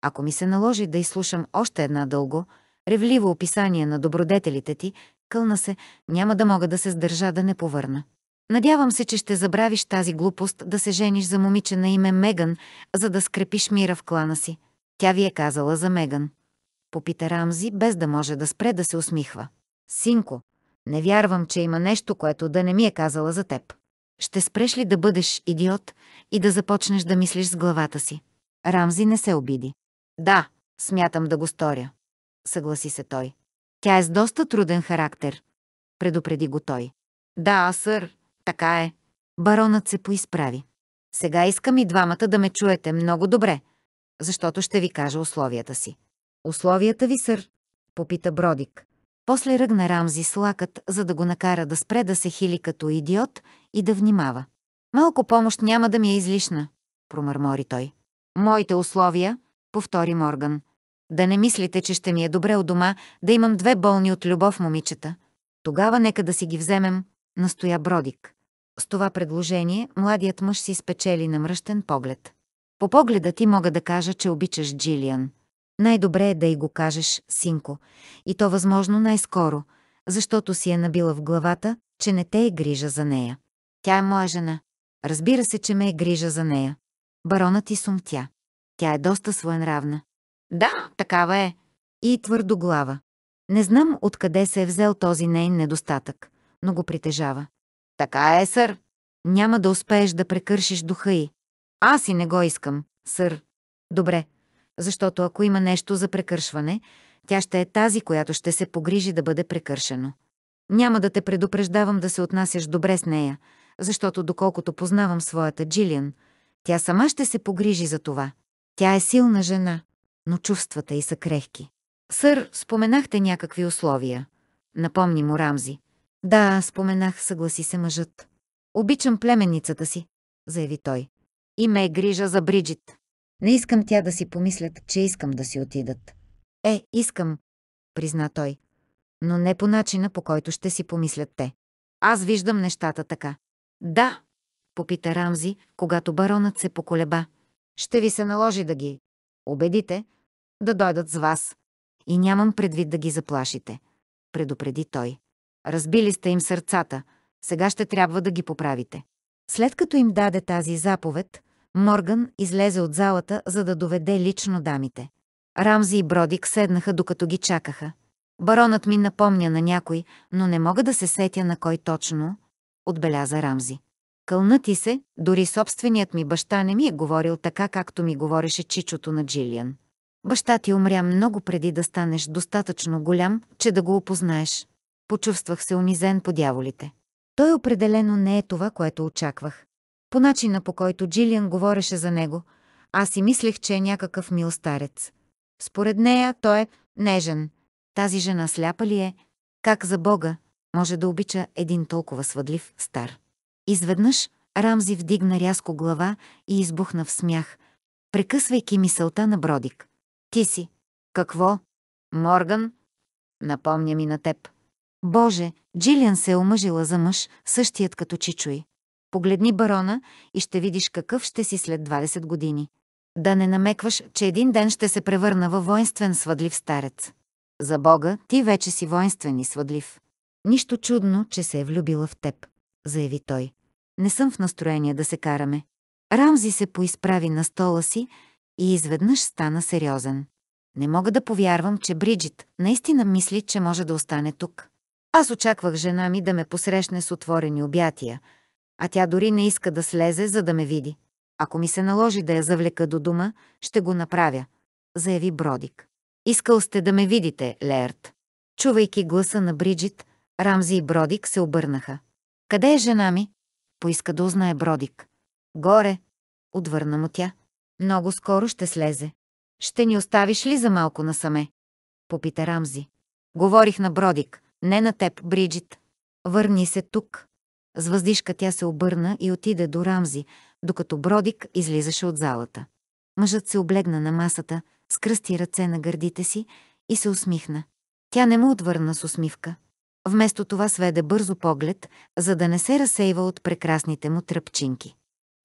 Ако ми се наложи да изслушам още една дълго, ревливо описание на добродетелите ти, кълна се, няма да мога да се сдържа да не повърна. Надявам се, че ще забравиш тази глупост да се жениш за момиче на име Меган, за да скрепиш мира в клана си. Тя ви е казала за Меган. Попита Рамзи, без да може да спре да се усмихва. Синко, не вярвам, че има нещо, което да не ми е казала за теб. Ще спреш ли да бъдеш идиот и да започнеш да мислиш с главата си? Рамзи не се обиди. Да, смятам да го сторя. Съгласи се той. Тя е с доста труден характер. Предупреди го той. Да, сър, така е. Баронът се поизправи. Сега искам и двамата да ме чуете много добре, защото ще ви кажа условията си. Условията ви, сър, попита Бродик. После ръгна Рамзи с лакът, за да го накара да спре да се хили като идиот и да внимава. Малко помощ няма да ми е излишна, промърмори той. Моите условия, повтори Морган. Да не мислите, че ще ми е добре у дома да имам две болни от любов момичета. Тогава нека да си ги вземем, настоя Бродик. С това предложение младият мъж си спечели намръщен поглед. По погледа ти мога да кажа, че обичаш Джилиан. Най-добре е да й го кажеш, синко, и то възможно най-скоро, защото си е набила в главата, че не те е грижа за нея. Тя е моя жена. Разбира се, че ме е грижа за нея. Баронът и сумтя. Тя е доста своенравна. Да, такава е. И твърдо глава. Не знам откъде се е взел този нейн недостатък, но го притежава. Така е, сър. Няма да успееш да прекършиш духа й. Аз и не го искам, сър. Добре, защото ако има нещо за прекършване, тя ще е тази, която ще се погрижи да бъде прекършено. Няма да те предупреждавам да се отнасяш добре с нея, защото доколкото познавам своята Джилиан, тя сама ще се погрижи за това. Тя е силна жена, но чувствата й са крехки. Сър, споменахте някакви условия. Напомни му Рамзи. Да, споменах, съгласи се мъжът. Обичам племенницата си, заяви той. И ме е грижа за Бриджит. Не искам тя да си помислят, че искам да си отидат. Е, искам, призна той. Но не по начина, по който ще си помислят те. Аз виждам нещата така. Да, попита Рамзи, когато баронът се поколеба. Ще ви се наложи да ги убедите да дойдат с вас. И нямам предвид да ги заплашите, предупреди той. Разбили сте им сърцата, сега ще трябва да ги поправите. След като им даде тази заповед, Морган излезе от залата, за да доведе лично дамите. Рамзи и Бродик седнаха, докато ги чакаха. Баронът ми напомня на някой, но не мога да се сетя на кой точно, отбеляза Рамзи. Кълна ти се, дори собственият ми баща не ми е говорил така, както ми говореше чичото на Джилиан. Баща ти умря много преди да станеш достатъчно голям, че да го опознаеш. Почувствах се унизен по дяволите. Той определено не е това, което очаквах. По начина по който Джилиан говореше за него, аз си мислех, че е някакъв мил старец. Според нея той е нежен. Тази жена сляпа ли е? Как за Бога може да обича един толкова свъдлив стар? Изведнъж Рамзи вдигна рязко глава и избухна в смях, прекъсвайки мисълта на Бродик. Ти си. Какво? Морган? Напомня ми на теб. Боже, Джилиан се е омъжила за мъж, същият като Чичуи. Погледни барона и ще видиш какъв ще си след 20 години. Да не намекваш, че един ден ще се превърна във воинствен свъдлив старец. За Бога, ти вече си воинствен и свъдлив. Нищо чудно, че се е влюбила в теб, заяви той. Не съм в настроение да се караме. Рамзи се поизправи на стола си и изведнъж стана сериозен. Не мога да повярвам, че Бриджит наистина мисли, че може да остане тук. Аз очаквах жена ми да ме посрещне с отворени обятия, а тя дори не иска да слезе, за да ме види. Ако ми се наложи да я завлека до дома, ще го направя, заяви Бродик. Искал сте да ме видите, Лерт. Чувайки гласа на Бриджит, Рамзи и Бродик се обърнаха. Къде е жена ми? Поиска да узнае Бродик. Горе, отвърна му тя. Много скоро ще слезе. Ще ни оставиш ли за малко насаме? Попита Рамзи. Говорих на Бродик, не на теб, Бриджит. Върни се тук. С въздишка тя се обърна и отиде до Рамзи, докато Бродик излизаше от залата. Мъжът се облегна на масата, скръсти ръце на гърдите си и се усмихна. Тя не му отвърна с усмивка. Вместо това сведе бързо поглед, за да не се разсейва от прекрасните му тръпчинки.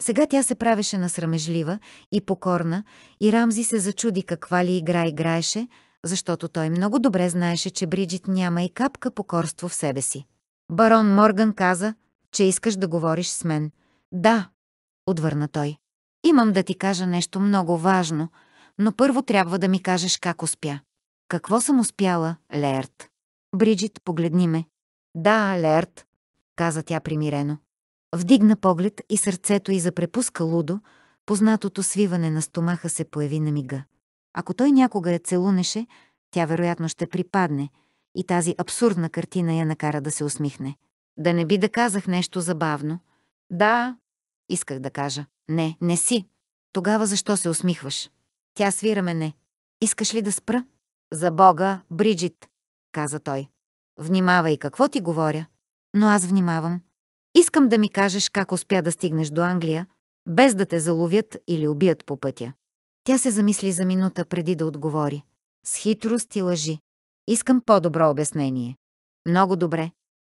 Сега тя се правеше насрамежлива и покорна и Рамзи се зачуди каква ли игра играеше, защото той много добре знаеше, че Бриджит няма и капка покорство в себе си. Барон Морган каза, че искаш да говориш с мен. Да, отвърна той. Имам да ти кажа нещо много важно, но първо трябва да ми кажеш как успя. Какво съм успяла, Леерт? Бриджит, погледни ме. Да, Лерт, каза тя примирено. Вдигна поглед и сърцето й запрепуска лудо, познатото свиване на стомаха се появи на мига. Ако той някога я целунеше, тя вероятно ще припадне и тази абсурдна картина я накара да се усмихне. Да не би да казах нещо забавно. Да, исках да кажа. Не, не си. Тогава защо се усмихваш? Тя свира мене. Искаш ли да спра? За Бога, Бриджит, каза той. Внимавай какво ти говоря. Но аз внимавам. Искам да ми кажеш как успя да стигнеш до Англия, без да те заловят или убият по пътя. Тя се замисли за минута преди да отговори. С хитрост и лъжи. Искам по-добро обяснение. Много добре,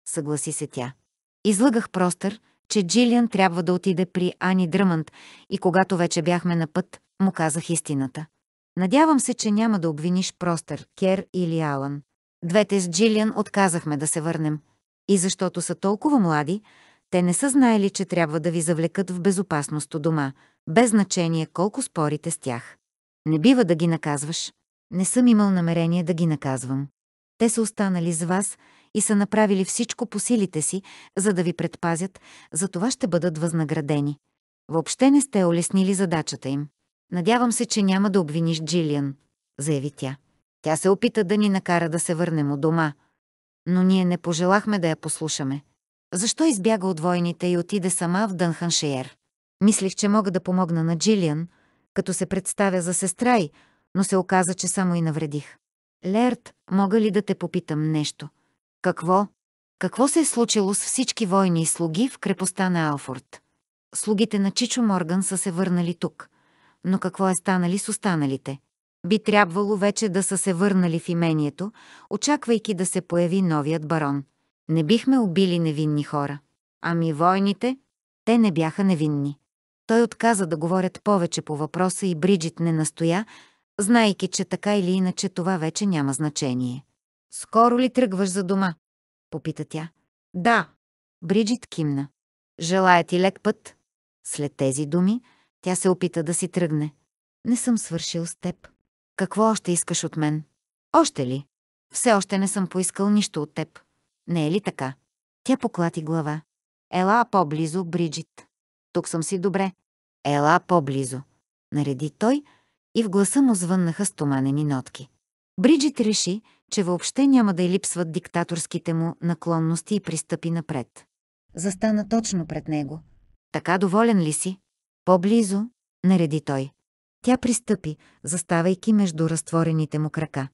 съгласи се тя. Излъгах простър, че Джилиан трябва да отиде при Ани Дръмънт и когато вече бяхме на път, му казах истината. Надявам се, че няма да обвиниш Простър, Кер или Алан. Двете с Джилиан отказахме да се върнем. И защото са толкова млади, те не са знаели, че трябва да ви завлекат в безопасност у дома, без значение колко спорите с тях. Не бива да ги наказваш. Не съм имал намерение да ги наказвам. Те са останали с вас и са направили всичко по силите си, за да ви предпазят, за това ще бъдат възнаградени. Въобще не сте олеснили задачата им. Надявам се, че няма да обвиниш Джилиан, заяви тя. Тя се опита да ни накара да се върнем у дома, но ние не пожелахме да я послушаме. Защо избяга от войните и отиде сама в Дънханшиер? Мислих, че мога да помогна на Джилиан, като се представя за сестра й, но се оказа, че само и навредих. Лерт, мога ли да те попитам нещо? Какво? Какво се е случило с всички войни и слуги в крепостта на Алфорд? Слугите на Чичо Морган са се върнали тук. Но какво е станали с останалите? Би трябвало вече да са се върнали в имението, очаквайки да се появи новият барон. Не бихме убили невинни хора. Ами войните? Те не бяха невинни. Той отказа да говорят повече по въпроса и Бриджит не настоя, знайки, че така или иначе това вече няма значение. «Скоро ли тръгваш за дома?» – попита тя. «Да!» – Бриджит кимна. «Желая ти лек път!» След тези думи тя се опита да си тръгне. «Не съм свършил с теб. Какво още искаш от мен? Още ли? Все още не съм поискал нищо от теб. Не е ли така?» Тя поклати глава. «Ела по-близо, Бриджит!» тук съм си добре. Ела по-близо, нареди той и в гласа му звъннаха стоманени нотки. Бриджит реши, че въобще няма да й липсват диктаторските му наклонности и пристъпи напред. Застана точно пред него. Така доволен ли си? По-близо, нареди той. Тя пристъпи, заставайки между разтворените му крака.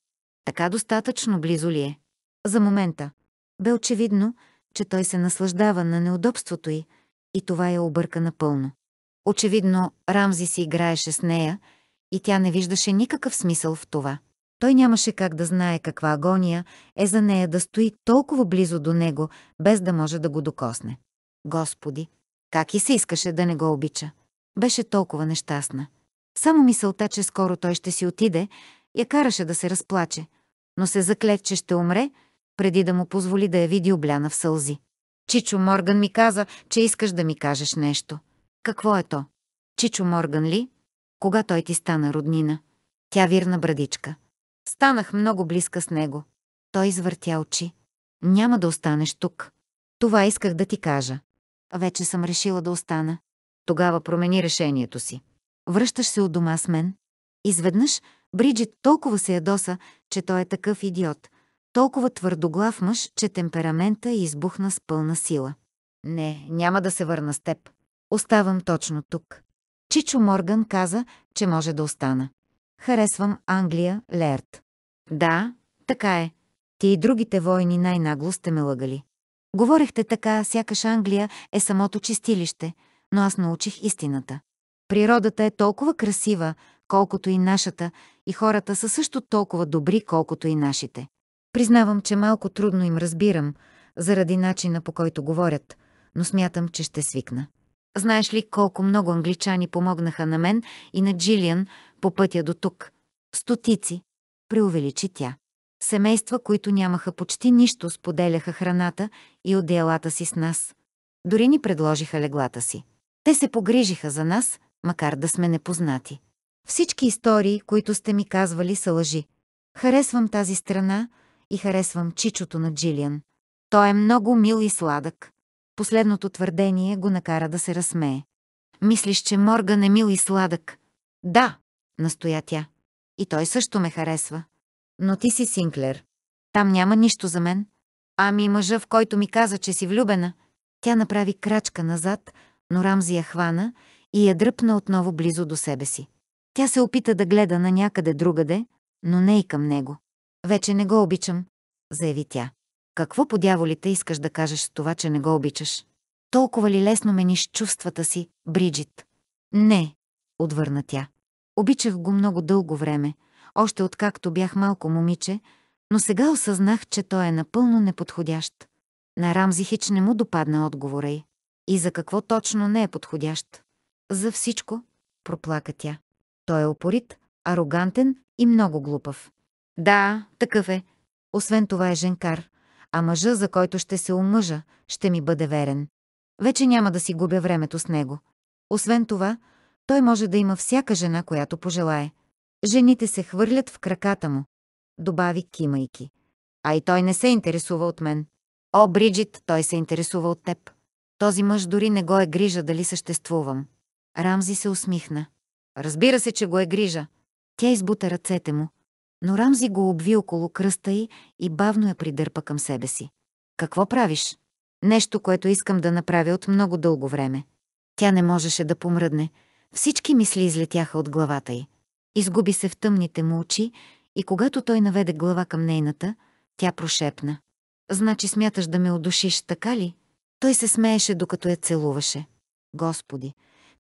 Така достатъчно близо ли е? За момента. Бе очевидно, че той се наслаждава на неудобството й, и това я обърка напълно. Очевидно, Рамзи си играеше с нея и тя не виждаше никакъв смисъл в това. Той нямаше как да знае каква агония е за нея да стои толкова близо до него, без да може да го докосне. Господи, как и се искаше да не го обича. Беше толкова нещастна. Само мисълта, че скоро той ще си отиде, я караше да се разплаче, но се заклет, че ще умре, преди да му позволи да я види обляна в сълзи. Чичо Морган ми каза, че искаш да ми кажеш нещо. Какво е то? Чичо Морган ли? Кога той ти стана роднина? Тя вирна брадичка. Станах много близка с него. Той извъртя очи. Няма да останеш тук. Това исках да ти кажа. Вече съм решила да остана. Тогава промени решението си. Връщаш се от дома с мен. Изведнъж Бриджит толкова се ядоса, че той е такъв идиот, толкова твърдоглав мъж, че темперамента е избухна с пълна сила. Не, няма да се върна с теб. Оставам точно тук. Чичо Морган каза, че може да остана. Харесвам Англия, Лерт. Да, така е. Ти и другите войни най-нагло сте ме лъгали. Говорехте така, сякаш Англия е самото чистилище, но аз научих истината. Природата е толкова красива, колкото и нашата, и хората са също толкова добри, колкото и нашите. Признавам, че малко трудно им разбирам, заради начина по който говорят, но смятам, че ще свикна. Знаеш ли колко много англичани помогнаха на мен и на Джилиан по пътя до тук? Стотици, преувеличи тя. Семейства, които нямаха почти нищо, споделяха храната и отделата си с нас. Дори ни предложиха леглата си. Те се погрижиха за нас, макар да сме непознати. Всички истории, които сте ми казвали, са лъжи. Харесвам тази страна, и харесвам чичото на Джилиан. Той е много мил и сладък. Последното твърдение го накара да се разсмее. Мислиш, че Морган е мил и сладък? Да, настоя тя. И той също ме харесва. Но ти си Синклер. Там няма нищо за мен. Ами мъжа, в който ми каза, че си влюбена. Тя направи крачка назад, но Рамзи я хвана и я дръпна отново близо до себе си. Тя се опита да гледа на някъде другаде, но не и към него. Вече не го обичам, заяви тя. Какво по дяволите искаш да кажеш с това, че не го обичаш? Толкова ли лесно мениш чувствата си, Бриджит? Не, отвърна тя. Обичах го много дълго време, още откакто бях малко момиче, но сега осъзнах, че той е напълно неподходящ. На Рамзи Хич не му допадна отговора й. И за какво точно не е подходящ? За всичко, проплака тя. Той е опорит, арогантен и много глупав. Да, такъв е. Освен това е женкар, а мъжа, за който ще се омъжа, ще ми бъде верен. Вече няма да си губя времето с него. Освен това, той може да има всяка жена, която пожелае. Жените се хвърлят в краката му, добави кимайки. А и той не се интересува от мен. О, Бриджит, той се интересува от теб. Този мъж дори не го е грижа дали съществувам. Рамзи се усмихна. Разбира се, че го е грижа. Тя избута ръцете му но Рамзи го обви около кръста й и бавно я придърпа към себе си. «Какво правиш?» «Нещо, което искам да направя от много дълго време». Тя не можеше да помръдне. Всички мисли излетяха от главата й. Изгуби се в тъмните му очи и когато той наведе глава към нейната, тя прошепна. «Значи смяташ да ме удушиш, така ли?» Той се смееше, докато я целуваше. Господи,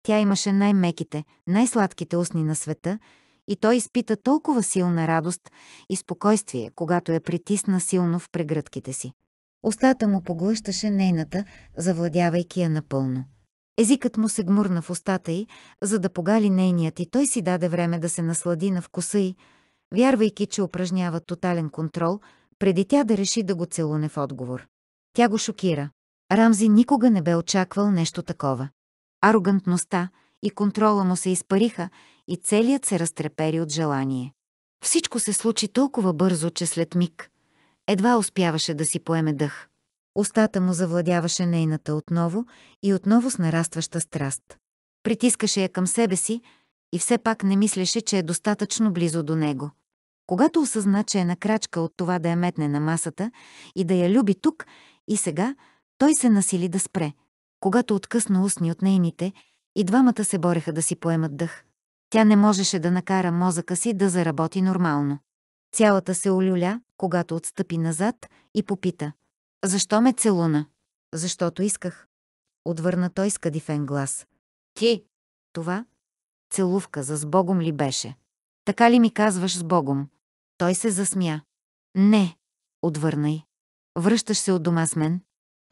тя имаше най-меките, най-сладките устни на света и той изпита толкова силна радост и спокойствие, когато я притисна силно в прегръдките си. Остата му поглъщаше нейната, завладявайки я напълно. Езикът му се гмурна в устата й, за да погали нейният и той си даде време да се наслади на вкуса й, вярвайки, че упражнява тотален контрол, преди тя да реши да го целуне в отговор. Тя го шокира. Рамзи никога не бе очаквал нещо такова. Арогантността и контрола му се изпариха и целият се разтрепери от желание. Всичко се случи толкова бързо, че след миг едва успяваше да си поеме дъх. Остата му завладяваше нейната отново и отново с нарастваща страст. Притискаше я към себе си и все пак не мислеше, че е достатъчно близо до него. Когато осъзна, че е на крачка от това да я метне на масата и да я люби тук и сега, той се насили да спре. Когато откъсна устни от нейните, и двамата се бореха да си поемат дъх. Тя не можеше да накара мозъка си да заработи нормално. Цялата се олюля, когато отстъпи назад и попита. Защо ме целуна? Защото исках. Отвърна той с кадифен глас. Ти! Това? Целувка за с Богом ли беше? Така ли ми казваш с Богом? Той се засмя. Не, отвърнай. Връщаш се от дома с мен?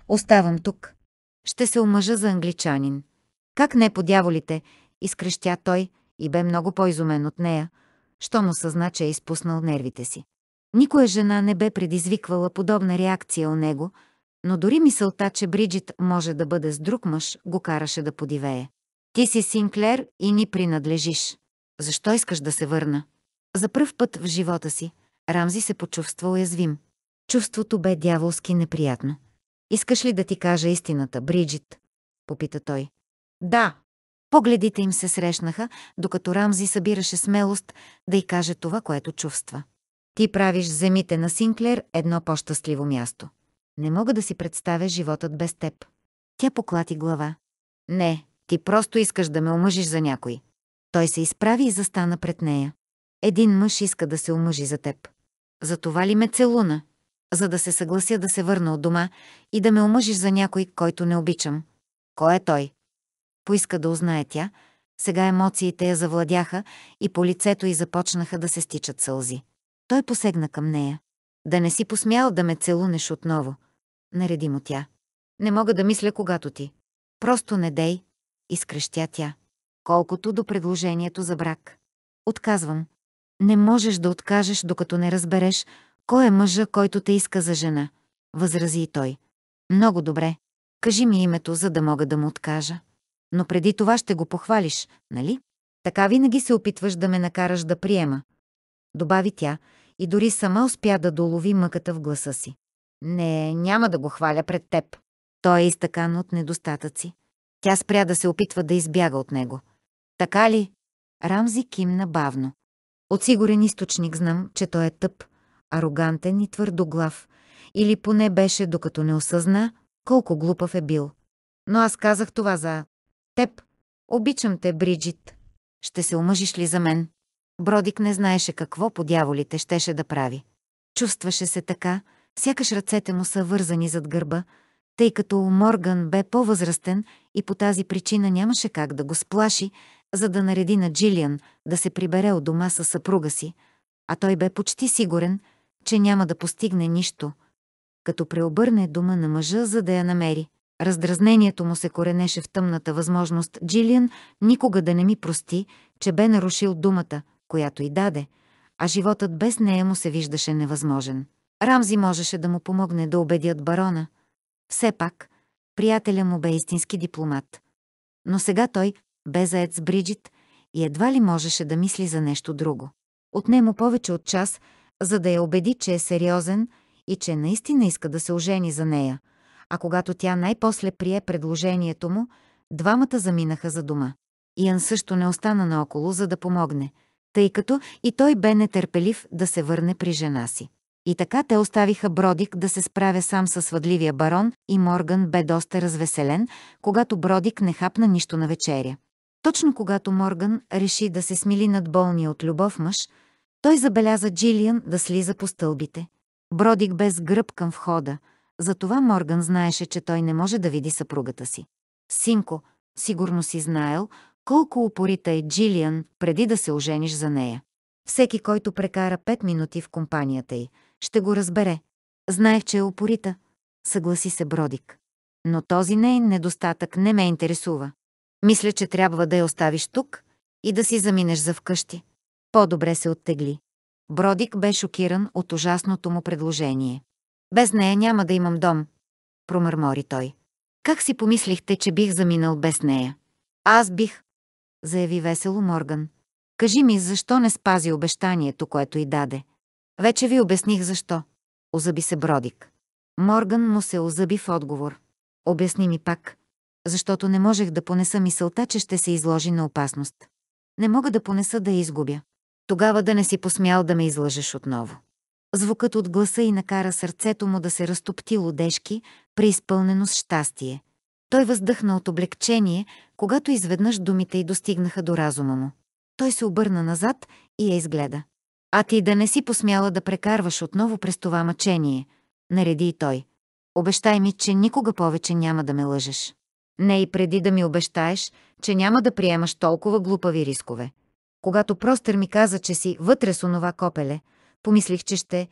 Оставам тук. Ще се омъжа за англичанин. Как не по дяволите, изкрещя той, и бе много по-изумен от нея, щом осъзна, че е изпуснал нервите си. Никоя жена не бе предизвиквала подобна реакция у него, но дори мисълта, че Бриджит може да бъде с друг мъж, го караше да подивее. Ти си Синклер и ни принадлежиш. Защо искаш да се върна? За пръв път в живота си Рамзи се почувства уязвим. Чувството бе дяволски неприятно. Искаш ли да ти кажа истината, Бриджит? Попита той. Да, Погледите им се срещнаха, докато Рамзи събираше смелост да й каже това, което чувства. Ти правиш земите на Синклер едно по-щастливо място. Не мога да си представя животът без теб. Тя поклати глава. Не, ти просто искаш да ме омъжиш за някой. Той се изправи и застана пред нея. Един мъж иска да се омъжи за теб. За това ли ме целуна? За да се съглася да се върна от дома и да ме омъжиш за някой, който не обичам. Кой е той? Поиска да узнае тя, сега емоциите я завладяха и по лицето й започнаха да се стичат сълзи. Той посегна към нея. Да не си посмял да ме целунеш отново. Нареди му тя. Не мога да мисля, когато ти. Просто не дей. Изкрещя тя. Колкото до предложението за брак. Отказвам. Не можеш да откажеш, докато не разбереш, кой е мъжа, който те иска за жена. Възрази и той. Много добре. Кажи ми името, за да мога да му откажа но преди това ще го похвалиш, нали? Така винаги се опитваш да ме накараш да приема. Добави тя и дори сама успя да долови мъката в гласа си. Не, няма да го хваля пред теб. Той е изтъкан от недостатъци. Тя спря да се опитва да избяга от него. Така ли? Рамзи кимна бавно. От сигурен източник знам, че той е тъп, арогантен и твърдоглав. Или поне беше, докато не осъзна, колко глупав е бил. Но аз казах това за Теб. Обичам те, Бриджит. Ще се омъжиш ли за мен? Бродик не знаеше какво по дяволите щеше да прави. Чувстваше се така, сякаш ръцете му са вързани зад гърба, тъй като Морган бе по-възрастен и по тази причина нямаше как да го сплаши, за да нареди на Джилиан да се прибере от дома със съпруга си, а той бе почти сигурен, че няма да постигне нищо, като преобърне дома на мъжа, за да я намери. Раздразнението му се коренеше в тъмната възможност Джилиан никога да не ми прости, че бе нарушил думата, която й даде, а животът без нея му се виждаше невъзможен. Рамзи можеше да му помогне да убедят барона. Все пак, приятеля му бе истински дипломат. Но сега той бе заед с Бриджит и едва ли можеше да мисли за нещо друго. Отнемо повече от час, за да я убеди, че е сериозен и че наистина иска да се ожени за нея – а когато тя най-после прие предложението му, двамата заминаха за дома. Иан също не остана наоколо, за да помогне, тъй като и той бе нетърпелив да се върне при жена си. И така те оставиха Бродик да се справя сам със свъдливия барон и Морган бе доста развеселен, когато Бродик не хапна нищо на вечеря. Точно когато Морган реши да се смили над болния от любов мъж, той забеляза Джилиан да слиза по стълбите. Бродик без гръб към входа, затова Морган знаеше, че той не може да види съпругата си. Синко, сигурно си знаел, колко упорита е Джилиан преди да се ожениш за нея. Всеки, който прекара пет минути в компанията й, ще го разбере. Знаех, че е упорита, съгласи се Бродик. Но този нейн недостатък не ме интересува. Мисля, че трябва да я оставиш тук и да си заминеш за вкъщи. По-добре се оттегли. Бродик бе шокиран от ужасното му предложение. Без нея няма да имам дом, промърмори той. Как си помислихте, че бих заминал без нея? Аз бих, заяви весело Морган. Кажи ми, защо не спази обещанието, което й даде? Вече ви обясних защо. Озъби се Бродик. Морган му се озъби в отговор. Обясни ми пак. Защото не можех да понеса мисълта, че ще се изложи на опасност. Не мога да понеса да я изгубя. Тогава да не си посмял да ме излъжеш отново. Звукът от гласа и накара сърцето му да се разтопти лодешки, преизпълнено с щастие. Той въздъхна от облегчение, когато изведнъж думите й достигнаха до разума му. Той се обърна назад и я изгледа. А ти да не си посмяла да прекарваш отново през това мъчение, нареди и той. Обещай ми, че никога повече няма да ме лъжеш. Не и преди да ми обещаеш, че няма да приемаш толкова глупави рискове. Когато простър ми каза, че си вътре с онова копеле, Помислих, че ще...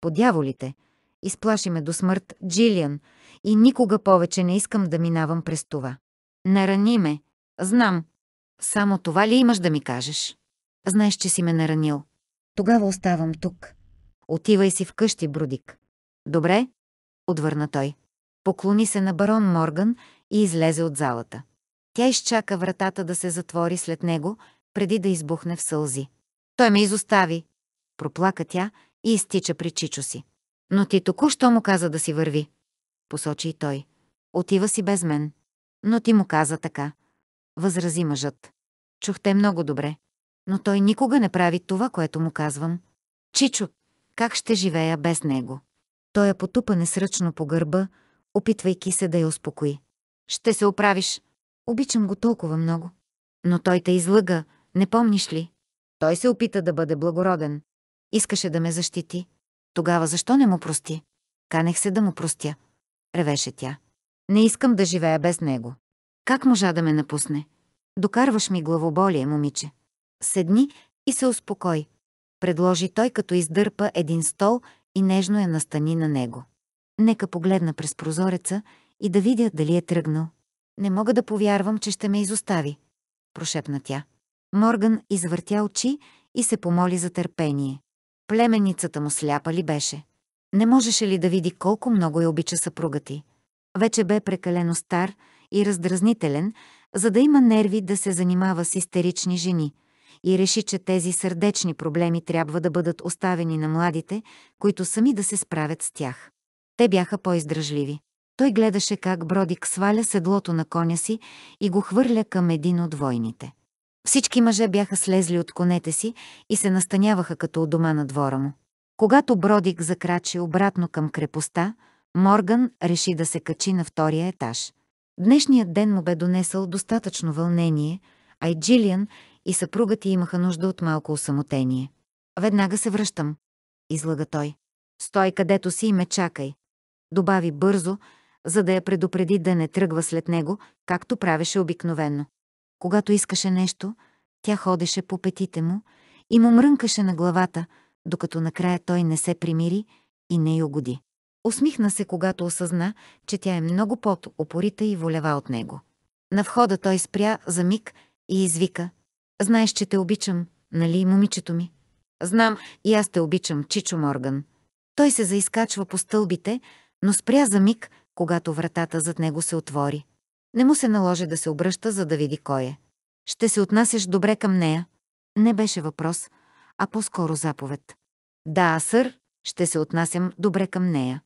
По дяволите. Изплаши ме до смърт Джилиан и никога повече не искам да минавам през това. Нарани ме. Знам. Само това ли имаш да ми кажеш? Знаеш, че си ме наранил. Тогава оставам тук. Отивай си вкъщи, Брудик. Добре? Отвърна той. Поклони се на барон Морган и излезе от залата. Тя изчака вратата да се затвори след него, преди да избухне в сълзи. Той ме изостави, Проплака тя и изтича при Чичо си. Но ти току-що му каза да си върви. Посочи и той. Отива си без мен. Но ти му каза така. Възрази мъжът. Чухте много добре. Но той никога не прави това, което му казвам. Чичо, как ще живея без него? Той я потупа несръчно по гърба, опитвайки се да я успокои. Ще се оправиш. Обичам го толкова много. Но той те излъга, не помниш ли? Той се опита да бъде благороден. Искаше да ме защити. Тогава защо не му прости? Канех се да му простя. Ревеше тя. Не искам да живея без него. Как можа да ме напусне? Докарваш ми главоболие, момиче. Седни и се успокой. Предложи той, като издърпа един стол и нежно я настани на него. Нека погледна през прозореца и да видя дали е тръгнал. Не мога да повярвам, че ще ме изостави, прошепна тя. Морган извъртя очи и се помоли за търпение племенницата му сляпа ли беше? Не можеше ли да види колко много я обича съпруга ти? Вече бе прекалено стар и раздразнителен, за да има нерви да се занимава с истерични жени и реши, че тези сърдечни проблеми трябва да бъдат оставени на младите, които сами да се справят с тях. Те бяха по-издръжливи. Той гледаше как Бродик сваля седлото на коня си и го хвърля към един от войните. Всички мъже бяха слезли от конете си и се настаняваха като у дома на двора му. Когато Бродик закрачи обратно към крепостта, Морган реши да се качи на втория етаж. Днешният ден му бе донесъл достатъчно вълнение, а и Джилиан и съпругът й имаха нужда от малко осамотение. «Веднага се връщам», излага той. «Стой където си и ме чакай», добави бързо, за да я предупреди да не тръгва след него, както правеше обикновенно. Когато искаше нещо, тя ходеше по петите му и му мрънкаше на главата, докато накрая той не се примири и не й угоди. Усмихна се, когато осъзна, че тя е много по-опорита и волева от него. На входа той спря за миг и извика. «Знаеш, че те обичам, нали, момичето ми?» «Знам, и аз те обичам, Чичо Морган». Той се заискачва по стълбите, но спря за миг, когато вратата зад него се отвори. Не му се наложи да се обръща, за да види кой е. Ще се отнасяш добре към нея? Не беше въпрос, а по-скоро заповед. Да, сър, ще се отнасям добре към нея.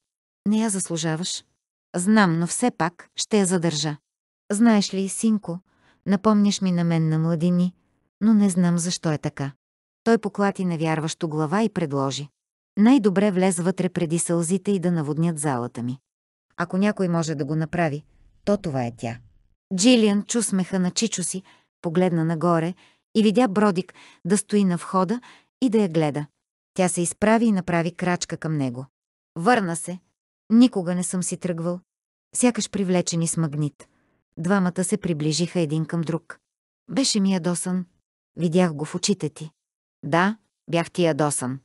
Не я заслужаваш. Знам, но все пак ще я задържа. Знаеш ли, синко, напомняш ми на мен на младини, но не знам защо е така. Той поклати невярващо глава и предложи. Най-добре влез вътре преди сълзите и да наводнят залата ми. Ако някой може да го направи, то това е тя. Джилиан чу смеха на Чичо си, погледна нагоре и видя Бродик да стои на входа и да я гледа. Тя се изправи и направи крачка към него. Върна се. Никога не съм си тръгвал. Сякаш привлечени с магнит. Двамата се приближиха един към друг. Беше ми ядосан. Видях го в очите ти. Да, бях ти ядосан.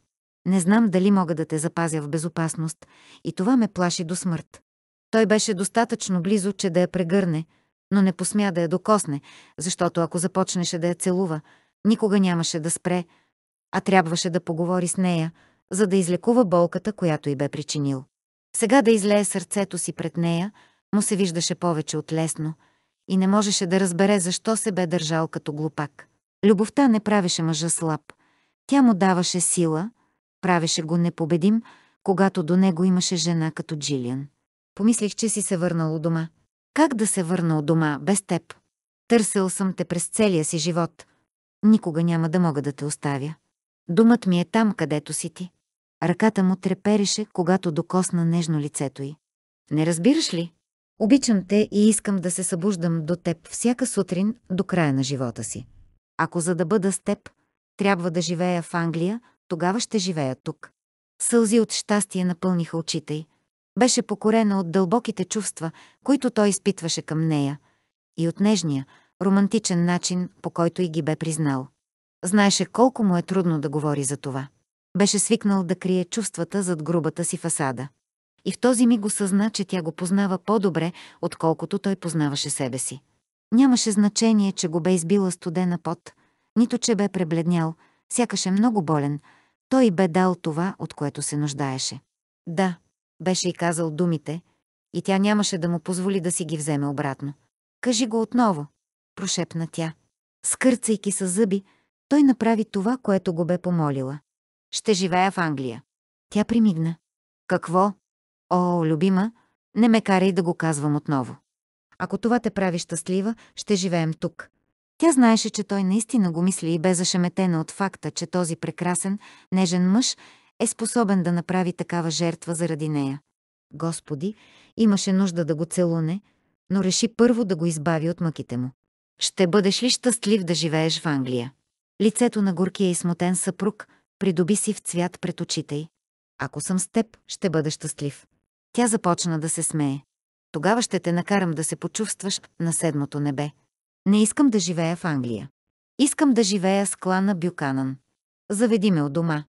Не знам дали мога да те запазя в безопасност и това ме плаши до смърт. Той беше достатъчно близо, че да я прегърне, но не посмя да я докосне, защото ако започнеше да я целува, никога нямаше да спре, а трябваше да поговори с нея, за да излекува болката, която й бе причинил. Сега да излее сърцето си пред нея, му се виждаше повече от лесно и не можеше да разбере защо се бе държал като глупак. Любовта не правеше мъжа слаб. Тя му даваше сила, правеше го непобедим, когато до него имаше жена като Джилиан. Помислих, че си се върнал у дома. Как да се върна у дома без теб? Търсил съм те през целия си живот. Никога няма да мога да те оставя. Думът ми е там, където си ти. Ръката му трепереше, когато докосна нежно лицето й. Не разбираш ли? Обичам те и искам да се събуждам до теб всяка сутрин до края на живота си. Ако за да бъда с теб, трябва да живея в Англия, тогава ще живея тук. Сълзи от щастие напълниха очите й. Беше покорена от дълбоките чувства, които той изпитваше към нея, и от нежния, романтичен начин, по който и ги бе признал. Знаеше колко му е трудно да говори за това. Беше свикнал да крие чувствата зад грубата си фасада. И в този миг съзна, че тя го познава по-добре, отколкото той познаваше себе си. Нямаше значение, че го бе избила студена пот, нито че бе пребледнял, сякаше много болен. Той бе дал това, от което се нуждаеше. Да, беше и казал думите, и тя нямаше да му позволи да си ги вземе обратно. «Кажи го отново», прошепна тя. Скърцайки с зъби, той направи това, което го бе помолила. «Ще живея в Англия». Тя примигна. «Какво?» «О, любима, не ме карай да го казвам отново. Ако това те прави щастлива, ще живеем тук». Тя знаеше, че той наистина го мисли и бе зашеметена от факта, че този прекрасен, нежен мъж е способен да направи такава жертва заради нея. Господи, имаше нужда да го целуне, но реши първо да го избави от мъките му. Ще бъдеш ли щастлив да живееш в Англия? Лицето на горкия и смутен съпруг придоби си в цвят пред очите й. Ако съм с теб, ще бъда щастлив. Тя започна да се смее. Тогава ще те накарам да се почувстваш на седмото небе. Не искам да живея в Англия. Искам да живея с клана Бюканан. Заведи ме от дома.